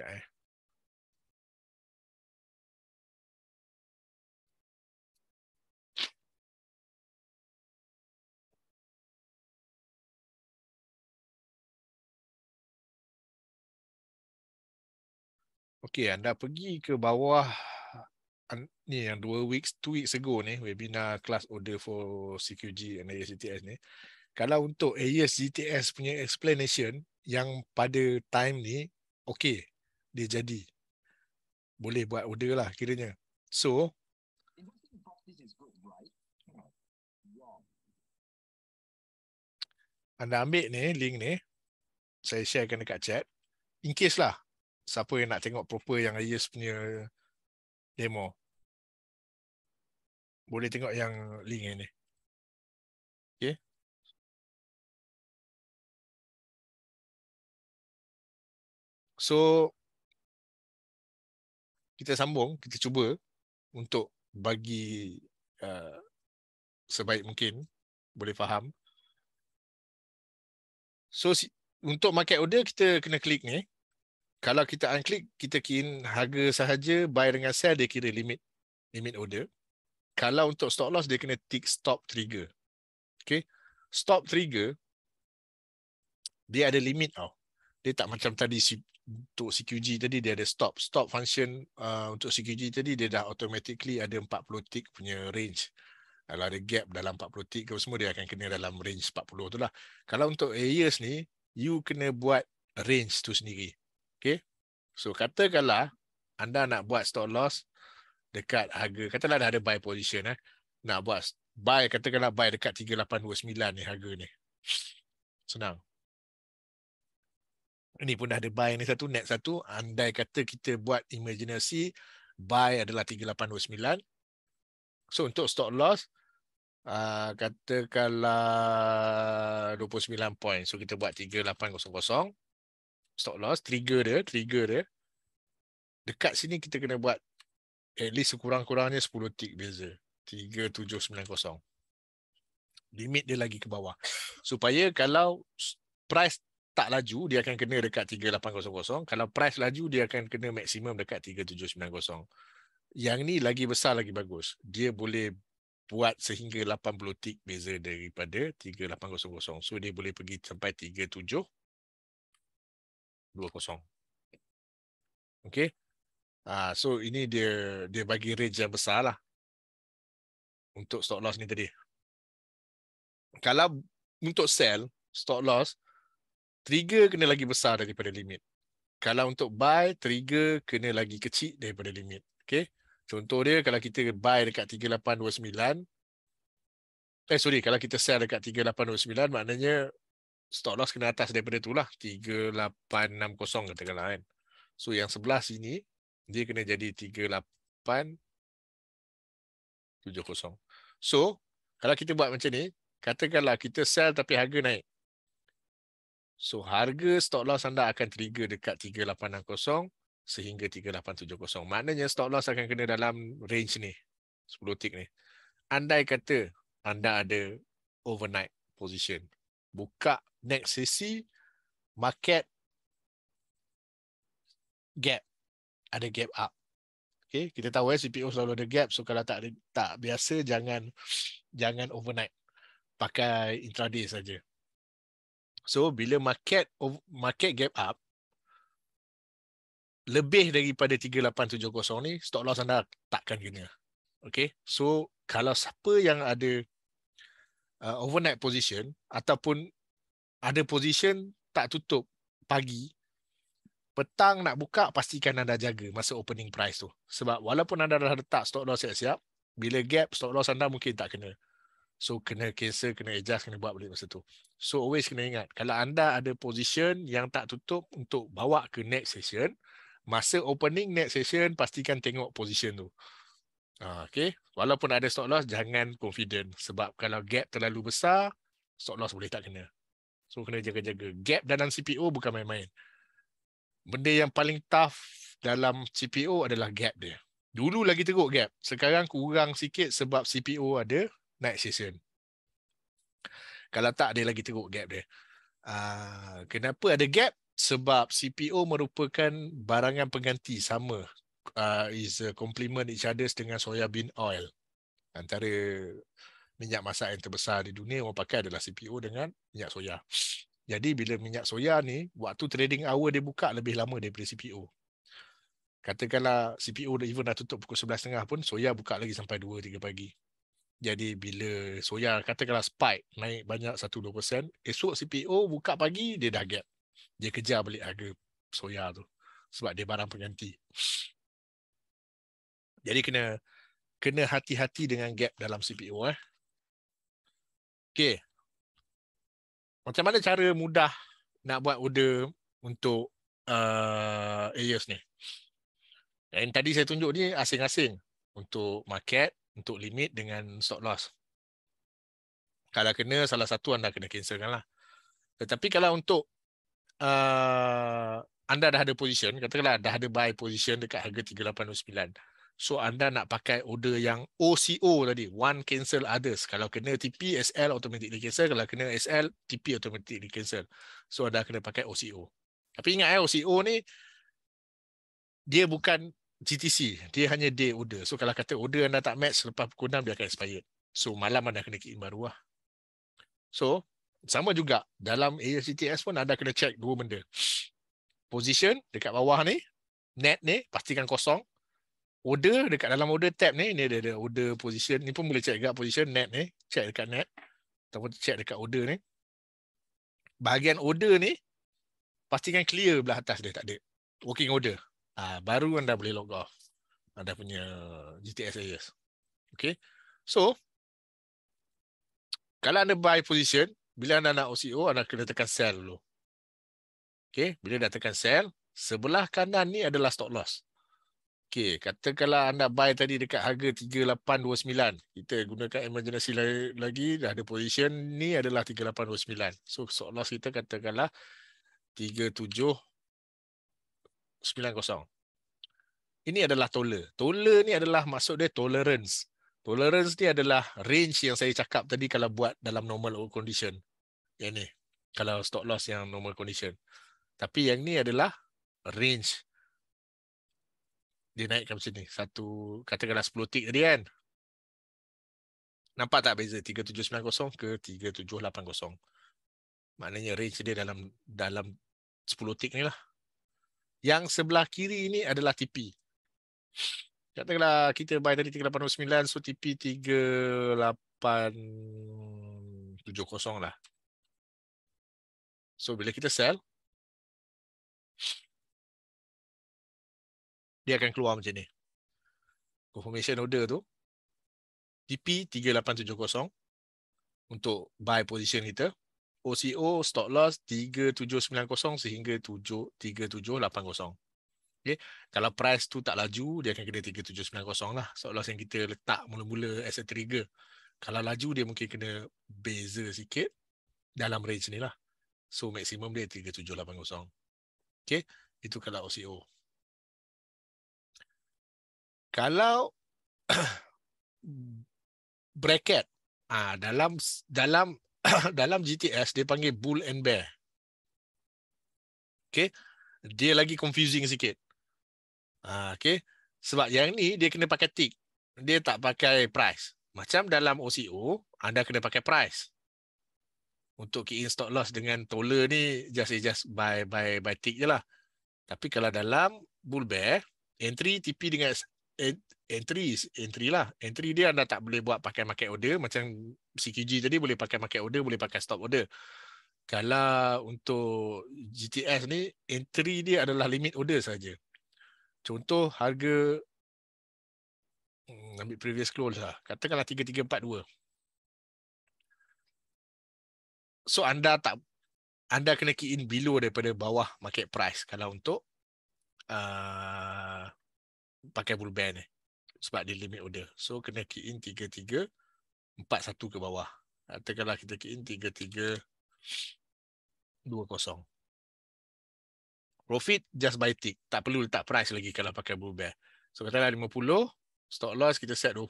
Ya eh. Okey, anda pergi ke bawah ni yang 2 weeks, 2 weeks ago ni webinar class order for CQG and ASGTS ni. Kalau untuk ASGTS punya explanation yang pada time ni, okey, dia jadi. Boleh buat order lah kiranya. So, anda ambil ni link ni, saya sharekan dekat chat. In case lah, siapa yang nak tengok proper yang Ayers punya demo boleh tengok yang link ini okey so kita sambung kita cuba untuk bagi uh, sebaik mungkin boleh faham so si, untuk market order kita kena klik ni kalau kita unclick kita kira harga sahaja buy dengan sell dia kira limit limit order kalau untuk stop loss dia kena tick stop trigger okay? stop trigger dia ada limit tau dia tak macam tadi untuk CQG tadi dia ada stop stop function uh, untuk CQG tadi dia dah automatically ada 40 tick punya range kalau ada gap dalam 40 tick ke semua dia akan kena dalam range 40 tu lah kalau untuk areas ni you kena buat range tu sendiri Okay. So katakanlah anda nak buat stop loss dekat harga. Katalah dah ada buy position. Eh. Nak buat buy katakanlah buy dekat 3829 ni harga ni. Senang. Ini pun dah ada buy ni satu, net satu. Andai kata kita buat emergency, buy adalah 3829. So untuk stop loss, uh, katakanlah 29 point. So kita buat 3800 stop loss trigger dia trigger dia dekat sini kita kena buat at least sekurang-kurangnya 10 tick beza 3790 limit dia lagi ke bawah supaya kalau price tak laju dia akan kena dekat 3800 kalau price laju dia akan kena maksimum dekat 3790 yang ni lagi besar lagi bagus dia boleh buat sehingga 80 tick beza daripada 3800 so dia boleh pergi sampai 37 2.0. Okay. Uh, so ini dia dia bagi range yang besar lah untuk stop loss ni tadi. Kalau untuk sell, stop loss, trigger kena lagi besar daripada limit. Kalau untuk buy, trigger kena lagi kecil daripada limit. Okay. Contoh dia, kalau kita buy dekat 3829, eh sorry, kalau kita sell dekat 3829, maknanya stop loss kena atas daripada tu lah. 3860 katakanlah kan. So yang sebelah sini, dia kena jadi 3870. So, kalau kita buat macam ni, katakanlah kita sell tapi harga naik. So harga stop loss anda akan trigger dekat 3860 sehingga 3870. Maknanya stop loss akan kena dalam range ni. 10 tick ni. Andai kata anda ada overnight position buka next sesi market gap ada gap up okey kita tahu ya eh, CPO selalu ada gap so kalau tak tak biasa jangan jangan overnight pakai intraday saja so bila market market gap up lebih daripada 3870 ni stop loss anda takkan kena okey so kalau siapa yang ada uh, overnight position ataupun ada position tak tutup pagi petang nak buka pastikan anda jaga masa opening price tu sebab walaupun anda dah letak stock loss siap-siap bila gap stock loss anda mungkin tak kena so kena cancel kena adjust kena buat balik masa tu so always kena ingat kalau anda ada position yang tak tutup untuk bawa ke next session masa opening next session pastikan tengok position tu Ah, okay. Walaupun ada stop loss, jangan confident. Sebab kalau gap terlalu besar, stop loss boleh tak kena. So, kena jaga-jaga. Gap dalam CPO bukan main-main. Benda yang paling tough dalam CPO adalah gap dia. Dulu lagi teruk gap. Sekarang kurang sikit sebab CPO ada next season. Kalau tak, dia lagi teruk gap dia. Uh, kenapa ada gap? Sebab CPO merupakan barangan pengganti sama uh, is uh, complement each other dengan soya bean oil. Antara minyak masak yang terbesar di dunia orang pakai adalah CPO dengan minyak soya. Jadi bila minyak soya ni waktu trading hour dia buka lebih lama daripada CPO. Katakanlah CPO dah even dah tutup pukul 11.30 pun soya buka lagi sampai 2-3 pagi. Jadi bila soya katakanlah spike naik banyak 1-2% esok CPO buka pagi dia dah gap. Dia kejar balik harga soya tu sebab dia barang pengganti. Jadi kena kena hati-hati dengan gap dalam CPU eh. Okey. Macam mana cara mudah nak buat order untuk uh, AES ni? Yang tadi saya tunjuk ni asing-asing untuk market, untuk limit dengan stop loss. Kalau kena salah satu anda kena cancelkan lah. Tetapi kalau untuk uh, anda dah ada position, katakanlah dah ada buy position dekat harga 3809. So anda nak pakai order yang OCO tadi, one cancel others. Kalau kena TP, SL automatically cancel. Kalau kena SL, TP automatically cancel. So anda kena pakai OCO. Tapi ingat eh, OCO ni, dia bukan GTC. Dia hanya day order. So kalau kata order anda tak match, lepas pukul 6 dia akan expired. So malam anda kena kirim baru lah. So, sama juga dalam ASCTS pun anda kena check dua benda. Position dekat bawah ni, net ni pastikan kosong order dekat dalam order tab ni ni ada, ada order position ni pun boleh check dekat position net ni check dekat net ataupun check dekat order ni bahagian order ni pastikan clear belah atas dia tak ada working order ha, baru anda boleh log off anda punya GTS areas okay so kalau anda buy position bila anda nak OCO anda kena tekan sell dulu okay bila dah tekan sell sebelah kanan ni adalah stop loss Okey, katakanlah anda buy tadi dekat harga 3829. Kita gunakan emergency lagi dah ada position ni adalah 3829. So stop loss kita katakanlah 37 Ini adalah toler. Toler ni adalah maksud dia tolerance. Tolerance ni adalah range yang saya cakap tadi kalau buat dalam normal condition. Yang ni. Kalau stop loss yang normal condition. Tapi yang ni adalah range dia naikkan macam ni. Satu, katakanlah 10 tik tadi kan. Nampak tak beza 3790 ke 3780? Maknanya range dia dalam dalam 10 tik ni lah. Yang sebelah kiri ini adalah TP. Katakanlah kita buy tadi 3809, so TP 3870 lah. So bila kita sell, dia akan keluar macam ni. Confirmation order tu. TP 3870 untuk buy position kita. OCO stop loss 3790 sehingga 7 Okay. Kalau price tu tak laju, dia akan kena 3790 lah. Stop loss yang kita letak mula-mula as a trigger. Kalau laju, dia mungkin kena beza sikit dalam range ni lah. So, maksimum dia 3780. Okay. Itu kalau OCO kalau bracket ah dalam dalam dalam GTS dia panggil bull and bear. Okay, dia lagi confusing sikit. Ah, ha, okay, sebab yang ni dia kena pakai tick. Dia tak pakai price. Macam dalam OCO, anda kena pakai price. Untuk key in stock loss dengan toller ni, just just buy, buy, buy tick je lah. Tapi kalau dalam bull bear, entry TP dengan entry entry lah entry dia anda tak boleh buat pakai market order macam CQG tadi boleh pakai market order boleh pakai stop order kalau untuk GTS ni entry dia adalah limit order saja contoh harga hmm, ambil previous close lah katakanlah 3342 so anda tak anda kena key in below daripada bawah market price kalau untuk uh, pakai bullband eh. Sebab dia limit order. So kena key in 3341 ke bawah. Katakanlah kita key in 3320. Profit just buy tick. Tak perlu letak price lagi kalau pakai bullband. So katalah 50. Stock loss kita set 20.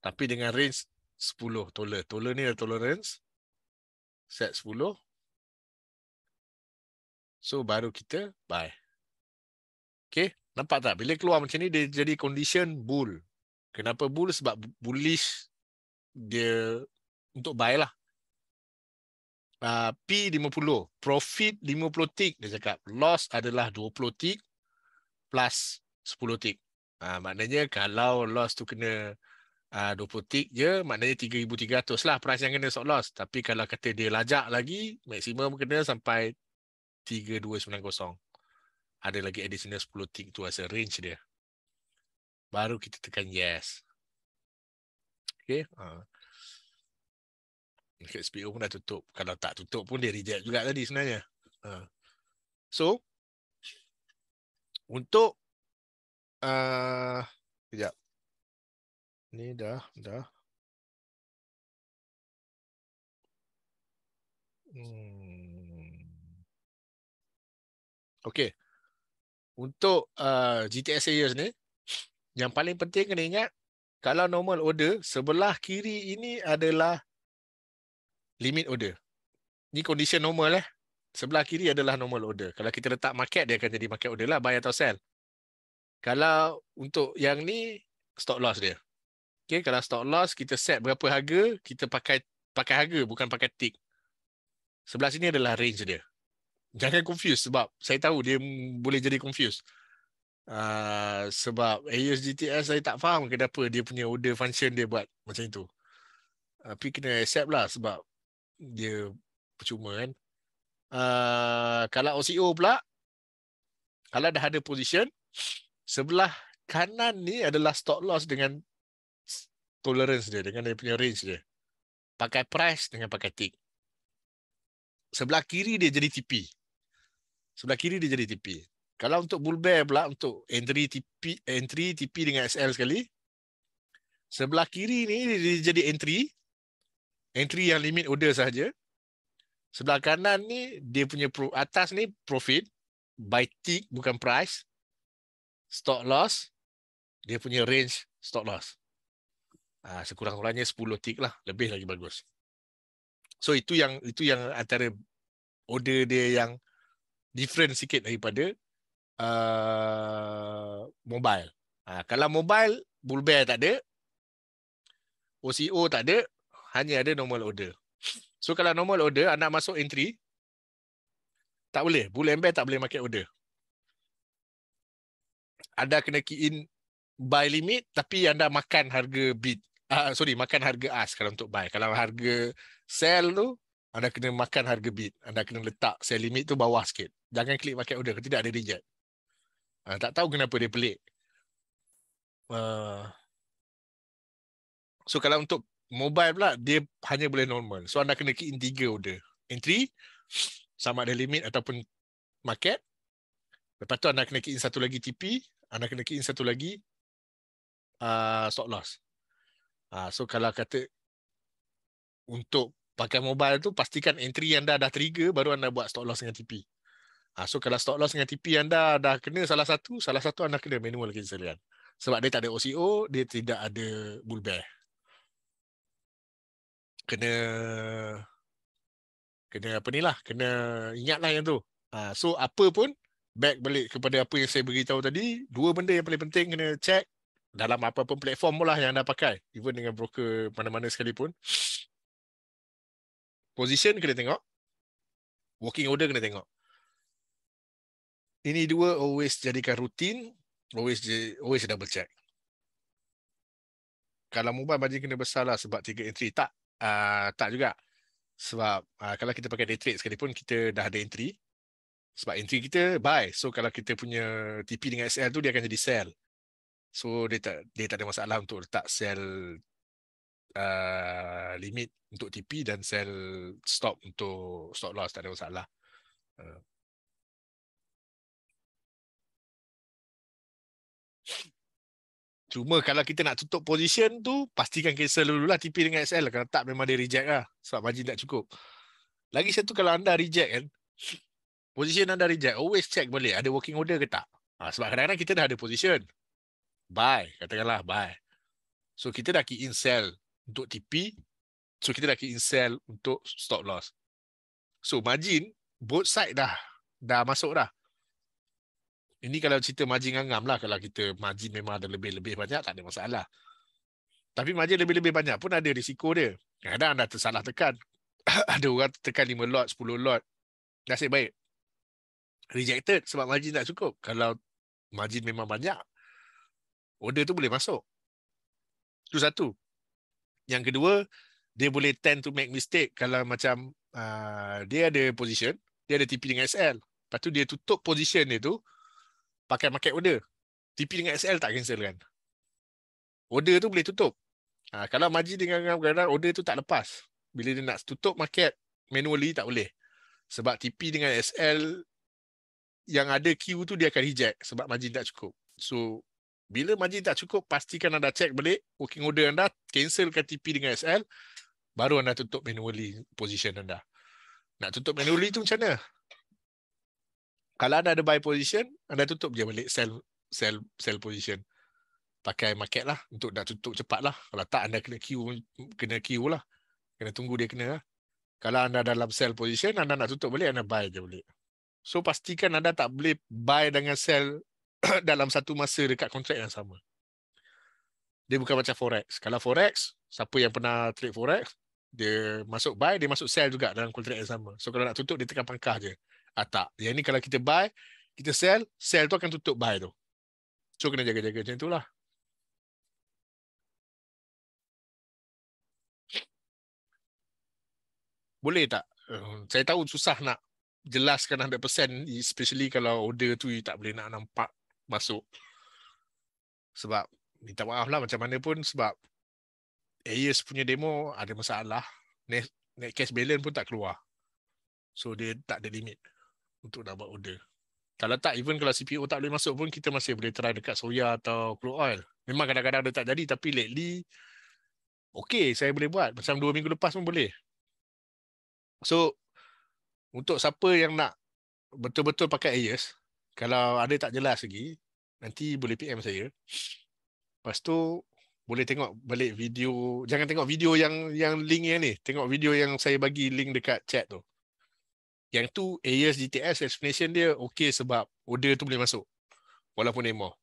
Tapi dengan range 10 toler toler ni ada tolerance. Set 10. So baru kita buy. Okay. Nampak tak? Bila keluar macam ni, dia jadi condition bull. Kenapa bull? Sebab bullish dia untuk buy lah. Ah, uh, P50. Profit 50 tick. Dia cakap loss adalah 20 tick plus 10 tick. Uh, maknanya kalau loss tu kena ah, uh, 20 tick je, maknanya 3,300 lah price yang kena stop loss. Tapi kalau kata dia lajak lagi, maksimum kena sampai 3,290 ada lagi additional 10 tick tu as a range dia. Baru kita tekan yes. Okay. Ha. Okay, SPO pun dah tutup. Kalau tak tutup pun dia reject juga tadi sebenarnya. Ha. So, untuk uh, kejap. Ni dah, dah. Hmm. Okay untuk uh, GTS Series ni yang paling penting kena ingat kalau normal order sebelah kiri ini adalah limit order ni condition normal eh sebelah kiri adalah normal order kalau kita letak market dia akan jadi market order lah buy atau sell kalau untuk yang ni stock loss dia okey kalau stock loss kita set berapa harga kita pakai pakai harga bukan pakai tick sebelah sini adalah range dia jangan confuse sebab saya tahu dia boleh jadi confuse. Uh, ah, sebab AES GTS saya tak faham kenapa dia punya order function dia buat macam itu. Tapi uh, kena accept lah sebab dia percuma kan. Uh, kalau OCO pula, kalau dah ada position, sebelah kanan ni adalah stop loss dengan tolerance dia, dengan dia punya range dia. Pakai price dengan pakai tick. Sebelah kiri dia jadi tipi sebelah kiri dia jadi TP. Kalau untuk bull bear pula untuk entry TP entry TP dengan SL sekali sebelah kiri ni dia jadi entry entry yang limit order saja. Sebelah kanan ni dia punya pro, atas ni profit buy tick bukan price Stop loss dia punya range stop loss. Ah ha, sekurang-kurangnya 10 tick lah, lebih lagi bagus. So itu yang itu yang antara order dia yang different sikit daripada uh, mobile. Ha, kalau mobile, bullbear tak ada. OCO tak ada. Hanya ada normal order. So kalau normal order, anda masuk entry, tak boleh. Bullbear tak boleh market order. Anda kena key in buy limit, tapi anda makan harga bid. Uh, sorry, makan harga ask kalau untuk buy. Kalau harga sell tu, anda kena makan harga bid. Anda kena letak sell limit tu bawah sikit jangan klik pakai order kalau tidak ada reject. Uh, tak tahu kenapa dia pelik. Uh, so kalau untuk mobile pula dia hanya boleh normal. So anda kena key in tiga order. Entry sama ada limit ataupun market. Lepas tu anda kena key in satu lagi TP, anda kena key in satu lagi uh, stop loss. Uh, so kalau kata untuk pakai mobile tu pastikan entry anda dah trigger baru anda buat stop loss dengan TP. Ha, so kalau stop loss dengan TP anda dah kena salah satu, salah satu anda kena manual cancellation. Sebab dia tak ada OCO, dia tidak ada bull bear. Kena kena apa ni lah, kena ingat lah yang tu. Ha, so apa pun, back balik kepada apa yang saya beritahu tadi, dua benda yang paling penting kena check dalam apa-apa platform pula yang anda pakai, even dengan broker mana-mana sekalipun. Position kena tengok. Working order kena tengok ini dua always jadikan rutin always always double check kalau mobile margin kena besar lah sebab tiga entry tak uh, tak juga sebab uh, kalau kita pakai day trade sekalipun kita dah ada entry sebab entry kita buy so kalau kita punya TP dengan SL tu dia akan jadi sell so dia tak dia tak ada masalah untuk letak sell uh, limit untuk TP dan sell stop untuk stop loss tak ada masalah uh, Cuma kalau kita nak tutup position tu, pastikan cancel dulu lah TP dengan SL. Kalau tak, memang dia reject lah. Sebab margin tak cukup. Lagi satu, kalau anda reject kan, position anda reject, always check boleh ada working order ke tak. Ha, sebab kadang-kadang kita dah ada position. Buy, katakanlah buy. So, kita dah key in sell untuk TP. So, kita dah key in sell untuk stop loss. So, margin, both side dah dah masuk dah. Ini kalau cerita majin ngam lah. Kalau kita majin memang ada lebih-lebih banyak, tak ada masalah. Tapi majin lebih-lebih banyak pun ada risiko dia. Kadang-kadang dah tersalah tekan. ada orang tekan 5 lot, 10 lot. Nasib baik. Rejected sebab majin tak cukup. Kalau majin memang banyak, order tu boleh masuk. Itu satu. Yang kedua, dia boleh tend to make mistake kalau macam uh, dia ada position, dia ada TP dengan SL. Lepas tu dia tutup position dia tu, pakai market order. TP dengan SL tak cancel kan. Order tu boleh tutup. Ha, kalau maji dengan gara order tu tak lepas. Bila dia nak tutup market manually tak boleh. Sebab TP dengan SL yang ada queue tu dia akan reject sebab margin tak cukup. So bila margin tak cukup pastikan anda check balik working order anda cancelkan TP dengan SL baru anda tutup manually position anda. Nak tutup manually tu macam mana? kalau anda ada buy position anda tutup je balik sell sell sell position pakai market lah untuk nak tutup cepat lah kalau tak anda kena queue kena queue lah kena tunggu dia kena lah. kalau anda dalam sell position anda nak tutup balik anda buy je balik so pastikan anda tak boleh buy dengan sell dalam satu masa dekat kontrak yang sama dia bukan macam forex kalau forex siapa yang pernah trade forex dia masuk buy dia masuk sell juga dalam kontrak yang sama so kalau nak tutup dia tekan pangkah je atak. Ah, Yang ni kalau kita buy, kita sell, sell tu akan tutup buy tu. So kena jaga-jaga macam itulah. Boleh tak? Eh, saya tahu susah nak jelaskan 100% especially kalau order tu tak boleh nak nampak masuk. Sebab minta maaf lah macam mana pun sebab Ayers punya demo ada masalah. Net, net cash balance pun tak keluar. So dia tak ada limit untuk dapat order. Kalau tak, even kalau CPO tak boleh masuk pun, kita masih boleh try dekat soya atau crude oil. Memang kadang-kadang dia tak jadi, tapi lately, okay, saya boleh buat. Macam dua minggu lepas pun boleh. So, untuk siapa yang nak betul-betul pakai AES, kalau ada tak jelas lagi, nanti boleh PM saya. Lepas tu, boleh tengok balik video. Jangan tengok video yang yang link yang ni. Tengok video yang saya bagi link dekat chat tu yang tu AES GTS explanation dia okey sebab order tu boleh masuk walaupun demo.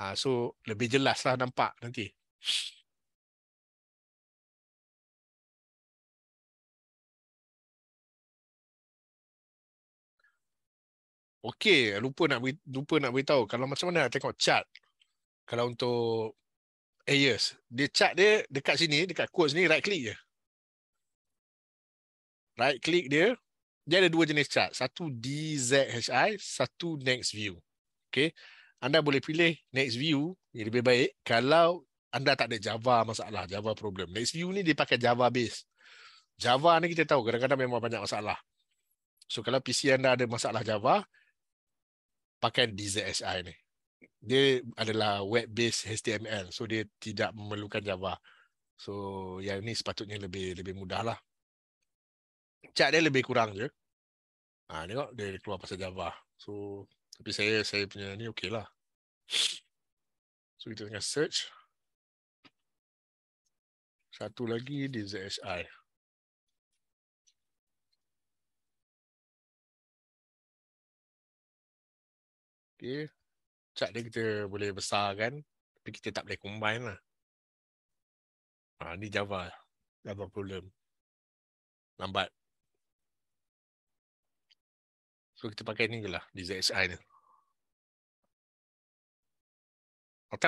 Ha, so lebih jelas lah nampak nanti. Okey, lupa nak lupa nak tahu kalau macam mana nak tengok chart. Kalau untuk AES, dia chart dia dekat sini, dekat quotes ni right click je. Right click dia, dia ada dua jenis chart. Satu DZHI, satu Next View. Okay. Anda boleh pilih Next View yang lebih baik kalau anda tak ada Java masalah, Java problem. Next View ni dia pakai Java base. Java ni kita tahu kadang-kadang memang banyak masalah. So kalau PC anda ada masalah Java, pakai DZSI ni. Dia adalah web-based HTML. So dia tidak memerlukan Java. So yang ni sepatutnya lebih lebih mudah lah chat dia lebih kurang je. Ha, ah, tengok dia keluar pasal Java. So, tapi saya saya punya ni okey lah. So, kita tengah search. Satu lagi di ZSI. Okay. Chat dia kita boleh besarkan. Tapi kita tak boleh combine lah. Ha, ni Java. Java problem. Lambat. So kita pakai ni je lah, di ZSI ni.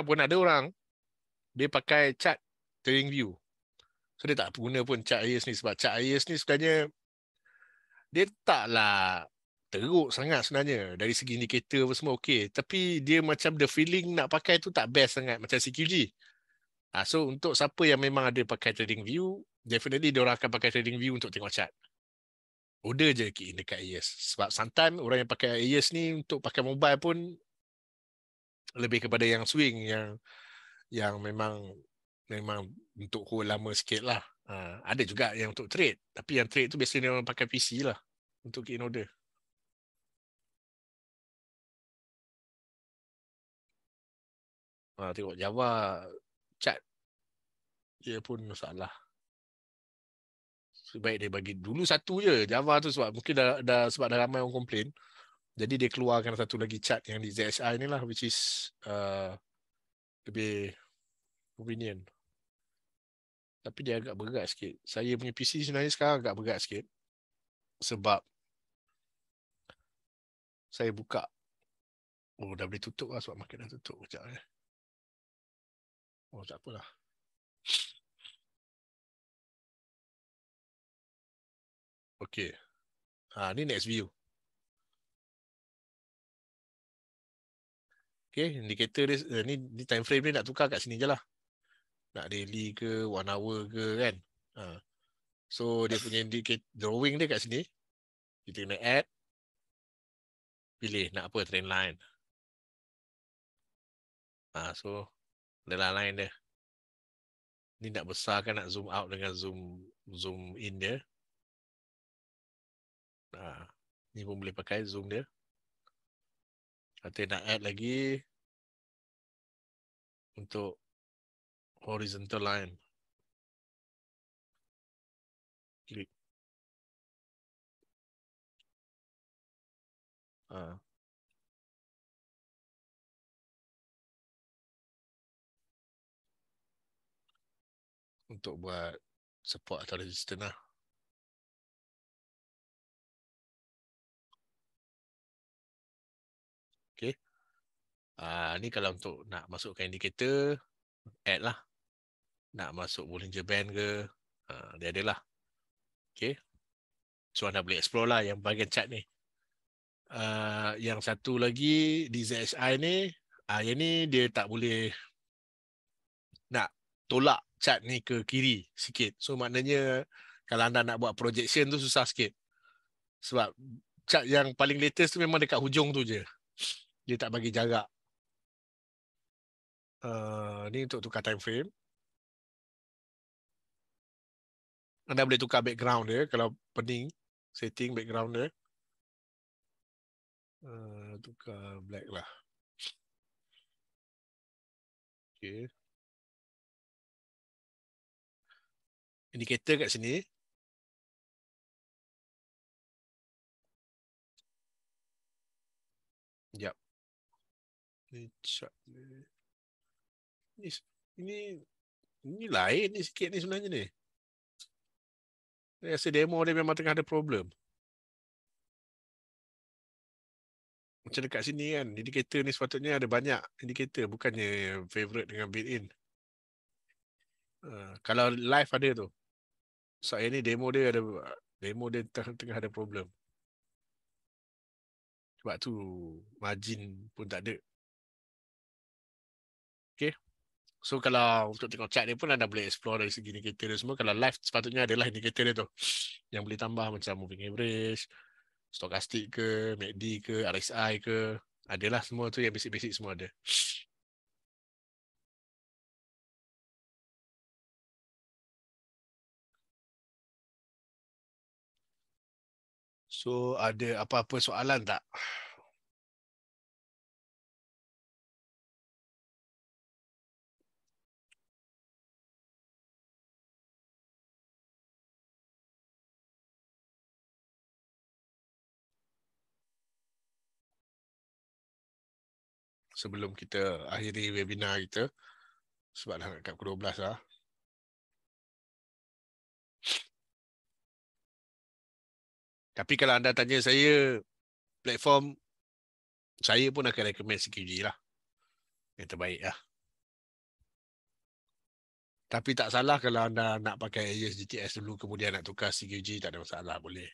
pun ada orang, dia pakai chat Turing View. So dia tak guna pun chat IAS ni sebab chat IAS ni sebenarnya dia taklah teruk sangat sebenarnya. Dari segi indikator apa semua okey. Tapi dia macam the feeling nak pakai tu tak best sangat macam CQG. Ha, ah, so untuk siapa yang memang ada pakai Trading View, definitely dia orang akan pakai Trading View untuk tengok chat order je dekat AES sebab sometimes orang yang pakai AES ni untuk pakai mobile pun lebih kepada yang swing yang yang memang memang untuk hold lama sikit lah ha, ada juga yang untuk trade tapi yang trade tu biasanya orang pakai PC lah untuk key in order ha, tengok Java chat dia pun salah sebaik dia bagi dulu satu je Java tu sebab mungkin dah, dah sebab dah ramai orang komplain jadi dia keluarkan satu lagi chat yang di ZSI ni lah which is uh, lebih convenient tapi dia agak berat sikit saya punya PC sebenarnya sekarang agak berat sikit sebab saya buka oh dah boleh tutup lah sebab market dah tutup sekejap eh. oh tak apalah Okay. Ha, ni next view. Okay, indicator dia, eh, ni, ni time frame ni nak tukar kat sini je lah. Nak daily ke, one hour ke kan. Ha. So, dia punya indicator, drawing dia kat sini. Kita kena add. Pilih nak apa, trend line. Ha, so, adalah line dia. Ni nak besarkan, nak zoom out dengan zoom zoom in dia. Ha. Ni pun boleh pakai zoom dia. Nanti nak add lagi untuk horizontal line. Klik. Ha. Untuk buat support atau resistance lah. Uh, ni kalau untuk nak masukkan indicator, add lah. Nak masuk Bollinger Band ke, uh, dia ada lah. Okay. So anda boleh explore lah yang bahagian chat ni. Uh, yang satu lagi, DZSI ni, uh, yang ni dia tak boleh nak tolak chat ni ke kiri sikit. So maknanya kalau anda nak buat projection tu susah sikit. Sebab chat yang paling latest tu memang dekat hujung tu je. Dia tak bagi jarak uh, ni untuk tukar time frame anda boleh tukar background dia kalau pening setting background dia uh, tukar black lah Okay. Indikator kat sini. Sekejap. Ini chart ni ni ini ni lain ni sikit ni sebenarnya ni. Saya rasa demo dia memang tengah ada problem. Macam dekat sini kan, indikator ni sepatutnya ada banyak indikator. Bukannya favorite dengan built-in. Uh, kalau live ada tu. Saya so, ni demo dia ada demo dia tengah, tengah ada problem. Sebab tu margin pun tak ada. So kalau untuk tengok chat dia pun anda boleh explore dari segi indicator dia semua. Kalau live sepatutnya adalah indicator dia tu. Yang boleh tambah macam moving average, stochastic ke, MACD ke, RSI ke. Adalah semua tu yang basic-basic semua ada. So ada apa-apa soalan tak? sebelum kita akhiri webinar kita sebab dah dekat pukul 12 lah. Tapi kalau anda tanya saya, platform saya pun akan recommend CQG lah. Yang terbaik lah. Tapi tak salah kalau anda nak pakai AES GTS dulu kemudian nak tukar CQG, tak ada masalah boleh.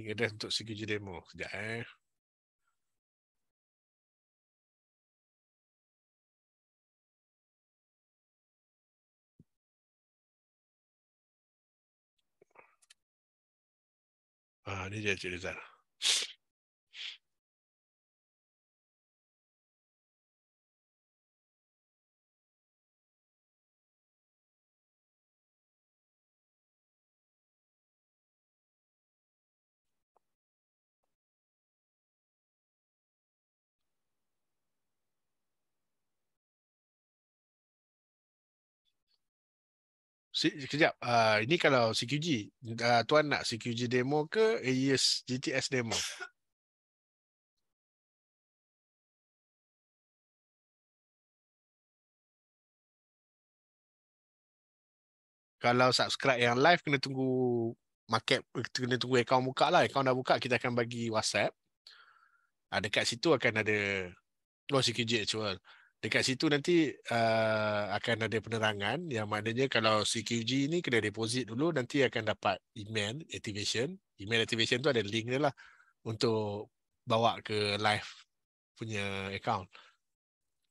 Ini untuk CQG demo. Sekejap eh. 啊，你姐姐姐在哪？Sekejap, uh, ini kalau CQG, uh, ah, tuan nak CQG demo ke AES GTS demo? kalau subscribe yang live, kena tunggu market, kena tunggu account buka lah. Account dah buka, kita akan bagi WhatsApp. Uh, dekat situ akan ada oh, CQG actual dekat situ nanti uh, akan ada penerangan yang maknanya kalau CQG ni kena deposit dulu nanti akan dapat email activation email activation tu ada link dia lah untuk bawa ke live punya account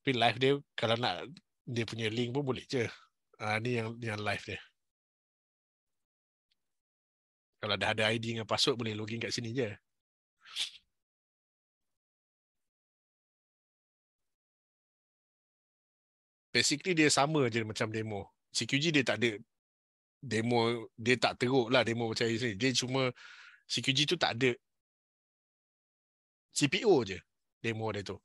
tapi live dia kalau nak dia punya link pun boleh je uh, ni yang yang live dia kalau dah ada ID dengan password boleh login kat sini je basically dia sama je macam demo. CQG dia tak ada demo, dia tak teruk lah demo macam ni. Dia cuma CQG tu tak ada CPO je demo dia tu.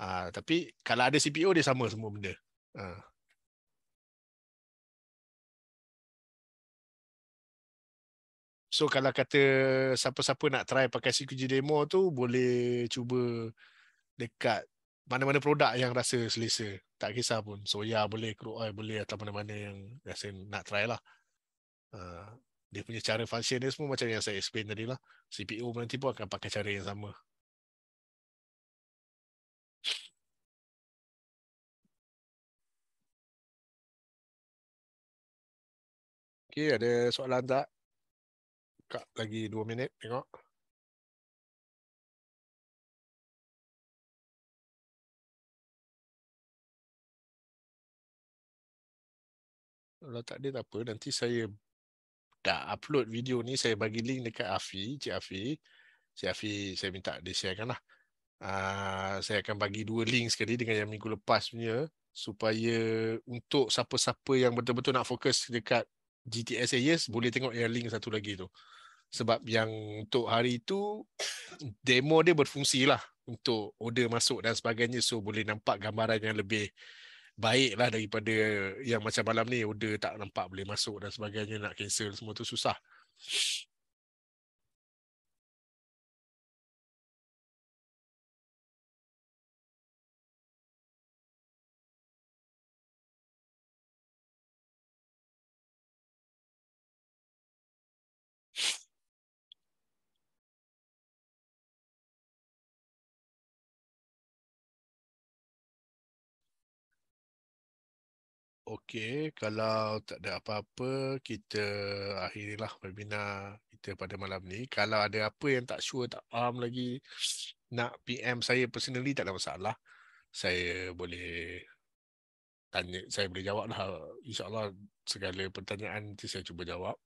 Ha, tapi kalau ada CPO dia sama semua benda. Ha. So kalau kata siapa-siapa nak try pakai CQG demo tu boleh cuba dekat mana-mana produk yang rasa selesa. Tak kisah pun soya boleh, crude oil boleh atau mana-mana yang rasa nak try lah. Uh, dia punya cara function dia semua macam yang saya explain tadi lah. CPU nanti pun akan pakai cara yang sama. Okay, ada soalan tak? Kak, lagi dua minit tengok. Kalau tak ada tak apa nanti saya dah upload video ni saya bagi link dekat Afi, Cik Afi. Cik Afi saya minta dia sharekanlah. Ah saya akan bagi dua link sekali dengan yang minggu lepas punya supaya untuk siapa-siapa yang betul-betul nak fokus dekat GTS Ayers eh, boleh tengok yang link satu lagi tu. Sebab yang untuk hari tu demo dia berfungsi lah untuk order masuk dan sebagainya so boleh nampak gambaran yang lebih baiklah daripada yang macam malam ni order tak nampak boleh masuk dan sebagainya nak cancel semua tu susah Okey, kalau tak ada apa-apa, kita akhirilah webinar kita pada malam ni. Kalau ada apa yang tak sure, tak faham lagi, nak PM saya personally, tak ada masalah. Saya boleh tanya, saya boleh jawab lah. InsyaAllah segala pertanyaan nanti saya cuba jawab.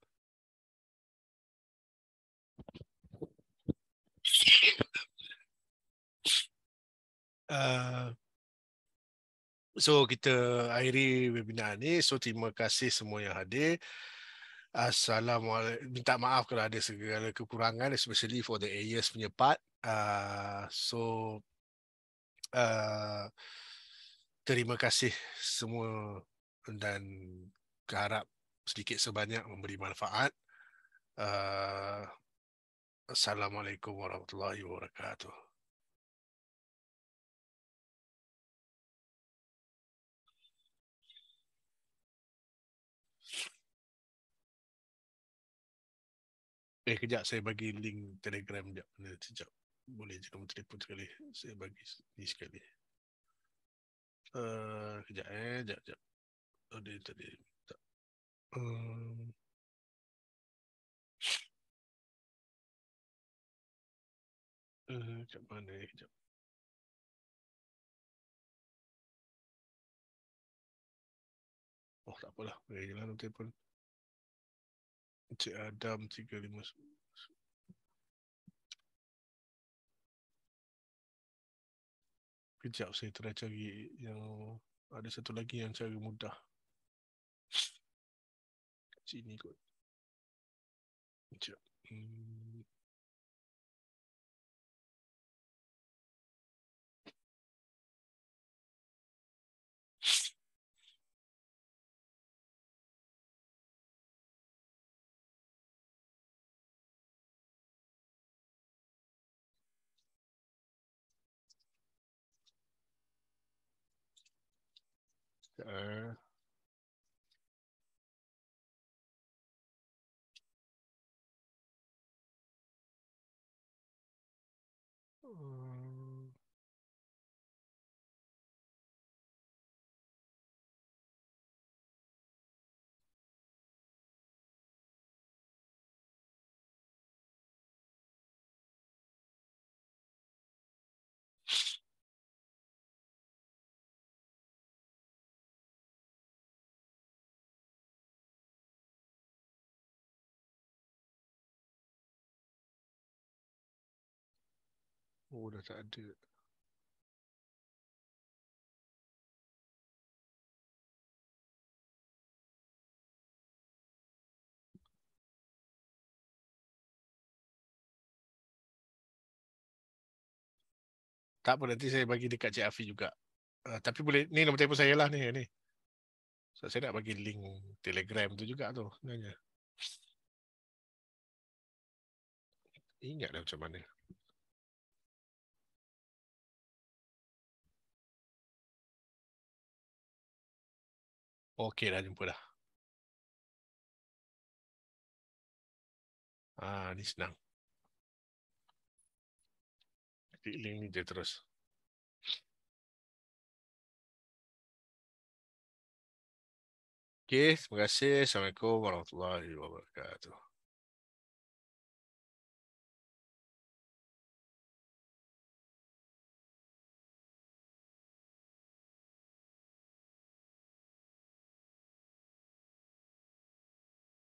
Uh, So kita akhiri webinar ni. So terima kasih semua yang hadir. Assalamualaikum. Minta maaf kalau ada segala kekurangan especially for the AES punya part. Uh, so uh, terima kasih semua dan harap sedikit sebanyak memberi manfaat. Uh, Assalamualaikum warahmatullahi wabarakatuh. Eh kejap saya bagi link telegram sekejap. Benda, sekejap. Boleh je kamu telefon sekali. Saya bagi ni sekali. Uh, kejap eh. Sekejap, sekejap. Ada oh, tadi. Tak. Um. Uh, kat mana eh. Sekejap. Oh tak apalah. Boleh jalan telefon. Uh. Encik Adam 35. Kejap saya try cari yang ada satu lagi yang cara mudah. Sini kot. Kejap. Hmm. Um, Oh, dah tak ada. Tak apa, nanti saya bagi dekat Cik Afi juga. Uh, tapi boleh, ni nombor telefon saya lah ni. ni. So, saya nak bagi link telegram tu juga tu. Nanya. Ingatlah macam mana. Ok, dah jumpa dah. Ah, ni senang. Klik link ni je terus. Okay, terima kasih. Assalamualaikum warahmatullahi wabarakatuh.